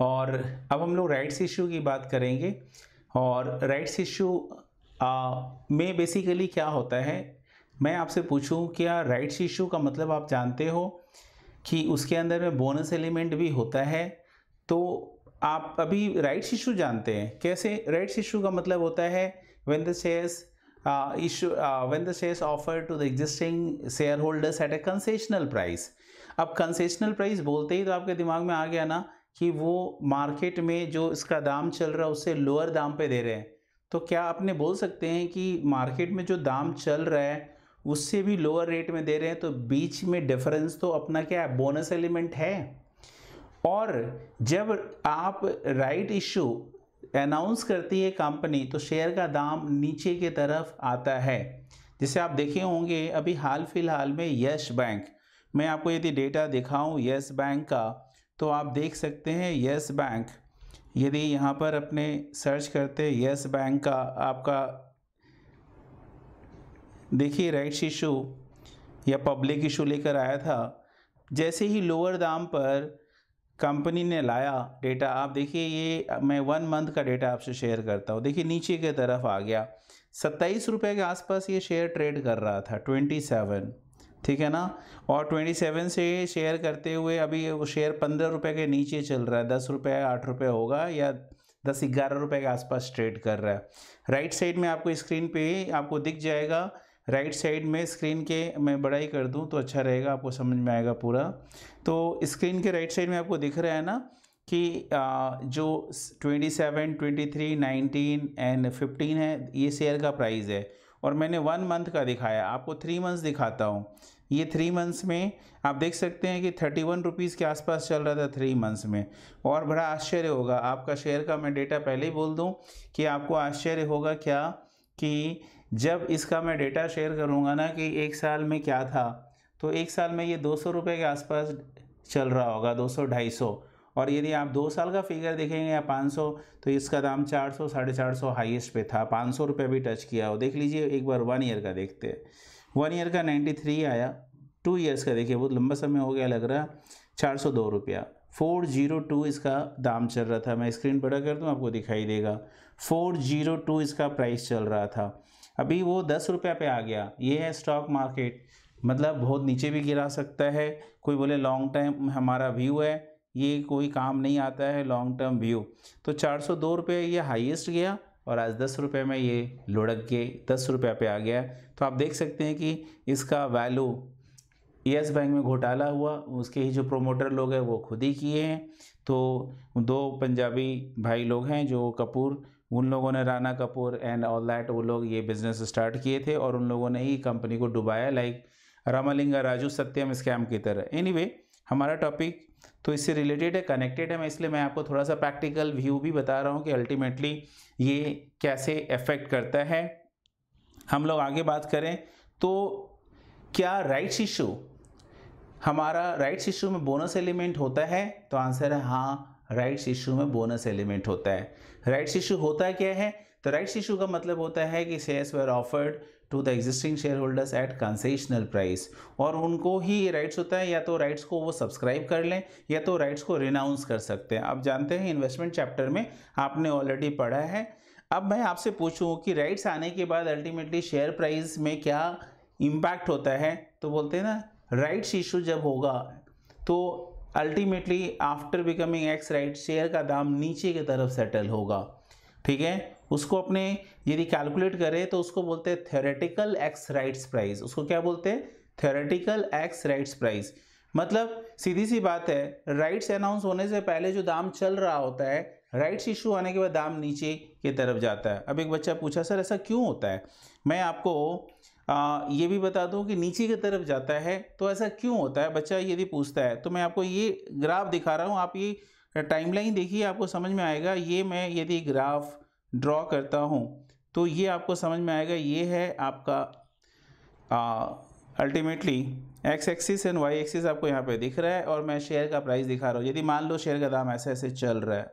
और अब हम लोग राइट्स इशू की बात करेंगे और राइट्स इशू में बेसिकली क्या होता है मैं आपसे पूछूं क्या राइट्स इशू का मतलब आप जानते हो कि उसके अंदर में बोनस एलिमेंट भी होता है तो आप अभी राइट्स इशू जानते हैं कैसे राइट्स इशू का मतलब होता है when the shares issue when the shares offer to the existing share holders at a concessional price अब कंसेशनल प्राइस बोलते ही तो आपके दिमाग में आ गया ना कि वो मार्केट में जो इसका दाम चल रहा है उससे लोअर दाम पे दे रहे हैं तो क्या आपने बोल सकते हैं कि मार्केट में जो दाम चल रहा है उससे भी लोअर रेट में दे रहे हैं तो बीच में डिफरेंस तो अपना क्या है बोनस एलिमेंट है और जब आप राइट इशू अनाउंस करती है कंपनी तो शेयर का दाम नीचे की तरफ आता है जिसे आप देखे होंगे अभी हाल फिलहाल में यश बैंक मैं आपको यदि डेटा दिखाऊं यस बैंक का तो आप देख सकते हैं येस बैंक यदि यहाँ पर अपने सर्च करते यस बैंक का आपका देखिए राइट्स इशू या पब्लिक इशू लेकर आया था जैसे ही लोअर दाम पर कंपनी ने लाया डेटा आप देखिए ये मैं वन मंथ का डेटा आपसे शेयर करता हूँ देखिए नीचे की तरफ आ गया सत्ताईस रुपये के आसपास ये शेयर ट्रेड कर रहा था ट्वेंटी सेवन ठीक है ना और 27 से शेयर करते हुए अभी वो शेयर पंद्रह रुपये के नीचे चल रहा है दस रुपये आठ रुपये होगा या दस ग्यारह रुपये के आसपास ट्रेड कर रहा है राइट साइड में आपको स्क्रीन पे आपको दिख जाएगा राइट साइड में स्क्रीन के मैं बड़ा ही कर दूं तो अच्छा रहेगा आपको समझ में आएगा पूरा तो स्क्रीन के राइट साइड में आपको दिख रहा है ना कि जो 27, 23, 19 एंड 15 है ये शेयर का प्राइस है और मैंने वन मंथ का दिखाया आपको थ्री मंथ्स दिखाता हूँ ये थ्री मंथ्स में आप देख सकते हैं कि थर्टी वन रुपीज़ के आसपास चल रहा था थ्री मंथ्स में और बड़ा आश्चर्य होगा आपका शेयर का मैं डेटा पहले ही बोल दूँ कि आपको आश्चर्य होगा क्या कि जब इसका मैं डेटा शेयर करूँगा ना कि एक साल में क्या था तो एक साल में ये दो सौ रुपये के आसपास चल रहा होगा दो सौ ढाई सौ और यदि आप दो साल का फिगर देखेंगे या 500 तो इसका दाम 400 सौ साढ़े चार सौ हाइएस्ट पे था पाँच सौ रुपये भी टच किया हो देख लीजिए एक बार वन ईयर का देखते हैं वन ईयर का 93 आया टू ईयर्स का देखिए बहुत लंबा समय हो गया लग रहा चार सौ दो रुपया फोर जीरो टू इसका दाम चल रहा था मैं स्क्रीन बड़ा कर दूँ आपको दिखाई देगा फोर जीरो टू इसका प्राइस चल रहा था अभी वो दस रुपये पे आ गया ये है स्टॉक मार्केट मतलब बहुत नीचे भी गिरा सकता है कोई बोले लॉन्ग टाइम हमारा व्यू है ये कोई काम नहीं आता है लॉन्ग टर्म व्यू तो चार सौ दो रुपये ये हाइएस्ट गया और आज दस रुपये में ये लुढ़क के दस रुपये पे आ गया तो आप देख सकते हैं कि इसका वैल्यू येस बैंक में घोटाला हुआ उसके ही जो प्रोमोटर लोग हैं वो खुद ही किए हैं तो दो पंजाबी भाई लोग हैं जो कपूर उन लोगों ने Rana Kapoor and all that वो लोग ये बिज़नेस स्टार्ट किए थे और उन लोगों ने ही कंपनी को डुबाया लाइक रामालिंगा राजू सत्यम स्कैम की तरह एनीवे anyway, हमारा टॉपिक तो इससे रिलेटेड है कनेक्टेड है मैं इसलिए मैं आपको थोड़ा सा प्रैक्टिकल व्यू भी बता रहा हूँ कि अल्टीमेटली ये कैसे अफेक्ट करता है हम लोग आगे बात करें तो क्या राइट्स इशू हमारा राइट्स इशू में बोनस एलिमेंट होता है तो आंसर है हाँ राइट्स इशू में बोनस एलिमेंट होता है राइट्स इशू होता क्या है तो राइट्स इशू का मतलब होता है कि shares were offered to the existing share holders at concessional price और उनको ही ये राइट्स होता है या तो राइट्स को वो सब्सक्राइब कर लें या तो राइट्स को रिनाउंस कर सकते हैं आप जानते हैं इन्वेस्टमेंट चैप्टर में आपने ऑलरेडी पढ़ा है अब मैं आपसे पूछूँ कि राइट्स आने के बाद अल्टीमेटली शेयर प्राइस में क्या इम्पैक्ट होता है तो बोलते हैं ना राइट्स इशू जब होगा तो ultimately after becoming ex right share का दाम नीचे की तरफ सेटल होगा ठीक है उसको अपने यदि कैलकुलेट करें तो उसको बोलते हैं थेरेटिकल एक्स राइट्स प्राइस उसको क्या बोलते हैं थेरेटिकल एक्स राइट्स प्राइस मतलब सीधी सी बात है राइट्स अनाउंस होने से पहले जो दाम चल रहा होता है राइट्स इशू आने के बाद दाम नीचे की तरफ जाता है अब एक बच्चा पूछा सर ऐसा क्यों होता है मैं आपको आ, ये भी बता दूं कि नीचे की तरफ जाता है तो ऐसा क्यों होता है बच्चा यदि पूछता है तो मैं आपको ये ग्राफ दिखा रहा हूँ आप ये टाइमलाइन देखिए आपको समझ में आएगा ये मैं यदि ग्राफ ड्रॉ करता हूँ तो ये आपको समझ में आएगा ये है आपका ultimately X axis and Y axis आपको यहाँ पे दिख रहा है और मैं शेयर का प्राइस दिखा रहा हूँ यदि मान लो शेयर का दाम ऐसे ऐसे चल रहा है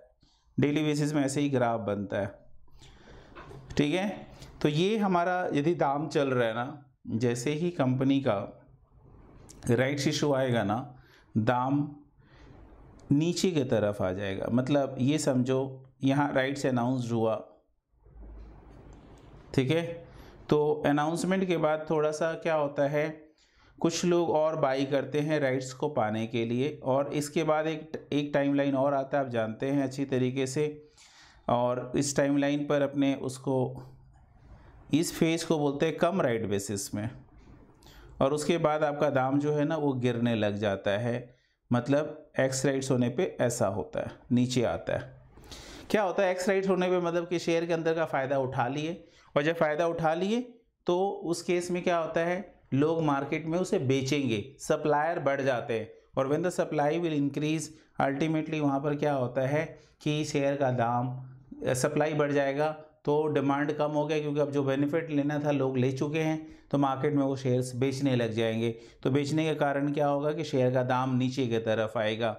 डेली बेसिस में ऐसे ही ग्राफ बनता है ठीक है तो ये हमारा यदि दाम चल रहा है ना जैसे ही कंपनी का राइट इशू आएगा ना दाम नीचे की तरफ आ जाएगा मतलब ये समझो यहाँ राइट्स अनाउंसड हुआ ठीक है तो अनाउंसमेंट के बाद थोड़ा सा क्या होता है कुछ लोग और बाई करते हैं राइट्स को पाने के लिए और इसके बाद एक एक टाइमलाइन और आता है आप जानते हैं अच्छी तरीके से और इस टाइमलाइन पर अपने उसको इस फेज को बोलते हैं कम राइट बेसिस में और उसके बाद आपका दाम जो है ना वो गिरने लग जाता है मतलब एक्स राइट्स होने पे ऐसा होता है नीचे आता है क्या होता है एक्स राइट्स होने पे मतलब कि शेयर के अंदर का फ़ायदा उठा लिए और जब फ़ायदा उठा लिए तो उस केस में क्या होता है लोग मार्केट में उसे बेचेंगे सप्लायर बढ़ जाते हैं और when the supply will increase ultimately वहाँ पर क्या होता है कि शेयर का दाम सप्लाई बढ़ जाएगा तो डिमांड कम हो गया क्योंकि अब जो बेनिफिट लेना था लोग ले चुके हैं तो मार्केट में वो शेयर्स बेचने लग जाएंगे तो बेचने के कारण क्या होगा कि शेयर का दाम नीचे की तरफ आएगा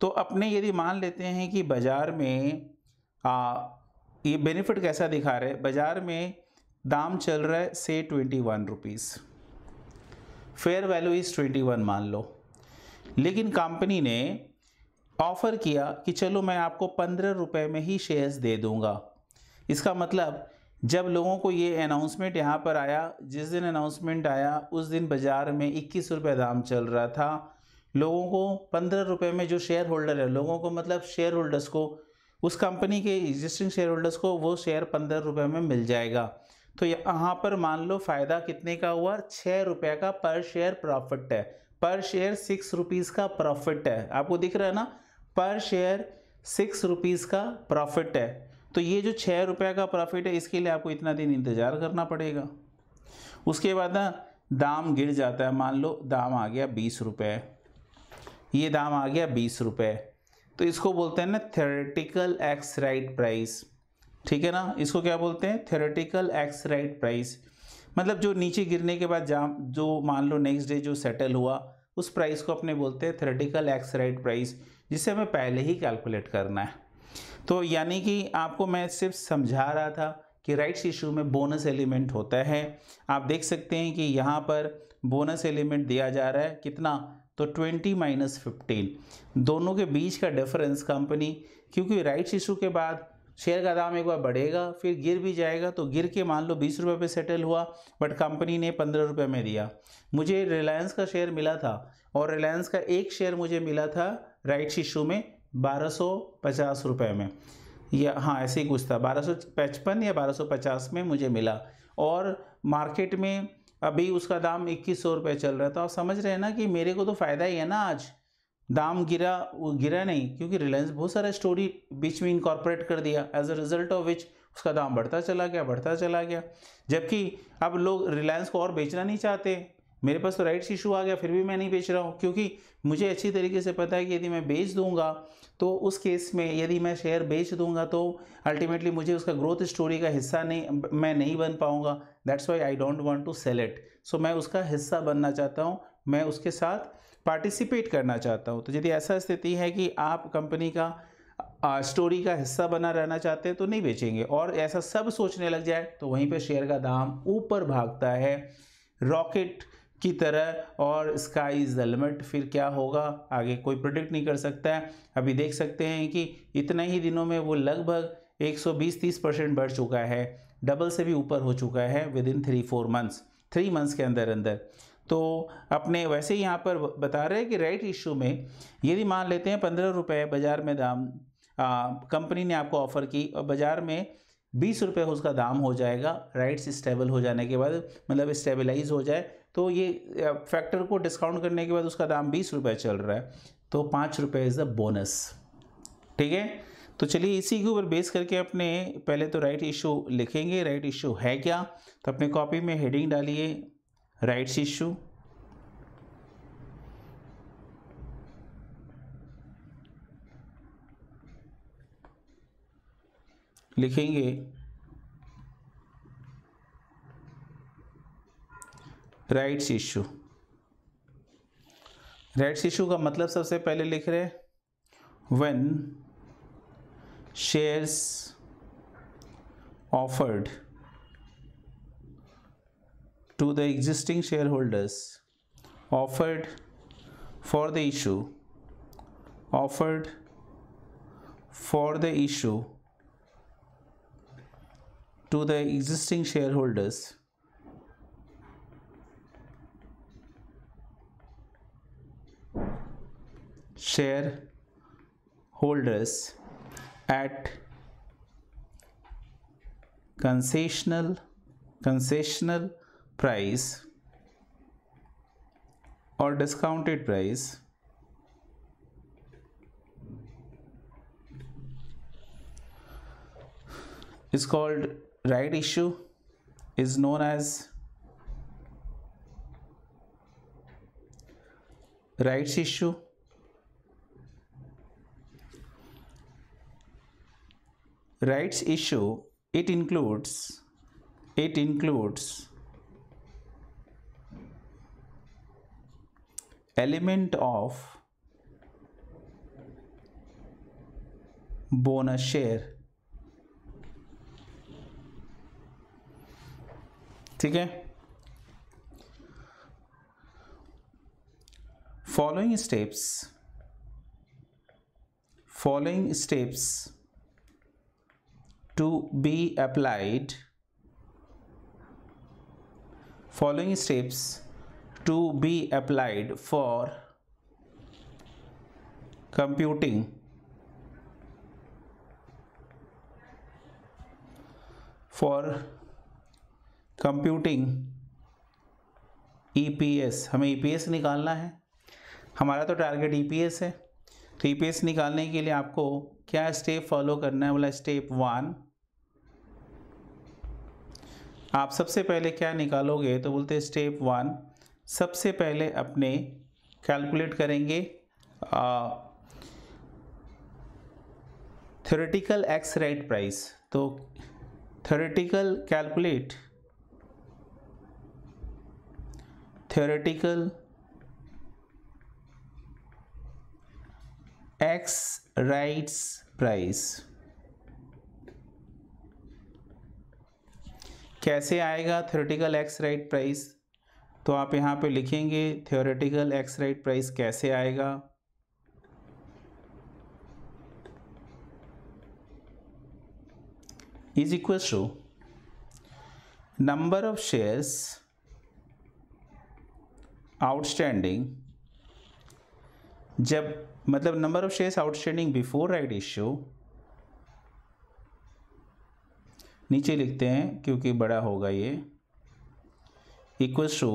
तो अपने यदि मान लेते हैं कि बाज़ार में आ, ये बेनिफिट कैसा दिखा रहे हैं बाज़ार में दाम चल रहा है से twenty one rupees fair value is twenty one मान लो लेकिन कंपनी ने ऑफ़र किया कि चलो मैं आपको पंद्रह रुपये में ही शेयर्स दे दूँगा इसका मतलब जब लोगों को ये अनाउंसमेंट यहाँ पर आया जिस दिन अनाउंसमेंट आया उस दिन बाज़ार में इक्कीस रुपये दाम चल रहा था लोगों को पंद्रह रुपये में जो शेयर होल्डर है लोगों को मतलब शेयर होल्डर्स को उस कंपनी के एग्जिस्टिंग शेयर होल्डर्स को वो शेयर पंद्रह रुपये में मिल जाएगा तो यहाँ पर मान लो फ़ायदा कितने का हुआ छः रुपये का पर शेयर प्रॉफिट है पर शेयर सिक्स रुपीज़ का प्रॉफिट है आपको दिख रहा है ना पर शेयर सिक्स रुपीज़ का प्रॉफिट है तो ये जो छः रुपये का प्रॉफिट है इसके लिए आपको इतना दिन इंतज़ार करना पड़ेगा उसके बाद ना दाम गिर जाता है मान लो दाम आ गया बीस रुपये ये दाम आ गया बीस रुपये तो इसको बोलते हैं ना थेरेटिकल एक्स राइट प्राइस ठीक है ना इसको क्या बोलते हैं थेरेटिकल एक्स राइट प्राइस मतलब जो नीचे गिरने के बाद जहाँ जो मान लो नेक्स्ट डे जो सेटल हुआ उस प्राइस को अपने बोलते हैं थेरेटिकल एक्स राइट प्राइस जिसे हमें पहले ही कैलकुलेट करना है तो यानी कि आपको मैं सिर्फ समझा रहा था कि राइट्स इशू में बोनस एलिमेंट होता है आप देख सकते हैं कि यहाँ पर बोनस एलिमेंट दिया जा रहा है कितना तो 20 माइनस फिफ्टीन दोनों के बीच का डिफरेंस कंपनी क्योंकि राइट्स इशू के बाद शेयर का दाम एक बार बढ़ेगा फिर गिर भी जाएगा तो गिर के मान लो बीस रुपये पर सेटल हुआ बट कंपनी ने पंद्रह रुपये में दिया मुझे रिलायंस का शेयर मिला था और रिलायंस का एक शेयर मुझे मिला था राइट्स इशू में बारह सौ पचास रुपये में या हाँ ऐसे ही कुछ था बारह सौ पचपन या बारह सौ पचास में मुझे मिला और मार्केट में अभी उसका दाम इक्कीस सौ रुपये चल रहा था और समझ रहे हैं ना कि मेरे को तो फ़ायदा ही है ना आज दाम गिरा वो गिरा नहीं क्योंकि रिलायंस बहुत सारा स्टोरी बीच में इनकॉर्पोरेट कर दिया as a result of which उसका दाम बढ़ता चला गया बढ़ता चला गया जबकि अब लोग रिलायंस को और बेचना नहीं चाहते मेरे पास तो राइट्स इशू आ गया फिर भी मैं नहीं बेच रहा हूँ क्योंकि मुझे अच्छी तरीके से पता है कि यदि मैं बेच दूंगा तो उस केस में यदि मैं शेयर बेच दूंगा तो अल्टीमेटली मुझे उसका ग्रोथ स्टोरी का हिस्सा नहीं मैं नहीं बन पाऊंगा that's why I don't want to sell it so मैं उसका हिस्सा बनना चाहता हूँ मैं उसके साथ पार्टिसिपेट करना चाहता हूँ तो यदि ऐसा स्थिति है कि आप कंपनी का स्टोरी का हिस्सा बना रहना चाहते हैं तो नहीं बेचेंगे और ऐसा सब सोचने लग जाए तो वहीं पर शेयर का दाम ऊपर भागता है रॉकेट की तरह और स्काई इज़ द लिमिट फिर क्या होगा आगे कोई प्रोडिक्ट नहीं कर सकता है अभी देख सकते हैं कि इतना ही दिनों में वो लगभग 120-30 परसेंट बढ़ चुका है डबल से भी ऊपर हो चुका है within three four months three months के अंदर अंदर तो अपने वैसे ही यहाँ पर बता रहे हैं कि राइट इशू में यदि मान लेते हैं पंद्रह रुपये बाज़ार में दाम कंपनी ने आपको ऑफ़र की और बाज़ार में बीस रुपये उसका दाम हो जाएगा राइट्स स्टेबल हो जाने के बाद मतलब स्टेबलाइज हो जाए तो ये फैक्टर को डिस्काउंट करने के बाद उसका दाम बीस रुपये चल रहा है तो पाँच रुपये इज़ द बोनस ठीक है तो चलिए इसी के ऊपर बेस करके अपने पहले तो राइट इशू लिखेंगे राइट इशू है क्या तो अपने कॉपी में हेडिंग डालिए राइट्स इशू लिखेंगे राइट्स इशू राइट्स इशू का मतलब सबसे पहले लिख रहे when shares offered to the existing share holders offered for the issue offered for the issue to the existing share holders shareholders at concessional concessional price or discounted price is called right issue is known as rights issue rights issue it includes it includes element of bonus share ठीक है following steps following steps to be applied following steps to be applied for computing for computing EPS हमें EPS निकालना है हमारा तो target EPS है तो EPS निकालने के लिए आपको क्या स्टेप फॉलो करना है बोला स्टेप वन आप सबसे पहले क्या निकालोगे तो बोलते स्टेप वन सबसे पहले अपने कैलकुलेट करेंगे थ्योरेटिकल एक्स राइट प्राइस तो theoretical calculate theoretical ex rights price कैसे आएगा थ्योरेटिकल एक्स राइट प्राइस तो आप यहां पे लिखेंगे थ्योरेटिकल एक्स राइट प्राइस कैसे आएगा is equal to number of shares outstanding जब मतलब number of shares outstanding before right issue नीचे लिखते हैं क्योंकि बड़ा होगा ये equals to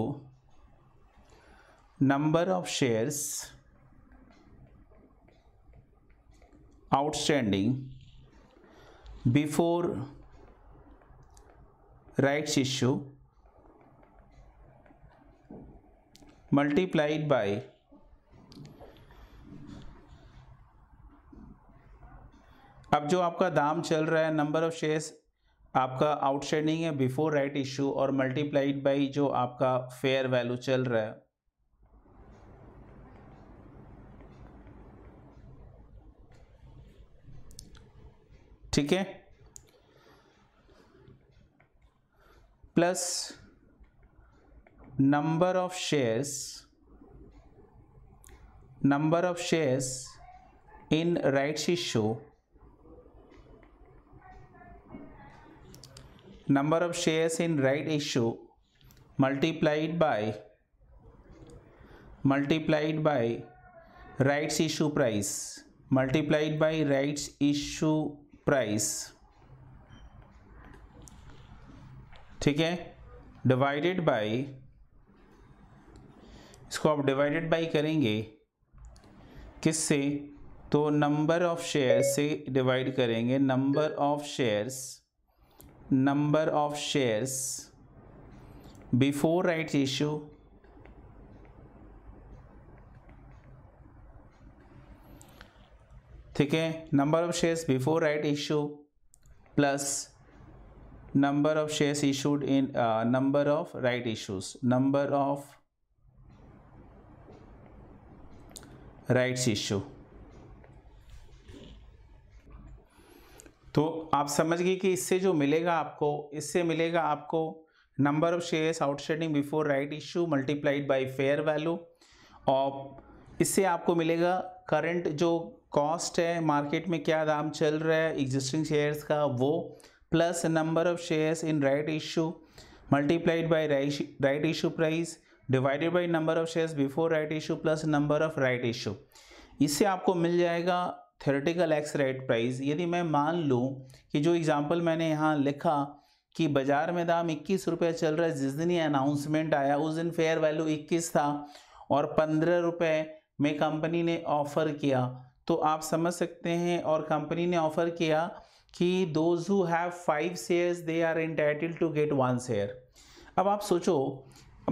number of shares outstanding before rights issue multiplied by अब जो आपका दाम चल रहा है नंबर ऑफ शेयर्स आपका आउटस्टैंडिंग है बिफोर राइट इशू और मल्टीप्लाइड बाई जो आपका फेयर वैल्यू चल रहा है ठीक है plus number of shares number of shares in rights issue number of shares in right issue multiplied by multiplied by rights issue price multiplied by rights issue price ठीक है divided by इसको आप divided by करेंगे किससे तो number of share से divide करेंगे number of shares number of shares before rights issue ठीक है number of shares before right issue plus number of shares issued in number of right issues number of rights issue तो आप समझ गए कि इससे जो मिलेगा आपको इससे मिलेगा आपको number of shares outstanding before right issue multiplied by fair value और इससे आपको मिलेगा करंट जो कॉस्ट है मार्केट में क्या दाम चल रहा है एग्जिस्टिंग शेयर्स का वो plus number of shares in right issue multiplied by right issue price divided by number of shares before right issue plus number of right issue इससे आपको मिल जाएगा थेरेटिकल एक्स रेट प्राइस यदि मैं मान लूँ कि जो एग्ज़ाम्पल मैंने यहाँ लिखा कि बाज़ार में दाम इक्कीस रुपये चल रहा है जिस दिन ये अनाउंसमेंट आया उस दिन फेयर वैल्यू इक्कीस था और पंद्रह रुपये में कंपनी ने ऑफ़र किया तो आप समझ सकते हैं और कंपनी ने ऑफ़र किया कि those who have five shares they are entitled to get one share अब आप सोचो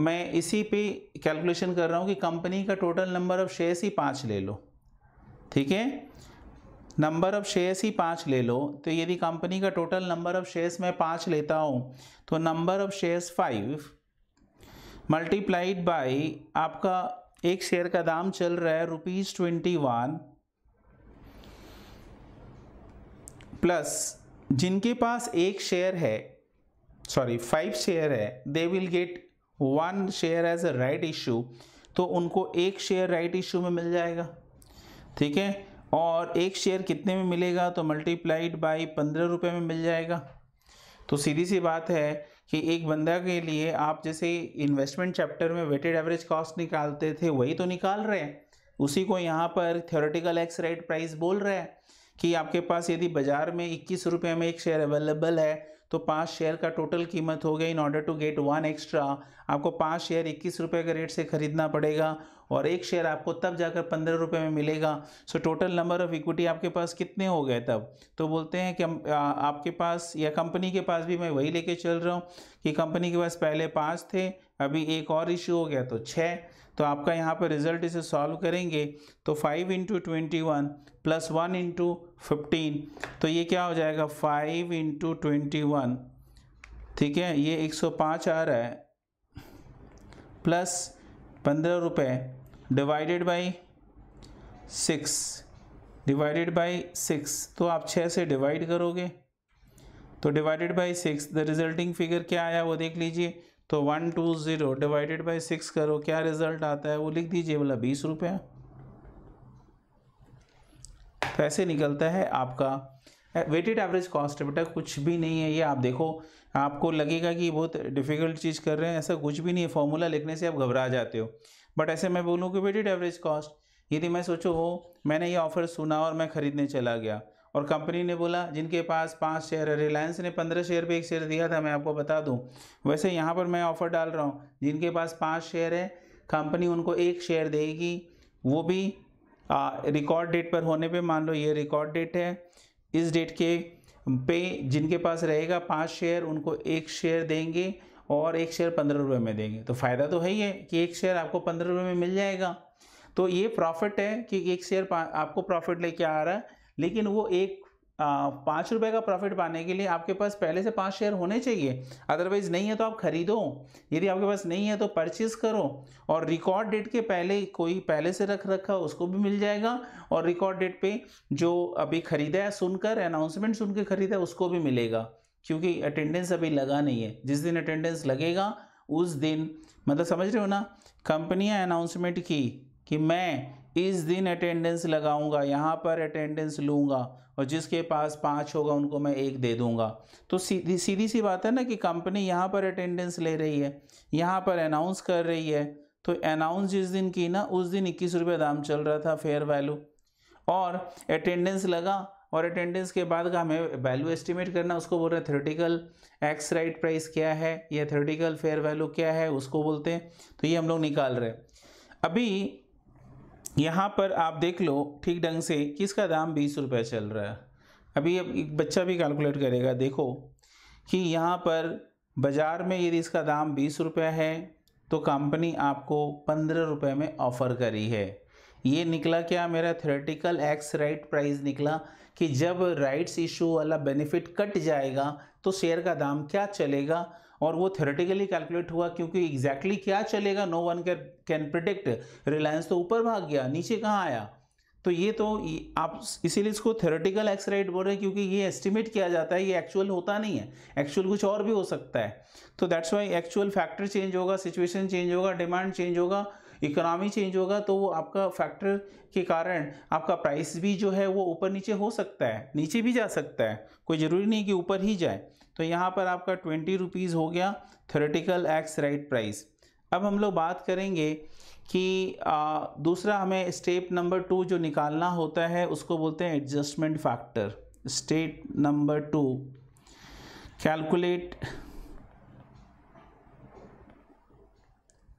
मैं इसी पे कैलकुलेशन कर रहा हूँ कि कंपनी का टोटल नंबर ऑफ शेयर्स ही पाँच ले लो ठीक है नंबर ऑफ शेयर्स ही पाँच ले लो तो यदि कंपनी का टोटल नंबर ऑफ शेयर्स मैं पाँच लेता हूँ तो number of shares five multiplied by आपका एक शेयर का दाम चल रहा है रुपीज़ ट्वेंटी वन प्लस जिनके पास एक शेयर है सॉरी फाइव शेयर है they will get one share as a right issue तो उनको एक शेयर राइट इशू में मिल जाएगा ठीक है और एक शेयर कितने में मिलेगा तो मल्टीप्लाइड बाई पंद्रह रुपये में मिल जाएगा तो सीधी सी बात है कि एक बंदा के लिए आप जैसे इन्वेस्टमेंट चैप्टर में वेटेड एवरेज कॉस्ट निकालते थे वही तो निकाल रहे हैं उसी को यहाँ पर थ्योरेटिकल एक्स रेट प्राइस बोल रहे हैं कि आपके पास यदि बाज़ार में इक्कीस रुपये में एक शेयर अवेलेबल है तो पाँच शेयर का टोटल कीमत हो गया in order to get one extra आपको पाँच शेयर इक्कीस रुपये के रेट से ख़रीदना पड़ेगा और एक शेयर आपको तब जाकर पंद्रह रुपये में मिलेगा so total number of equity आपके पास कितने हो गए तब तो बोलते हैं कि आ, आपके पास या कंपनी के पास भी मैं वही लेके चल रहा हूँ कि कंपनी के पास पहले पाँच थे अभी एक और इशू हो गया तो छः तो आपका यहाँ पर रिजल्ट इसे सॉल्व करेंगे तो five into twenty one plus one into fifteen तो ये क्या हो जाएगा फाइव इंटू ट्वेंटी वन ठीक है ये एक सौ पाँच आ रहा है प्लस पंद्रह रुपये divided by six divided by six तो आप छः से डिवाइड करोगे तो divided by six the resulting figure क्या आया वो देख लीजिए तो one two zero divided by six करो क्या रिज़ल्ट आता है वो लिख दीजिए बोला बीस रुपया तो ऐसे निकलता है आपका वेटेड एवरेज कॉस्ट बेटा कुछ भी नहीं है ये आप देखो आपको लगेगा कि बहुत डिफ़िकल्ट चीज़ कर रहे हैं ऐसा कुछ भी नहीं है फॉर्मूला लिखने से आप घबरा जाते हो बट ऐसे मैं बोलूँ कि वेटेड एवरेज कॉस्ट यदि मैं सोचो हो मैंने ये ऑफ़र सुना और मैं ख़रीदने चला गया और कंपनी ने बोला जिनके पास पाँच शेयर है रिलायंस ने पंद्रह शेयर पर एक शेयर दिया था मैं आपको बता दूँ वैसे यहाँ पर मैं ऑफ़र डाल रहा हूँ जिनके पास पाँच शेयर है कंपनी उनको एक शेयर देगी वो भी रिकॉर्ड डेट पर होने पे मान लो ये रिकॉर्ड डेट है इस डेट के पे जिनके पास रहेगा पाँच शेयर उनको एक शेयर देंगे और एक शेयर पंद्रह रुपये में देंगे तो फ़ायदा तो है ही है कि एक शेयर आपको पंद्रह रुपये में मिल जाएगा तो ये प्रॉफिट है कि एक शेयर आपको प्रॉफिट लेके आ रहा है लेकिन वो एक पाँच रुपये का प्रॉफिट पाने के लिए आपके पास पहले से पाँच शेयर होने चाहिए अदरवाइज़ नहीं है तो आप ख़रीदो यदि आपके पास नहीं है तो परचेज़ करो और रिकॉर्ड डेट के पहले कोई पहले से रख रखा उसको भी मिल जाएगा और रिकॉर्ड डेट पे जो अभी ख़रीदा है सुनकर अनाउंसमेंट सुन के ख़रीदा है उसको भी मिलेगा क्योंकि अटेंडेंस अभी लगा नहीं है जिस दिन अटेंडेंस लगेगा उस दिन मतलब समझ रहे हो ना कंपनियाँ अनाउंसमेंट की कि मैं इस दिन अटेंडेंस लगाऊंगा यहाँ पर अटेंडेंस लूँगा और जिसके पास पाँच होगा उनको मैं एक दे दूँगा तो सीधी सीधी सी बात है ना कि कंपनी यहाँ पर अटेंडेंस ले रही है यहाँ पर अनाउंस कर रही है तो अनाउंस जिस दिन की ना उस दिन इक्कीस रुपये दाम चल रहा था फेयर वैल्यू और अटेंडेंस लगा और अटेंडेंस के बाद का हमें वैल्यू एस्टिमेट करना उसको बोल रहे हैं थर्टिकल एक्स राइट प्राइस क्या है या थर्टिकल फेयर वैल्यू क्या है उसको बोलते हैं तो ये हम लोग निकाल रहे हैं अभी यहाँ पर आप देख लो ठीक ढंग से किसका दाम बीस रुपये चल रहा है अभी अब एक बच्चा भी कैलकुलेट करेगा देखो कि यहाँ पर बाज़ार में यदि इसका दाम बीस रुपये है तो कंपनी आपको पंद्रह रुपये में ऑफ़र करी है ये निकला क्या मेरा थ्रेटिकल एक्स राइट प्राइस निकला कि जब राइट्स इशू वाला बेनिफिट कट जाएगा तो शेयर का दाम क्या चलेगा और वो थेरेटिकली कैलकुलेट हुआ क्योंकि एग्जैक्टली exactly क्या चलेगा no one can predict Reliance तो ऊपर भाग गया नीचे कहाँ आया तो ये तो आप इसीलिए इसको थेरेटिकल एक्स रेट बोल रहे हैं क्योंकि ये एस्टिमेट किया जाता है ये एक्चुअल होता नहीं है एक्चुअल कुछ और भी हो सकता है तो that's why actual factor change होगा सिचुएशन चेंज होगा डिमांड चेंज होगा इकोनॉमी चेंज होगा तो वो आपका फैक्टर के कारण आपका प्राइस भी जो है वो ऊपर नीचे हो सकता है नीचे भी जा सकता है कोई ज़रूरी नहीं कि ऊपर ही जाए तो यहाँ पर आपका ट्वेंटी रुपीज़ हो गया थेरेटिकल एक्स राइट प्राइस अब हम लोग बात करेंगे कि आ, दूसरा हमें स्टेप नंबर टू जो निकालना होता है उसको बोलते हैं adjustment factor step number two calculate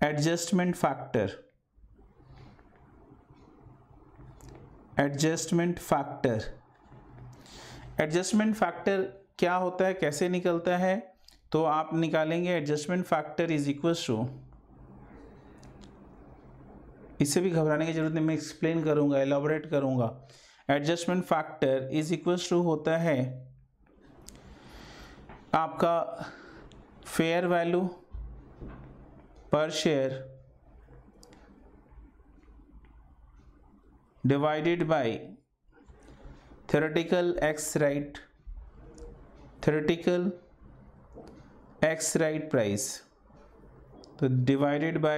adjustment factor adjustment factor adjustment factor क्या होता है कैसे निकलता है तो आप निकालेंगे adjustment factor is equal to इससे भी घबराने की जरूरत नहीं मैं एक्सप्लेन करूंगा एलाबोरेट करूंगा adjustment factor is equal to होता है आपका fair value per share divided by theoretical ex right theoretical x right price तो divided by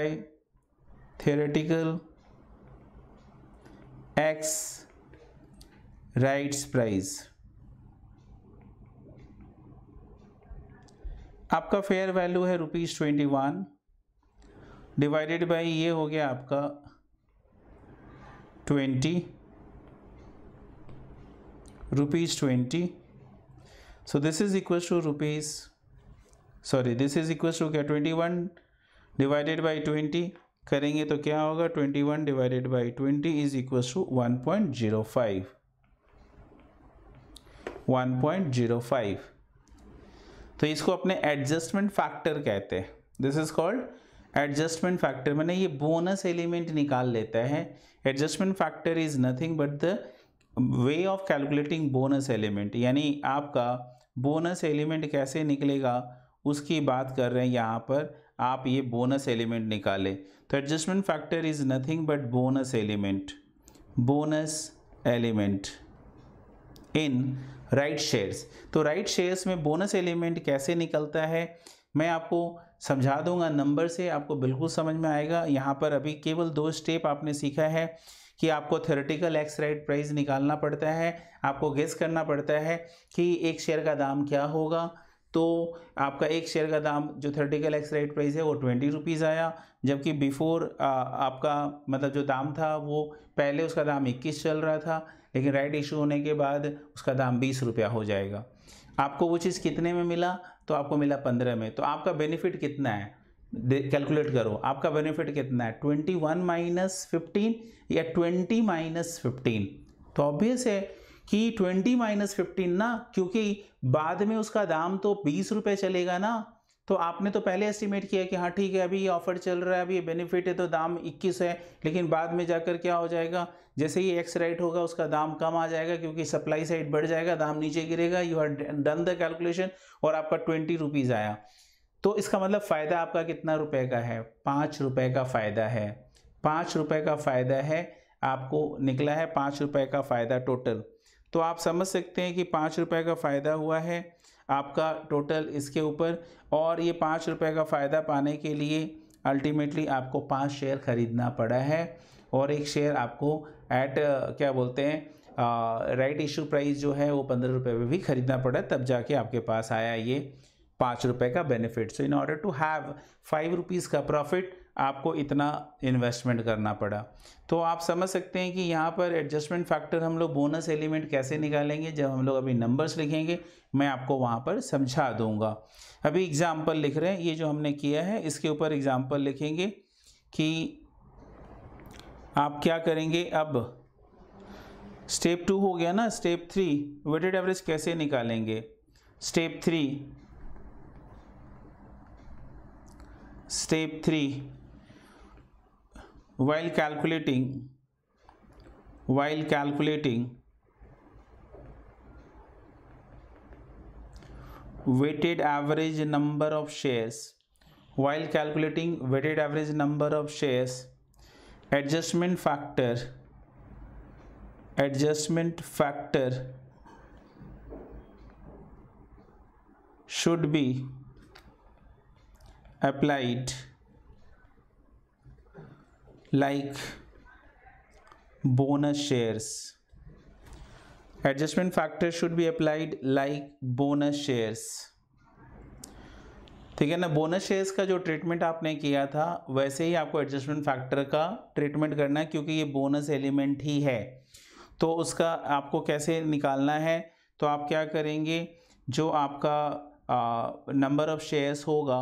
theoretical x rights price आपका फेयर वैल्यू है rupees twenty one divided by ये हो गया आपका twenty rupees twenty so this is equals to rupees sorry this is equal to क्या twenty one divided by twenty करेंगे तो क्या होगा twenty one divided by twenty is equal to one point zero five one point zero five तो इसको अपने adjustment factor कहते हैं this is called adjustment factor मैंने ये बोनस एलिमेंट निकाल लेता है adjustment factor is nothing but the way of calculating bonus element यानी आपका बोनस एलिमेंट कैसे निकलेगा उसकी बात कर रहे हैं यहाँ पर आप ये बोनस एलिमेंट निकालें तो adjustment factor is nothing but bonus element bonus element in right shares तो राइट शेयर्स में बोनस एलिमेंट कैसे निकलता है मैं आपको समझा दूंगा नंबर से आपको बिल्कुल समझ में आएगा यहाँ पर अभी केवल दो स्टेप आपने सीखा है कि आपको थेरेटिकल एक्स राइट प्राइस निकालना पड़ता है आपको गेस करना पड़ता है कि एक शेयर का दाम क्या होगा तो आपका एक शेयर का दाम जो थर्टिकल एक्स राइट प्राइस है वो ट्वेंटी रुपीज़ आया जबकि बिफोर आपका मतलब जो दाम था वो पहले उसका दाम इक्कीस चल रहा था लेकिन राइट इशू होने के बाद उसका दाम बीस रुपया हो जाएगा आपको वो चीज़ कितने में मिला तो आपको मिला पंद्रह में तो आपका बेनिफिट कितना है कैलकुलेट करो आपका बेनिफिट कितना है ट्वेंटी वन माइनस फिफ्टीन या ट्वेंटी माइनस फिफ्टीन तो ऑब्वियस है कि ट्वेंटी माइनस फिफ्टीन ना क्योंकि बाद में उसका दाम तो बीस रुपये चलेगा ना तो आपने तो पहले एस्टिमेट किया कि हाँ ठीक है अभी ये ऑफर चल रहा है अभी ये बेनिफिट है तो दाम 21 है लेकिन बाद में जाकर क्या हो जाएगा जैसे ही एक्स राइट होगा उसका दाम कम आ जाएगा क्योंकि सप्लाई साइड बढ़ जाएगा दाम नीचे गिरेगा you have done the calculation और आपका ट्वेंटी रुपीज़ आया तो इसका मतलब फ़ायदा आपका कितना रुपए का है पाँच रुपए का फ़ायदा है पाँच रुपए का फ़ायदा है आपको निकला है पाँच रुपए का फ़ायदा टोटल तो आप समझ सकते हैं कि पाँच रुपए का फ़ायदा हुआ है आपका टोटल इसके ऊपर और ये पाँच रुपए का फ़ायदा पाने के लिए अल्टीमेटली आपको पाँच शेयर ख़रीदना पड़ा है और एक शेयर आपको एट क्या बोलते हैं राइट इशू प्राइस जो है वो पंद्रह रुपये में भी ख़रीदना पड़ा तब जाके आपके पास आया ये पाँच रुपये का benefit so in order to have five rupees का प्रॉफिट आपको इतना इन्वेस्टमेंट करना पड़ा तो आप समझ सकते हैं कि यहाँ पर एडजस्टमेंट फैक्टर हम लोग बोनस एलिमेंट कैसे निकालेंगे जब हम लोग अभी नंबर्स लिखेंगे मैं आपको वहाँ पर समझा दूँगा अभी एग्ज़ाम्पल लिख रहे हैं ये जो हमने किया है इसके ऊपर एग्ज़ाम्पल लिखेंगे कि आप क्या करेंगे अब स्टेप टू हो गया ना स्टेप थ्री वेटेड एवरेज कैसे निकालेंगे step three step 3 while calculating while calculating weighted average number of shares while calculating weighted average number of shares adjustment factor adjustment factor should be applied like bonus shares adjustment factor should be applied like bonus shares ठीक है ना bonus shares का जो treatment आपने किया था वैसे ही आपको एडजस्टमेंट फैक्टर का ट्रीटमेंट करना है क्योंकि ये बोनस एलिमेंट ही है तो उसका आपको कैसे निकालना है तो आप क्या करेंगे जो आपका नंबर ऑफ शेयर्स होगा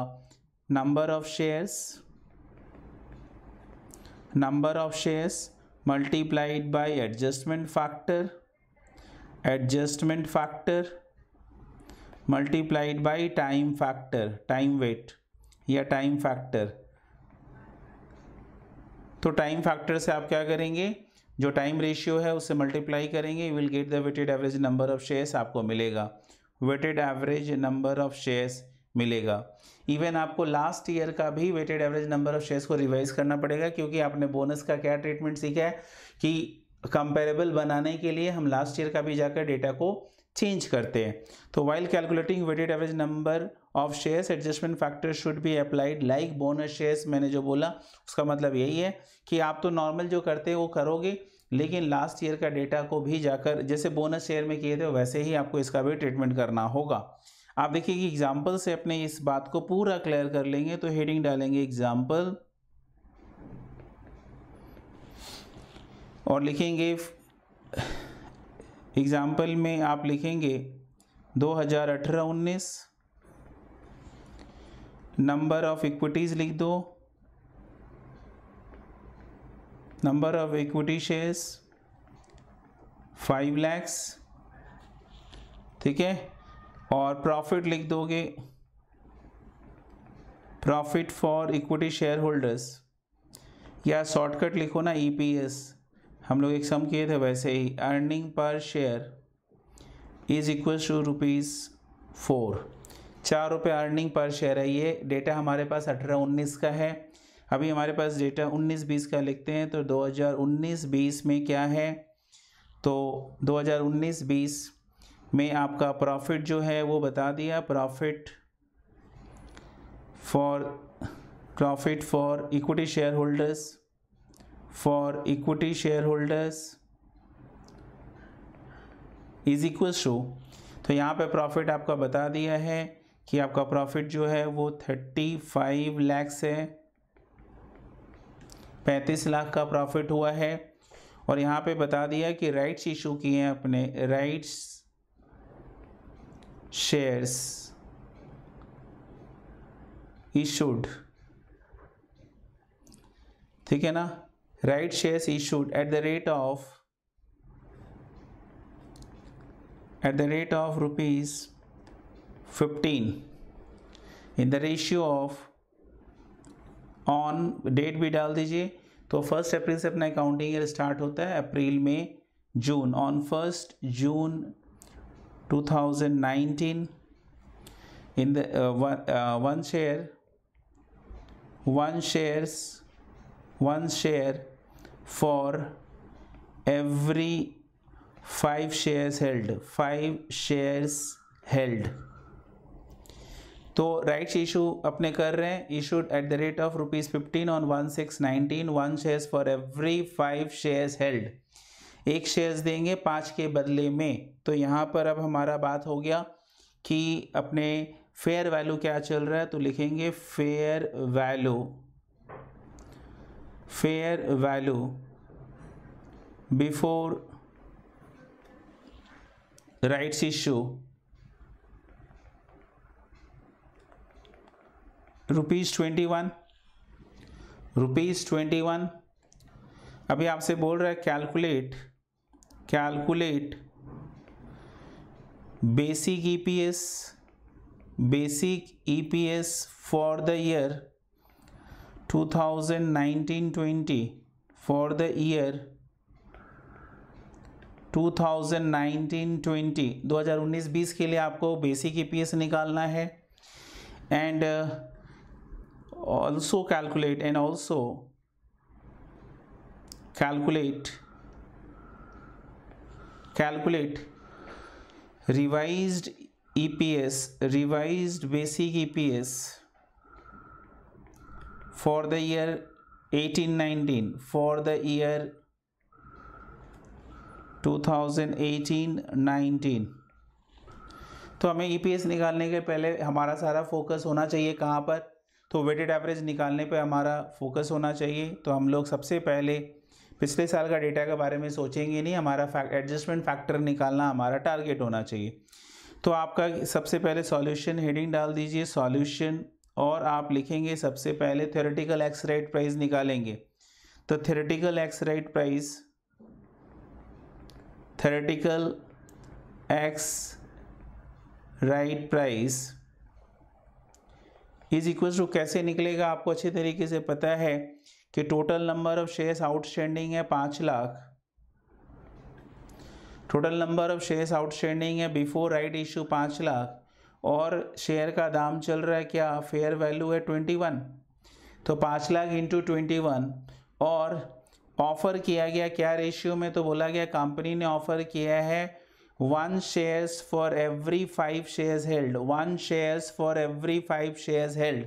number of shares number of shares multiplied by adjustment factor adjustment factor multiplied by time factor time weight या टाइम फैक्टर तो टाइम फैक्टर से आप क्या करेंगे जो टाइम रेशियो है उससे मल्टीप्लाई करेंगे will get the weighted average number of shares आपको मिलेगा weighted average number of shares मिलेगा इवन आपको लास्ट ईयर का भी weighted average number of shares को रिवाइज करना पड़ेगा क्योंकि आपने बोनस का क्या ट्रीटमेंट सीखा है कि कंपेरेबल बनाने के लिए हम लास्ट ईयर का भी जाकर डेटा को चेंज करते हैं तो while calculating weighted average number of shares adjustment factor should be applied like bonus shares मैंने जो बोला उसका मतलब यही है कि आप तो नॉर्मल जो करते हो वो करोगे लेकिन लास्ट ईयर का डेटा को भी जाकर जैसे बोनस शेयर में किए थे वैसे ही आपको इसका भी ट्रीटमेंट करना होगा आप देखिए कि एग्जाम्पल से अपने इस बात को पूरा क्लियर कर लेंगे तो हेडिंग डालेंगे एग्जाम्पल और लिखेंगे एग्जाम्पल में आप लिखेंगे 2018-19 नंबर ऑफ इक्विटीज़ लिख दो number of equity shares five lakhs ठीक है और प्रॉफिट लिख दोगे profit for equity share holders या शॉर्टकट लिखो ना ईपीएस e हम लोग एक सम किए थे वैसे ही earning per share is equal to rupees four चार रुपये अर्निंग पर शेयर है ये डेटा हमारे पास अठारह उन्नीस का है अभी हमारे पास डेटा उन्नीस बीस का लिखते हैं तो दो हज़ार उन्नीस बीस में क्या है तो दो हज़ार उन्नीस बीस में आपका प्रॉफिट जो है वो बता दिया profit for profit for equity share holders for equity share holders is equal to तो यहाँ पे प्रॉफिट आपका बता दिया है कि आपका प्रॉफिट जो है वो थर्टी फाइव लैक्स है पैंतीस लाख का प्रॉफिट हुआ है और यहाँ पे बता दिया कि राइट्स इशू किए हैं अपने राइट्स shares issued ठीक है ना right shares issued at the rate of at the rate of rupees fifteen in the ratio of on date भी डाल दीजिए तो फर्स्ट अप्रैल से अपना अकाउंटिंग ईयर स्टार्ट होता है अप्रैल में जून on first June 2019 in the uh, one, uh, one share one shares one share for every five shares held five shares held तो राइट्स इशू अपने कर रहे हैं issued at the rate of rupees fifteen on one six nineteen one shares for every five shares held एक shares देंगे पाँच के बदले में तो यहाँ पर अब हमारा बात हो गया कि अपने फेयर वैल्यू क्या चल रहा है तो लिखेंगे fair value fair value before rights issue rupees twenty one rupees twenty one अभी आपसे बोल रहा है calculate calculate basic EPS basic EPS for the year 2019-20 for the year 2019-20 2019-20 के लिए आपको बेसिक ईपीएस e निकालना है and also calculate and also calculate calculate revised EPS revised basic EPS for the year 1819 for the year 2018-19 तो हमें EPS e निकालने के पहले हमारा सारा फोकस होना चाहिए कहाँ पर तो वेटेड एवरेज निकालने पे हमारा फोकस होना चाहिए तो हम लोग सबसे पहले पिछले साल का डेटा के बारे में सोचेंगे नहीं हमारा एडजस्टमेंट फैक्टर निकालना हमारा टारगेट होना चाहिए तो आपका सबसे पहले सॉल्यूशन हेडिंग डाल दीजिए सॉल्यूशन और आप लिखेंगे सबसे पहले थेरेटिकल एक्स राइट प्राइस निकालेंगे तो theoretical ex right price theoretical ex right price is equal to कैसे निकलेगा आपको अच्छे तरीके से पता है कि total number of shares outstanding है पाँच lakh total number of shares outstanding है बिफोर राइट इशू पाँच लाख और शेयर का दाम चल रहा है क्या फेयर वैल्यू है ट्वेंटी वन तो पाँच लाख इंटू ट्वेंटी वन और ऑफ़र किया गया क्या रेशियो में तो बोला गया कंपनी ने ऑफ़र किया है one shares for every five shares held one shares for every five shares held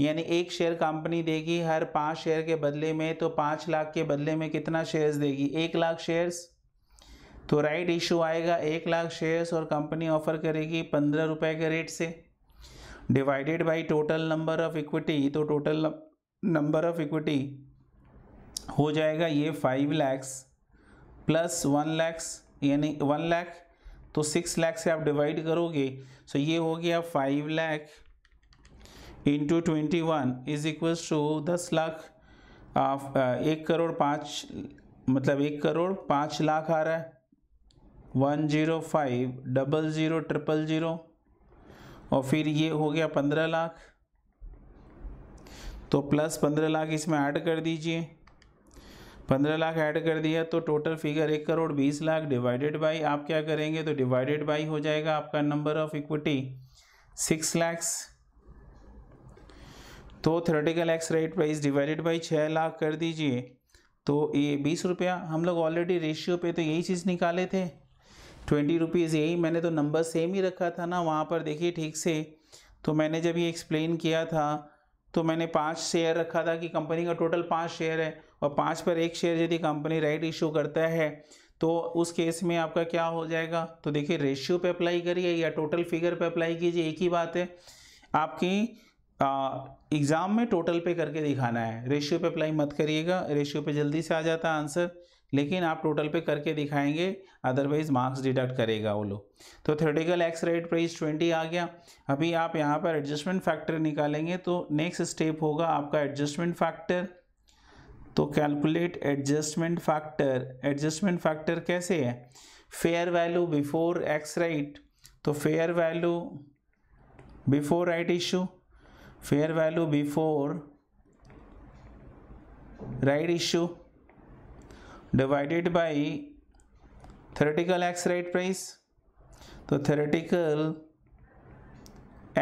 यानी एक शेयर कंपनी देगी हर पाँच शेयर के बदले में तो पाँच लाख के बदले में कितना शेयर्स देगी एक लाख शेयर्स तो राइट इशू आएगा एक लाख शेयर्स और कंपनी ऑफर करेगी पंद्रह रुपये के रेट से divided by total number of equity तो टोटल नंबर ऑफ इक्विटी हो जाएगा ये five lakhs plus one lakhs यानी वन लैख तो सिक्स लैख से आप डिवाइड करोगे सो तो ये हो गया five lakh into twenty one is equals to दस लाख एक करोड़ पाँच मतलब एक करोड़ पाँच लाख आ रहा है one zero five double zero triple zero और फिर ये हो गया पंद्रह लाख तो प्लस पंद्रह लाख इसमें ऐड कर दीजिए पंद्रह लाख ऐड कर दिया तो टोटल फिगर एक करोड़ बीस लाख डिवाइडेड बाई आप क्या करेंगे तो डिवाइडेड बाई हो जाएगा आपका number of equity six lakhs तो theoretical ex rate price divided by छः लाख कर दीजिए तो ये बीस रुपया हम लोग ऑलरेडी रेशियो पे तो यही चीज़ निकाले थे ट्वेंटी रुपीज़ यही मैंने तो नंबर सेम ही रखा था ना वहाँ पर देखिए ठीक से तो मैंने जब ये एक्सप्लेन किया था तो मैंने पाँच शेयर रखा था कि कंपनी का टोटल पाँच शेयर है और पाँच पर एक शेयर यदि कंपनी राइट इशू करता है तो उस केस में आपका क्या हो जाएगा तो देखिए रेशियो पे अप्लाई करिए या टोटल फिगर पे अप्लाई कीजिए एक ही बात है आपकी एग्ज़ाम में टोटल पे करके दिखाना है रेशियो पे अप्लाई मत करिएगा रेशियो पे जल्दी से आ जाता है आंसर लेकिन आप टोटल पे करके दिखाएंगे अदरवाइज मार्क्स डिडक्ट करेगा वो लोग तो theoretical ex rate price twenty आ गया अभी आप यहाँ पर एडजस्टमेंट फैक्टर निकालेंगे तो नेक्स्ट स्टेप होगा आपका एडजस्टमेंट फैक्टर तो calculate adjustment factor adjustment factor कैसे है fair value before ex right तो fair value before right issue fair value before right issue divided by theoretical ex right price तो theoretical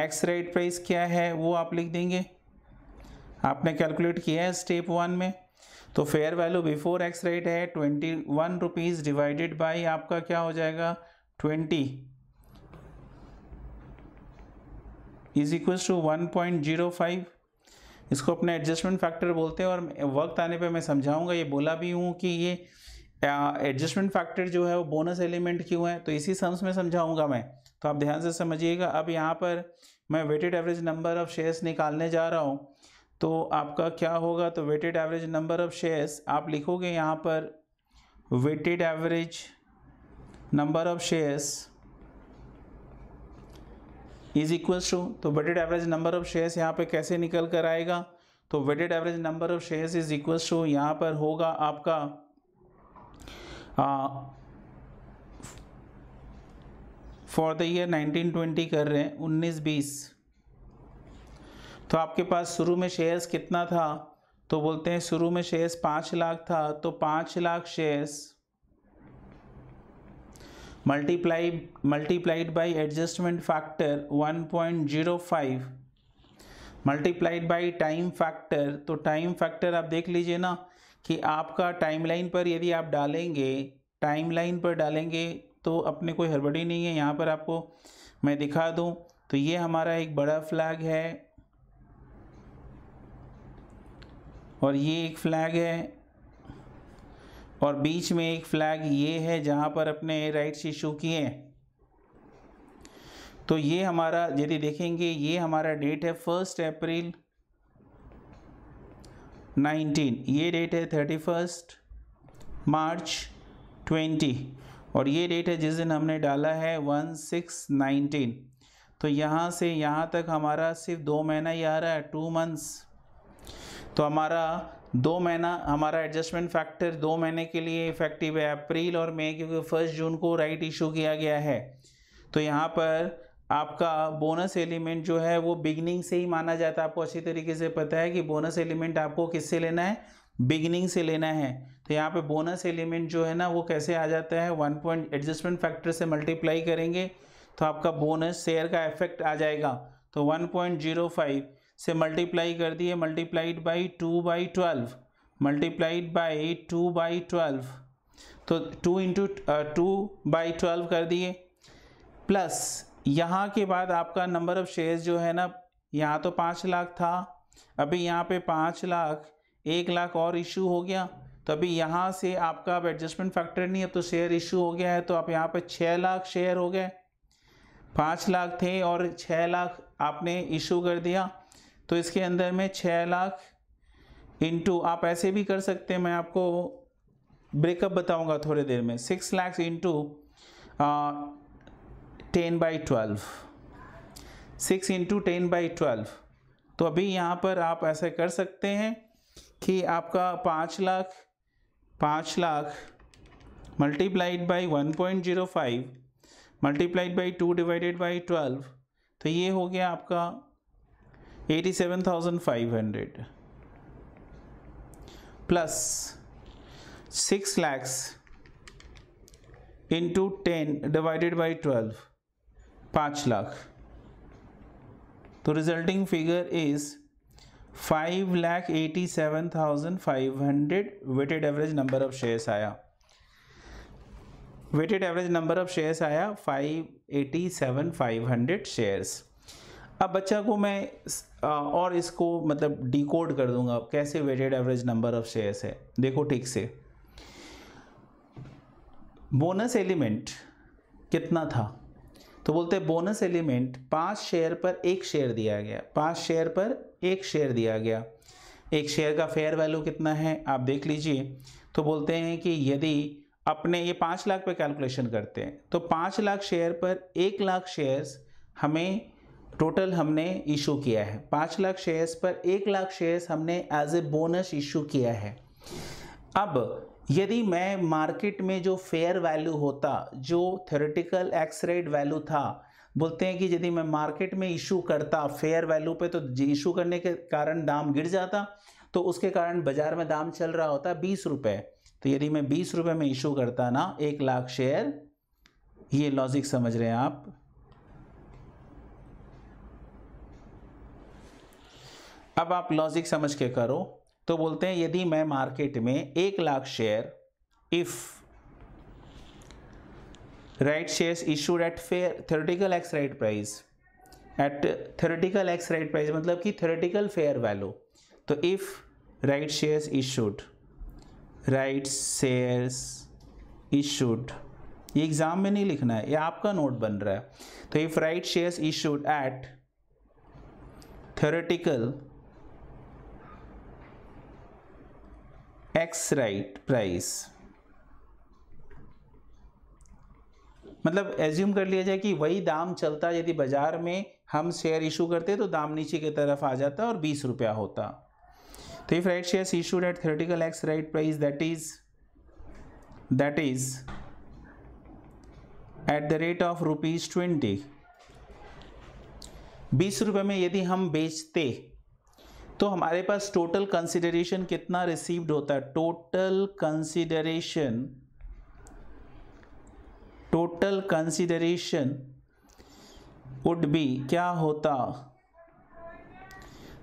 ex right price क्या है वो आप लिख देंगे आपने कैलकुलेट किया है स्टेप वन में तो fair value before ex right है twenty one rupees divided by आपका क्या हो जाएगा twenty is equals to one point zero five इसको अपने एडजस्टमेंट फैक्टर बोलते हैं और वक्त आने पे मैं समझाऊंगा ये बोला भी हूँ कि ये एडजस्टमेंट फैक्टर जो है वो बोनस एलिमेंट क्यों है तो इसी सम्स में समझाऊंगा मैं तो आप ध्यान से समझिएगा अब यहाँ पर मैं weighted average number of shares निकालने जा रहा हूँ तो आपका क्या होगा तो weighted average number of shares आप लिखोगे यहाँ पर weighted average number of shares is equals to तो weighted average number of shares यहाँ पे कैसे निकल कर आएगा तो weighted average number of shares is equals to यहाँ पर होगा आपका फॉर द ईयर 1920 कर रहे हैं 19-20 तो आपके पास शुरू में शेयर्स कितना था तो बोलते हैं शुरू में शेयर्स पाँच लाख था तो पाँच lakh shares multiply multiplied by adjustment factor 1.05 multiplied by time factor तो टाइम फैक्टर आप देख लीजिए ना कि आपका टाइमलाइन पर यदि आप डालेंगे टाइमलाइन पर डालेंगे तो अपने कोई हड़बड़ी नहीं है यहाँ पर आपको मैं दिखा दूँ तो ये हमारा एक बड़ा फ्लैग है और ये एक फ्लैग है और बीच में एक फ्लैग ये है जहाँ पर अपने राइट्स इशू किए तो ये हमारा यदि देखेंगे ये हमारा डेट है फर्स्ट अप्रैल 19 ये डेट है थर्टी फर्स्ट मार्च 20 और ये डेट है जिस दिन हमने डाला है वन सिक्स नाइनटीन तो यहाँ से यहाँ तक हमारा सिर्फ दो महीना ही आ रहा है टू मंथ्स तो हमारा दो महीना हमारा एडजस्टमेंट फैक्टर दो महीने के लिए इफेक्टिव है अप्रैल और मई क्योंकि फर्स्ट जून को राइट इशू किया गया है तो यहाँ पर आपका बोनस एलिमेंट जो है वो बिगनिंग से ही माना जाता है आपको अच्छी तरीके से पता है कि बोनस एलिमेंट आपको किससे लेना है बिगनिंग से लेना है तो यहाँ पे बोनस एलिमेंट जो है ना वो कैसे आ जाता है वन पॉइंट एडजस्टमेंट फैक्टर से मल्टीप्लाई करेंगे तो आपका बोनस शेयर का इफेक्ट आ जाएगा तो वन पॉइंट जीरो फाइव से मल्टीप्लाई कर दिए multiplied by two by twelve multiplied by two by twelve तो two into two by twelve कर दिए प्लस यहाँ के बाद आपका नंबर ऑफ शेयर्स जो है ना यहाँ तो पाँच लाख था अभी यहाँ पे पाँच लाख एक लाख और इशू हो गया तो अभी यहाँ से आपका अब एडजस्टमेंट फैक्टर नहीं अब तो शेयर इशू हो गया है तो आप यहाँ पे छः लाख शेयर हो गए पाँच लाख थे और छः लाख आपने इशू कर दिया तो इसके अंदर में छः लाख इंटू आप ऐसे भी कर सकते हैं मैं आपको ब्रेकअप बताऊंगा थोड़ी देर में six lakhs into ten by twelve six into ten by twelve तो अभी यहाँ पर आप ऐसा कर सकते हैं कि आपका पाँच लाख पाँच lakh multiplied by one point zero five multiplied by two divided by twelve तो ये हो गया आपका 87,500 plus 6 lakhs into 10 divided by 12 5 lakh तो resulting figure is five lakh eighty seven thousand five hundred weighted average number of shares आया weighted average number of shares आया five eighty seven five hundred shares अब बच्चा को मैं और इसको मतलब डिकोड कर दूंगा कैसे weighted average number of shares है देखो ठीक से बोनस एलिमेंट कितना था तो बोलते हैं बोनस एलिमेंट पाँच शेयर पर एक शेयर दिया गया पाँच शेयर पर एक शेयर दिया गया एक शेयर का फेयर वैल्यू कितना है आप देख लीजिए तो बोलते हैं कि यदि अपने ये पाँच लाख पे कैलकुलेशन करते हैं तो पाँच लाख शेयर पर एक लाख शेयर्स हमें टोटल हमने इशू किया है पाँच लाख शेयर्स पर एक लाख शेयर्स हमने एज ए बोनस इशू किया है अब यदि मैं मार्केट में जो फेयर वैल्यू होता जो थेरेटिकल रेड वैल्यू था बोलते हैं कि यदि मैं मार्केट में इशू करता फेयर वैल्यू पे तो इशू करने के कारण दाम गिर जाता तो उसके कारण बाजार में दाम चल रहा होता बीस रुपये तो यदि मैं बीस रुपये में इशू करता ना एक लाख शेयर ये लॉजिक समझ रहे हैं आप अब आप लॉजिक समझ के करो तो बोलते हैं यदि मैं मार्केट में एक lakh share if right shares issued at fair theoretical ex right price at theoretical ex right price मतलब कि थेरेटिकल फेयर वैल्यू तो if right shares issued right shares issued ये एग्ज़ाम में नहीं लिखना है ये आपका नोट बन रहा है तो if right shares issued at theoretical ex right price मतलब एज्यूम कर लिया जाए कि वही दाम चलता यदि बाज़ार में हम शेयर इशू करते तो दाम नीचे की तरफ आ जाता और बीस रुपया होता तो if right share issued at theoretical ex right price that is that is at the rate of rupees twenty बीस रुपये में यदि हम बेचते तो हमारे पास टोटल कंसिडरेशन कितना रिसीव्ड होता है total consideration total consideration would be क्या होता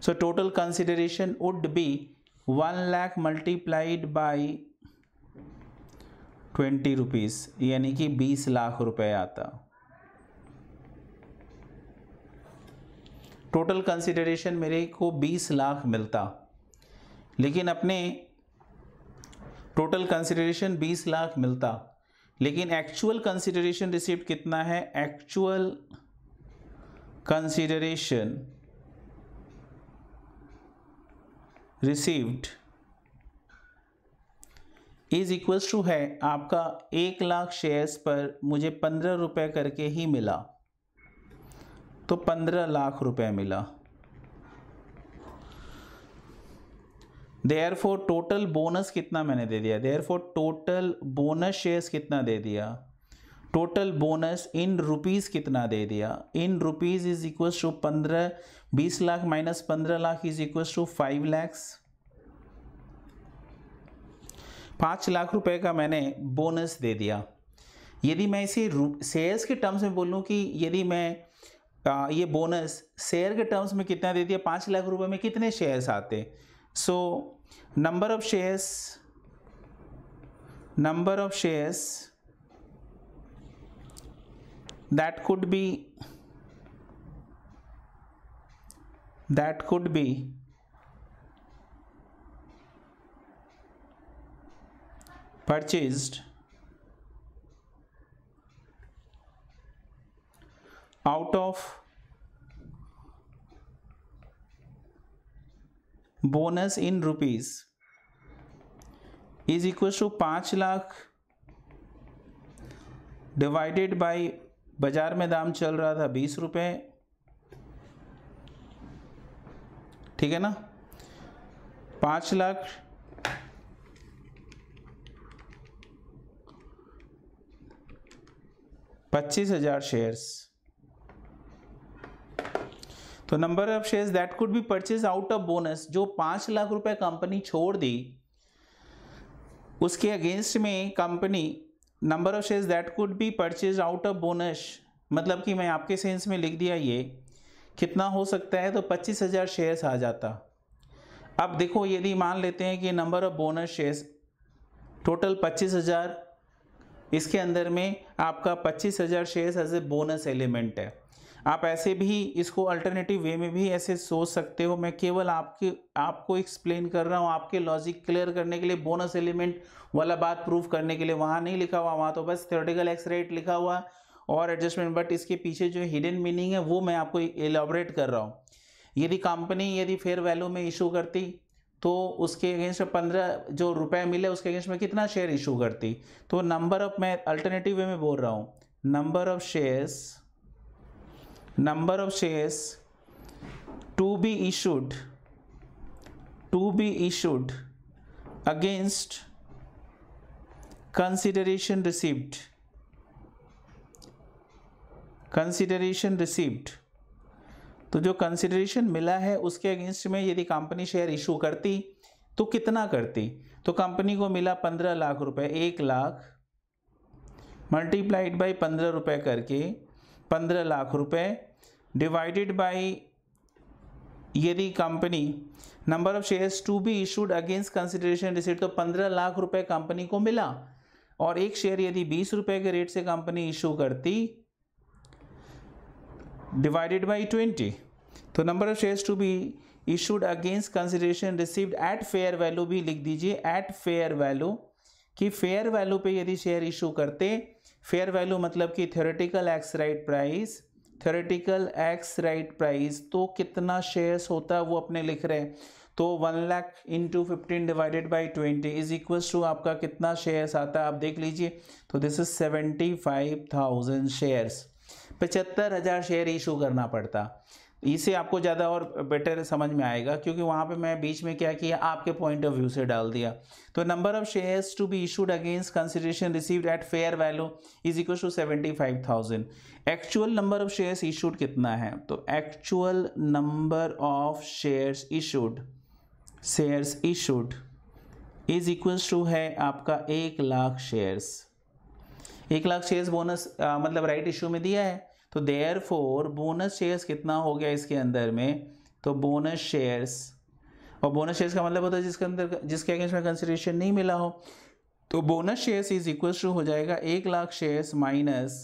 so total consideration would be one lakh multiplied by twenty rupees यानी कि बीस लाख रुपए आता टोटल कंसिडरेशन मेरे को 20 लाख मिलता लेकिन अपने टोटल कंसिडरेशन 20 लाख मिलता लेकिन एक्चुअल कंसिडरेशन रिसिप्ट कितना है actual consideration received is equals to है आपका एक लाख शेयर्स पर मुझे पंद्रह रुपये करके ही मिला तो पंद्रह लाख रुपए मिला देयर फोर टोटल बोनस कितना मैंने दे दिया therefore total bonus shares कितना दे दिया टोटल बोनस इन रुपीज़ कितना दे दिया in rupees is equal to पंद्रह बीस लाख माइनस पंद्रह lakh is equal to five lakhs पाँच लाख रुपए का मैंने बोनस दे दिया यदि मैं इसे शेयर्स के टर्म्स में बोलूँ कि यदि मैं ये बोनस शेयर के टर्म्स में कितना दे दिया पाँच लाख रुपए में कितने शेयर्स आते so number of shares number of shares that could be that could be purchased out of bonus in rupees is equal to पांच लाख डिवाइडेड बाय बाजार में दाम चल रहा था बीस रुपये ठीक है ना पाँच लाख पच्चीस हजार शेयर्स तो number of shares that could be purchase out of bonus जो पाँच लाख रुपए कंपनी छोड़ दी उसके अगेंस्ट में company number of shares that could be purchase out of bonus मतलब कि मैं आपके सेंस में लिख दिया ये कितना हो सकता है तो पच्चीस हज़ार शेयर्स आ जाता अब देखो यदि मान लेते हैं कि number of bonus shares total पच्चीस हज़ार इसके अंदर में आपका पच्चीस हज़ार shares as a bonus element है आप ऐसे भी इसको अल्टरनेटिव वे में भी ऐसे सोच सकते हो मैं केवल आपके आपको एक्सप्लेन कर रहा हूँ आपके लॉजिक क्लियर करने के लिए बोनस एलिमेंट वाला बात प्रूफ करने के लिए वहाँ नहीं लिखा हुआ वहाँ तो बस थ्योरेटिकल एक्स रेट लिखा हुआ और एडजस्टमेंट बट इसके पीछे जो हिडन मीनिंग है वो मैं आपको एलाबरेट कर रहा हूँ यदि कंपनी यदि फेयर वैल्यू में इशू करती तो उसके अगेंस्ट पंद्रह जो रुपए मिले उसके अगेंस्ट में कितना शेयर इशू करती तो नंबर ऑफ मैं अल्टरनेटिव वे में बोल रहा हूँ number of shares number of shares to be issued to be issued against consideration received consideration received तो जो कंसिडरेशन मिला है उसके अगेंस्ट में यदि कंपनी शेयर इशू करती तो कितना करती तो कंपनी को मिला पंद्रह लाख रुपए एक लाख मल्टीप्लाइड बाई पंद्रह रुपए करके पंद्रह लाख रुपए डिवाइडेड बाई यदि company number of shares to be issued against consideration receipt तो पंद्रह लाख रुपए कंपनी को मिला और एक शेयर यदि बीस रुपए के रेट से कंपनी इशू करती डिवाइडेड बाई ट्वेंटी तो number of shares to be issued against consideration received at fair value भी लिख दीजिए एट फेयर वैल्यू कि फेयर वैल्यू पे यदि शेयर इशू करते फेयर वैल्यू मतलब कि theoretical ex right price theoretical ex right price तो कितना शेयर्स होता है वो अपने लिख रहे हैं तो one lakh into fifteen divided by twenty is equals to आपका कितना शेयर्स आता है आप देख लीजिए तो this is seventy five thousand shares पचहत्तर हज़ार शेयर इशू करना पड़ता इसे आपको ज़्यादा और बेटर समझ में आएगा क्योंकि वहाँ पे मैं बीच में क्या किया आपके पॉइंट ऑफ व्यू से डाल दिया तो number of shares to be issued against consideration received at fair value is equal to seventy five thousand actual number of shares issued कितना है तो actual number of shares issued shares issued is equals to है आपका एक lakh shares एक lakh shares bonus आ, मतलब right issue में दिया है तो देयर फोर बोनस शेयर्स कितना हो गया इसके अंदर में तो बोनस शेयर्स और बोनस शेयर्स का मतलब होता है जिसके अंदर जिसके अगेंस्ट में कंसिडरेशन नहीं मिला हो तो bonus shares is equal to हो जाएगा एक lakh shares minus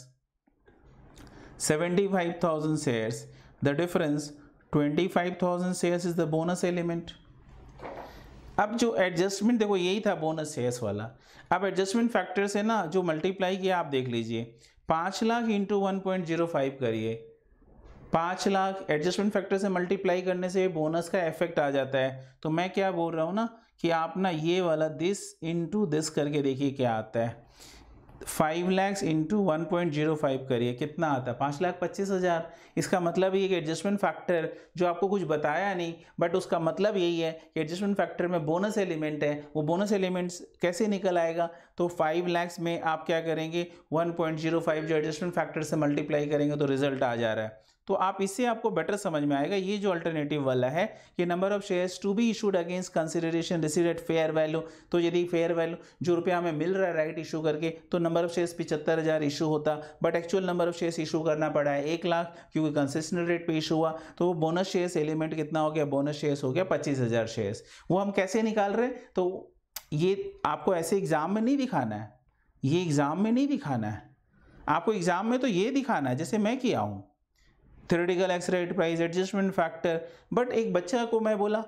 seventy five thousand shares the difference twenty five thousand shares is the bonus element अब जो एडजस्टमेंट देखो यही था बोनस शेयर्स वाला अब एडजस्टमेंट फैक्टर्स है ना जो मल्टीप्लाई किया आप देख लीजिए पाँच lakh into one point zero five करिए पाँच लाख एडजस्टमेंट फैक्टर से मल्टीप्लाई करने से बोनस का इफेक्ट आ जाता है तो मैं क्या बोल रहा हूँ ना कि आप ना ये वाला दिस इंटू दिस करके देखिए क्या आता है five lakhs into one point zero five करिए कितना आता है पाँच लाख पच्चीस हज़ार इसका मतलब ये कि एडजस्टमेंट फैक्टर जो आपको कुछ बताया नहीं बट उसका मतलब यही है कि एडजस्टमेंट फैक्टर में बोनस एलिमेंट है वो बोनस एलिमेंट्स कैसे निकल आएगा तो फाइव लैक्स में आप क्या करेंगे वन पॉइंट जीरो फाइव जो एडजस्टमेंट फैक्टर से मल्टीप्लाई करेंगे तो रिजल्ट आ जा रहा है तो आप इससे आपको बेटर समझ में आएगा ये जो अल्टरनेटिव वाला है कि number of shares to be issued against consideration receive at fair value तो यदि फेयर वैल्यू जो रुपया हमें मिल रहा है राइट इशू करके तो नंबर ऑफ शेयर्स पिछहत्तर हज़ार इशू होता but actual number of shares issue करना पड़ा है एक लाख क्योंकि कंसेशनल रेट पर इशू हुआ तो वो बोनस शेयर्स एलिमेंट कितना हो गया बोनस शेयर्स हो गया पच्चीस हज़ार शेयर्स वो हम कैसे निकाल रहे हैं तो ये आपको ऐसे एग्ज़ाम में नहीं दिखाना है ये एग्ज़ाम में नहीं दिखाना है आपको एग्ज़ाम में तो ये दिखाना है जैसे मैं किया हूँ theoretical rate price adjustment factor but एक बच्चा को मैं बोला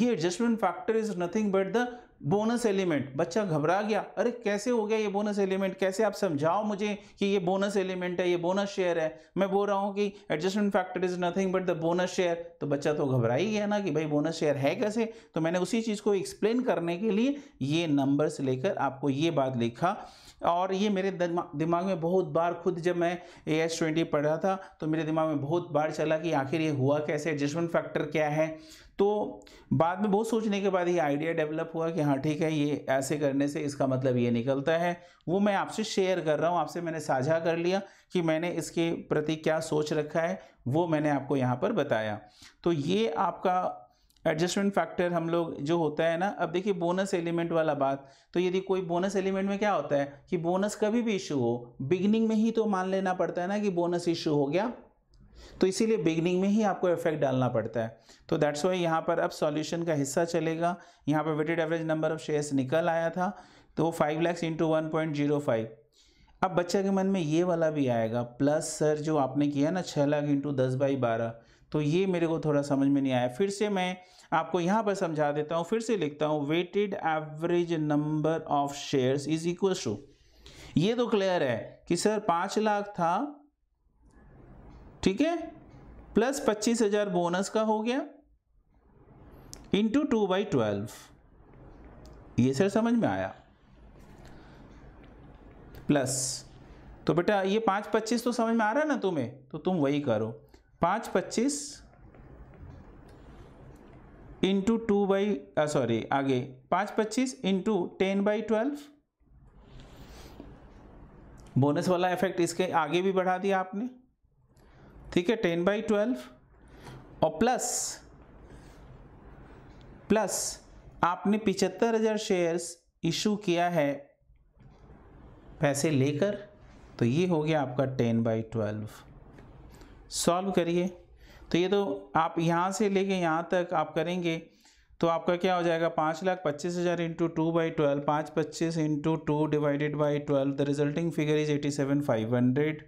ये adjustment factor is nothing but the bonus element बच्चा घबरा गया अरे कैसे हो गया ये बोनस एलिमेंट कैसे आप समझाओ मुझे कि ये बोनस एलिमेंट है ये बोनस शेयर है मैं बोल रहा हूँ कि adjustment factor is nothing but the bonus share तो बच्चा तो घबरा ही गया ना कि भाई बोनस शेयर है कैसे तो मैंने उसी चीज़ को एक्सप्लेन करने के लिए ये नंबर से लेकर आपको ये बात लिखा और ये मेरे दिमाग में बहुत बार खुद जब मैं ए एस ट्वेंटी पढ़ रहा था तो मेरे दिमाग में बहुत बार चला कि आखिर ये हुआ कैसे एडजस्टमेंट फैक्टर क्या है तो बाद में बहुत सोचने के बाद ये आइडिया डेवलप हुआ कि हाँ ठीक है ये ऐसे करने से इसका मतलब ये निकलता है वो मैं आपसे शेयर कर रहा हूँ आपसे मैंने साझा कर लिया कि मैंने इसके प्रति क्या सोच रखा है वो मैंने आपको यहाँ पर बताया तो ये आपका एडजस्टमेंट फैक्टर हम लोग जो होता है ना अब देखिए बोनस एलिमेंट वाला बात तो यदि कोई बोनस एलिमेंट में क्या होता है कि बोनस कभी भी इशू हो बिगिनिंग में ही तो मान लेना पड़ता है ना कि बोनस इशू हो गया तो इसीलिए बिगनिंग में ही आपको इफेक्ट डालना पड़ता है तो दैट्स वाई यहाँ पर अब सॉल्यूशन का हिस्सा चलेगा यहाँ पर weighted average number of shares निकल आया था तो five lakhs into one point zero five अब बच्चे के मन में ये वाला भी आएगा प्लस सर जो आपने किया ना छः लाख इंटू दस बाई बारह तो ये मेरे को थोड़ा समझ में नहीं आया फिर से मैं आपको यहाँ पर समझा देता हूँ फिर से लिखता हूँ weighted average number of shares is equal to ये तो क्लियर है कि सर पाँच लाख था ठीक है प्लस पच्चीस हजार बोनस का हो गया इंटू टू बाई ट्वेल्व ये सर समझ में आया प्लस तो बेटा ये पाँच पच्चीस तो समझ में आ रहा है ना तुम्हें तो तुम वही करो पाँच पच्चीस इंटू टू बाई सॉरी आगे पाँच पच्चीस into ten by twelve bonus वाला इफेक्ट इसके आगे भी बढ़ा दिया आपने ठीक है टेन बाई ट्वेल्व और प्लस प्लस आपने पिचहत्तर हजार शेयर्स इशू किया है पैसे लेकर तो ये हो गया आपका टेन बाई ट्वेल्व सॉल्व करिए तो ये तो आप यहाँ से लेके यहाँ तक आप करेंगे तो आपका क्या हो जाएगा पाँच लाख पच्चीस हज़ार इंटू टू बाई ट्वेल्व पाँच पच्चीस into two divided by twelve the resulting figure is eighty seven five hundred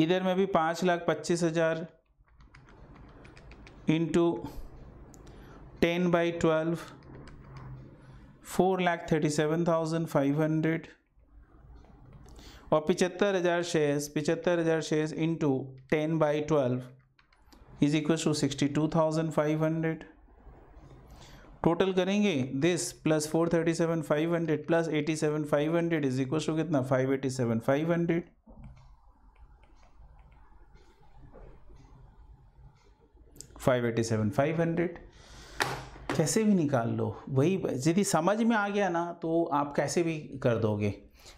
इधर में भी पाँच लाख पच्चीस हज़ार into ten by twelve four lakh thirty seven thousand five hundred और पिचहत्तर हज़ार शेयर्स पिचहत्तर हज़ार shares into ten by twelve is equal to sixty two thousand five hundred total करेंगे this plus four thirty seven five hundred plus eighty seven five hundred is equal to कितना five eighty seven five hundred five eighty seven five hundred कैसे भी निकाल लो वही यदि समझ में आ गया ना तो आप कैसे भी कर दोगे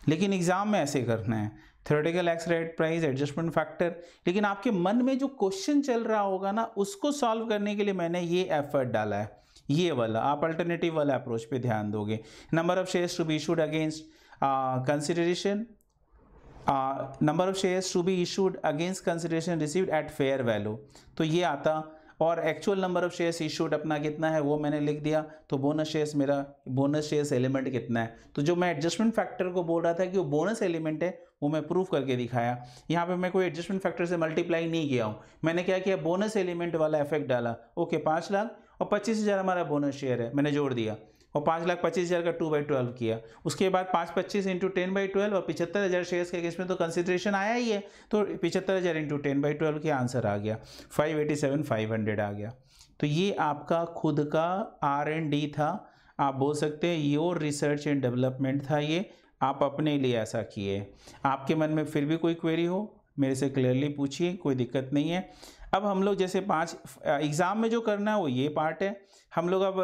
लेकिन एग्ज़ाम में ऐसे करना है theoretical ex rate price adjustment factor लेकिन आपके मन में जो क्वेश्चन चल रहा होगा ना उसको सॉल्व करने के लिए मैंने ये एफर्ट डाला है ये वाला आप अल्टरनेटिव वाला अप्रोच पे ध्यान दोगे number of shares to be issued against consideration number of shares to be issued against consideration received at fair value तो ये आता और actual number of shares issued अपना कितना है वो मैंने लिख दिया तो बोनस शेयर्स मेरा बोनस शेयर्स एलिमेंट कितना है तो जो मैं एडजस्टमेंट फैक्टर को बोल रहा था कि वो बोनस एलिमेंट है वो मैं प्रूव करके दिखाया यहाँ पे मैं कोई एडजस्टमेंट फैक्टर से मल्टीप्लाई नहीं किया हूँ मैंने क्या किया बोनस एलिमेंट वाला इफेक्ट डाला ओके पाँच लाख और पच्चीस हज़ार हमारा बोनस शेयर है मैंने जोड़ दिया और पाँच लाख पच्चीस हज़ार का टू बाई ट्वेल्व किया उसके बाद पाँच पच्चीस इंटू टेन बाई ट्वेल्व और पिछहत्तर हज़ार शेयर्स के केस में तो कंसिड्रेशन आया ही है तो पिछहत्तर हज़ार इंटू टेन बाई ट्वेल्व के आंसर आ गया five eighty seven five hundred आ गया तो ये आपका खुद का आर एंड डी था आप बोल सकते हैं योर रिसर्च एंड डेवलपमेंट था ये आप अपने लिए ऐसा किए आपके मन में फिर भी कोई क्वेरी हो मेरे से क्लियरली पूछिए कोई दिक्कत नहीं है अब हम लोग जैसे पांच एग्ज़ाम में जो करना है वो ये पार्ट है हम लोग अब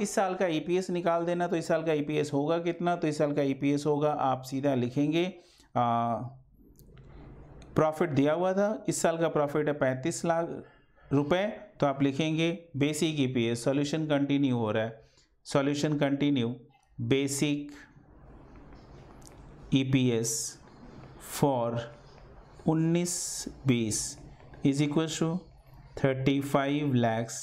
इस साल का ई e निकाल देना तो इस साल का ई e होगा कितना तो इस साल का ई e होगा आप सीधा लिखेंगे प्रॉफिट दिया हुआ था इस साल का प्रॉफिट है पैंतीस लाख रुपए तो आप लिखेंगे basic E P S solution continue हो रहा है solution continue basic E P S for उन्नीस बीस is equal to thirty five lakhs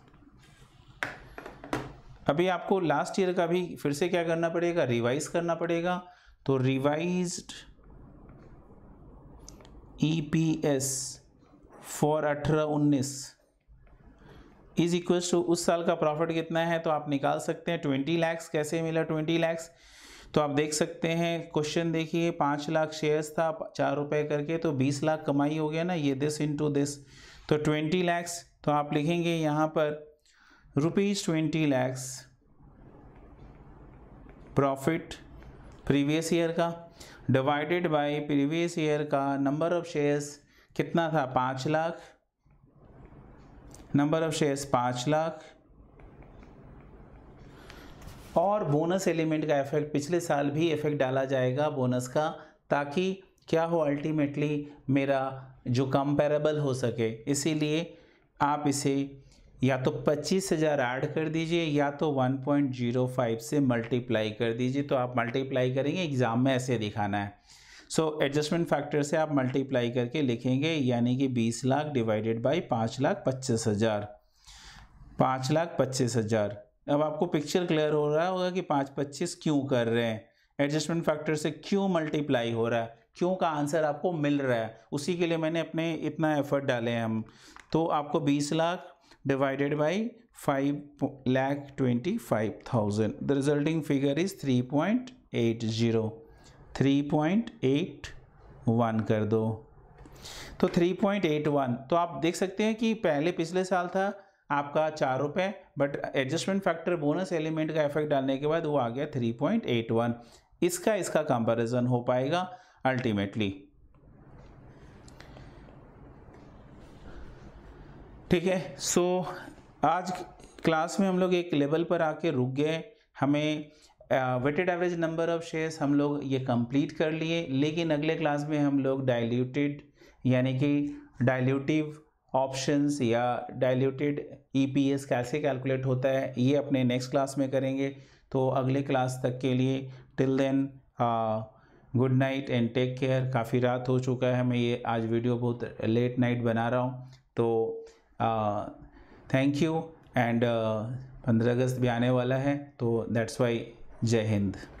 अभी आपको लास्ट ईयर का भी फिर से क्या करना पड़ेगा रिवाइज करना पड़ेगा तो revise E P S for अठारह उन्नीस इज इक्व टू उस साल का प्रॉफिट कितना है तो आप निकाल सकते हैं ट्वेंटी लैक्स कैसे मिला ट्वेंटी लैक्स तो आप देख सकते हैं क्वेश्चन देखिए पाँच लाख शेयर्स था चार रुपये करके तो बीस लाख कमाई हो गया ना ये दिस इंटू दिस तो ट्वेंटी लैक्स तो आप लिखेंगे यहाँ पर rupees twenty lakhs profit previous year का डिवाइडेड बाय प्रीवियस ईयर का नंबर ऑफ शेयर्स कितना था पाँच लाख नंबर ऑफ शेयर्स पाँच लाख और बोनस एलिमेंट का इफेक्ट पिछले साल भी इफेक्ट डाला जाएगा बोनस का ताकि क्या हो अल्टीमेटली मेरा जो कंपेरेबल हो सके इसीलिए आप इसे या तो 25,000 ऐड कर दीजिए या तो 1.05 से मल्टीप्लाई कर दीजिए तो आप मल्टीप्लाई करेंगे एग्ज़ाम में ऐसे दिखाना है सो एडजस्टमेंट फैक्टर से आप मल्टीप्लाई करके लिखेंगे यानी कि 20 लाख डिवाइडेड बाई पाँच लाख पच्चीस हज़ार पाँच लाख पच्चीस हज़ार अब आपको पिक्चर क्लियर हो रहा होगा कि पाँच पच्चीस क्यों कर रहे हैं एडजस्टमेंट फैक्टर से क्यों मल्टीप्लाई हो रहा है क्यों का आंसर आपको मिल रहा है उसी के लिए मैंने अपने इतना एफर्ट डाले हैं हम तो आपको बीस lakh divided by 5 lakh 25,000. The resulting figure is 3.80. 3.81 कर दो तो 3.81 तो आप देख सकते हैं कि पहले पिछले साल था आपका चार रुपये but adjustment factor bonus element का इफेक्ट डालने के बाद वो आ गया 3.81 इसका इसका कंपैरिजन हो पाएगा अल्टीमेटली ठीक है सो आज क्लास में हम लोग एक लेवल पर आके रुक गए हमें weighted average number of shares हम लोग ये कंप्लीट कर लिए लेकिन अगले क्लास में हम लोग डाइल्यूटेड यानी कि डाइल्यूटिव ऑप्शंस या डाइल्यूटेड ईपीएस e कैसे कैलकुलेट होता है ये अपने नेक्स्ट क्लास में करेंगे तो अगले क्लास तक के लिए till then good night and take care काफ़ी रात हो चुका है मैं ये आज वीडियो बहुत लेट नाइट बना रहा हूँ तो थैंक यू एंड पंद्रह अगस्त भी आने वाला है तो दैट्स वाई जय हिंद